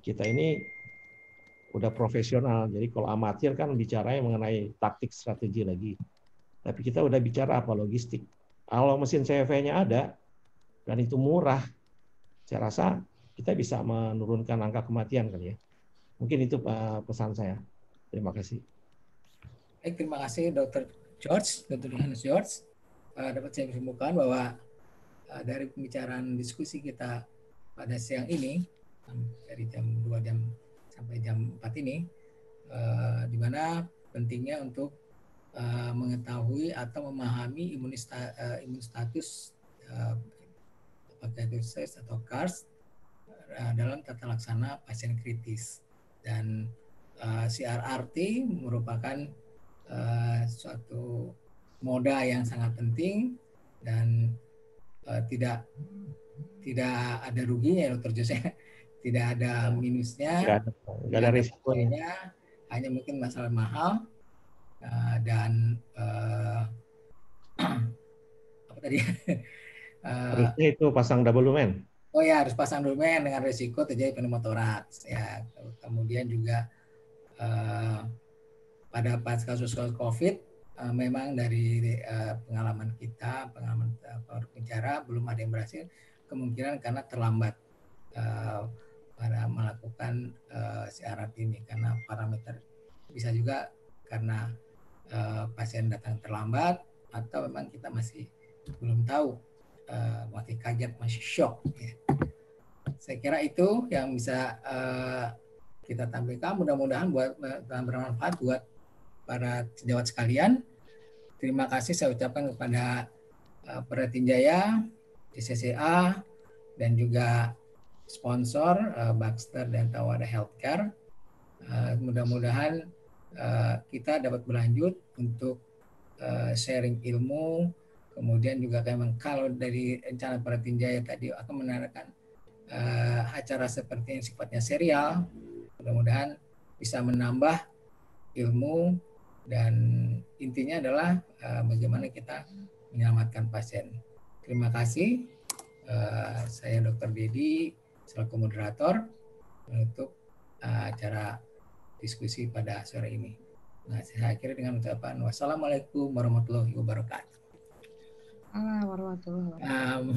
kita ini udah profesional jadi kalau amatir kan bicaranya mengenai taktik strategi lagi tapi kita udah bicara apa logistik. Kalau mesin CV-nya ada dan itu murah, saya rasa kita bisa menurunkan angka kematian kali ya. Mungkin itu pesan saya. Terima kasih. Baik, terima kasih Dr. George, Dr. Johannes George. Uh, dapat saya kesimpulkan bahwa uh, dari pembicaraan diskusi kita pada siang ini, dari jam 2 jam sampai jam 4 ini, uh, di mana pentingnya untuk Eh, mengetahui atau memahami imunista, uh, eh, imun status uh, atau CARS uh, dalam tata laksana pasien kritis dan uh, CRRT merupakan uh, suatu moda yang sangat penting dan uh, tidak tidak ada ruginya ya, dokter Jose tidak ada minusnya tidak ada, tidak ada risikonya hanya mungkin masalah mahal uh, dan uh, apa tadi? uh, itu pasang double lumen. Oh ya harus pasang lumen dengan resiko terjadi pneumotoraks ya. Kemudian juga uh, pada pas kasus COVID uh, memang dari uh, pengalaman kita, pengalaman uh, penjara belum ada yang berhasil kemungkinan karena terlambat uh, pada melakukan uh, syarat ini karena parameter bisa juga karena Eh, pasien datang terlambat atau memang kita masih belum tahu uh, masih kaget masih shock ya. saya kira itu yang bisa eh, kita tampilkan mudah-mudahan buat bermanfaat buat para sejawat sekalian terima kasih saya ucapkan kepada uh, Pertinjaya CCA dan juga sponsor Baxter dan Tawada Healthcare mudah-mudahan Eh, kita dapat berlanjut untuk eh, sharing ilmu, kemudian juga memang kalau dari rencana para pinjaya tadi akan menarakan eh, acara seperti yang sifatnya serial mudah-mudahan bisa menambah ilmu dan intinya adalah bagaimana kita menyelamatkan pasien terima kasih saya Dr. Dedi selaku moderator untuk acara diskusi pada sore ini. Nah, saya akhiri dengan ucapan wassalamualaikum warahmatullahi wabarakatuh. Ah, warahmatullahi wabarakatuh. Um,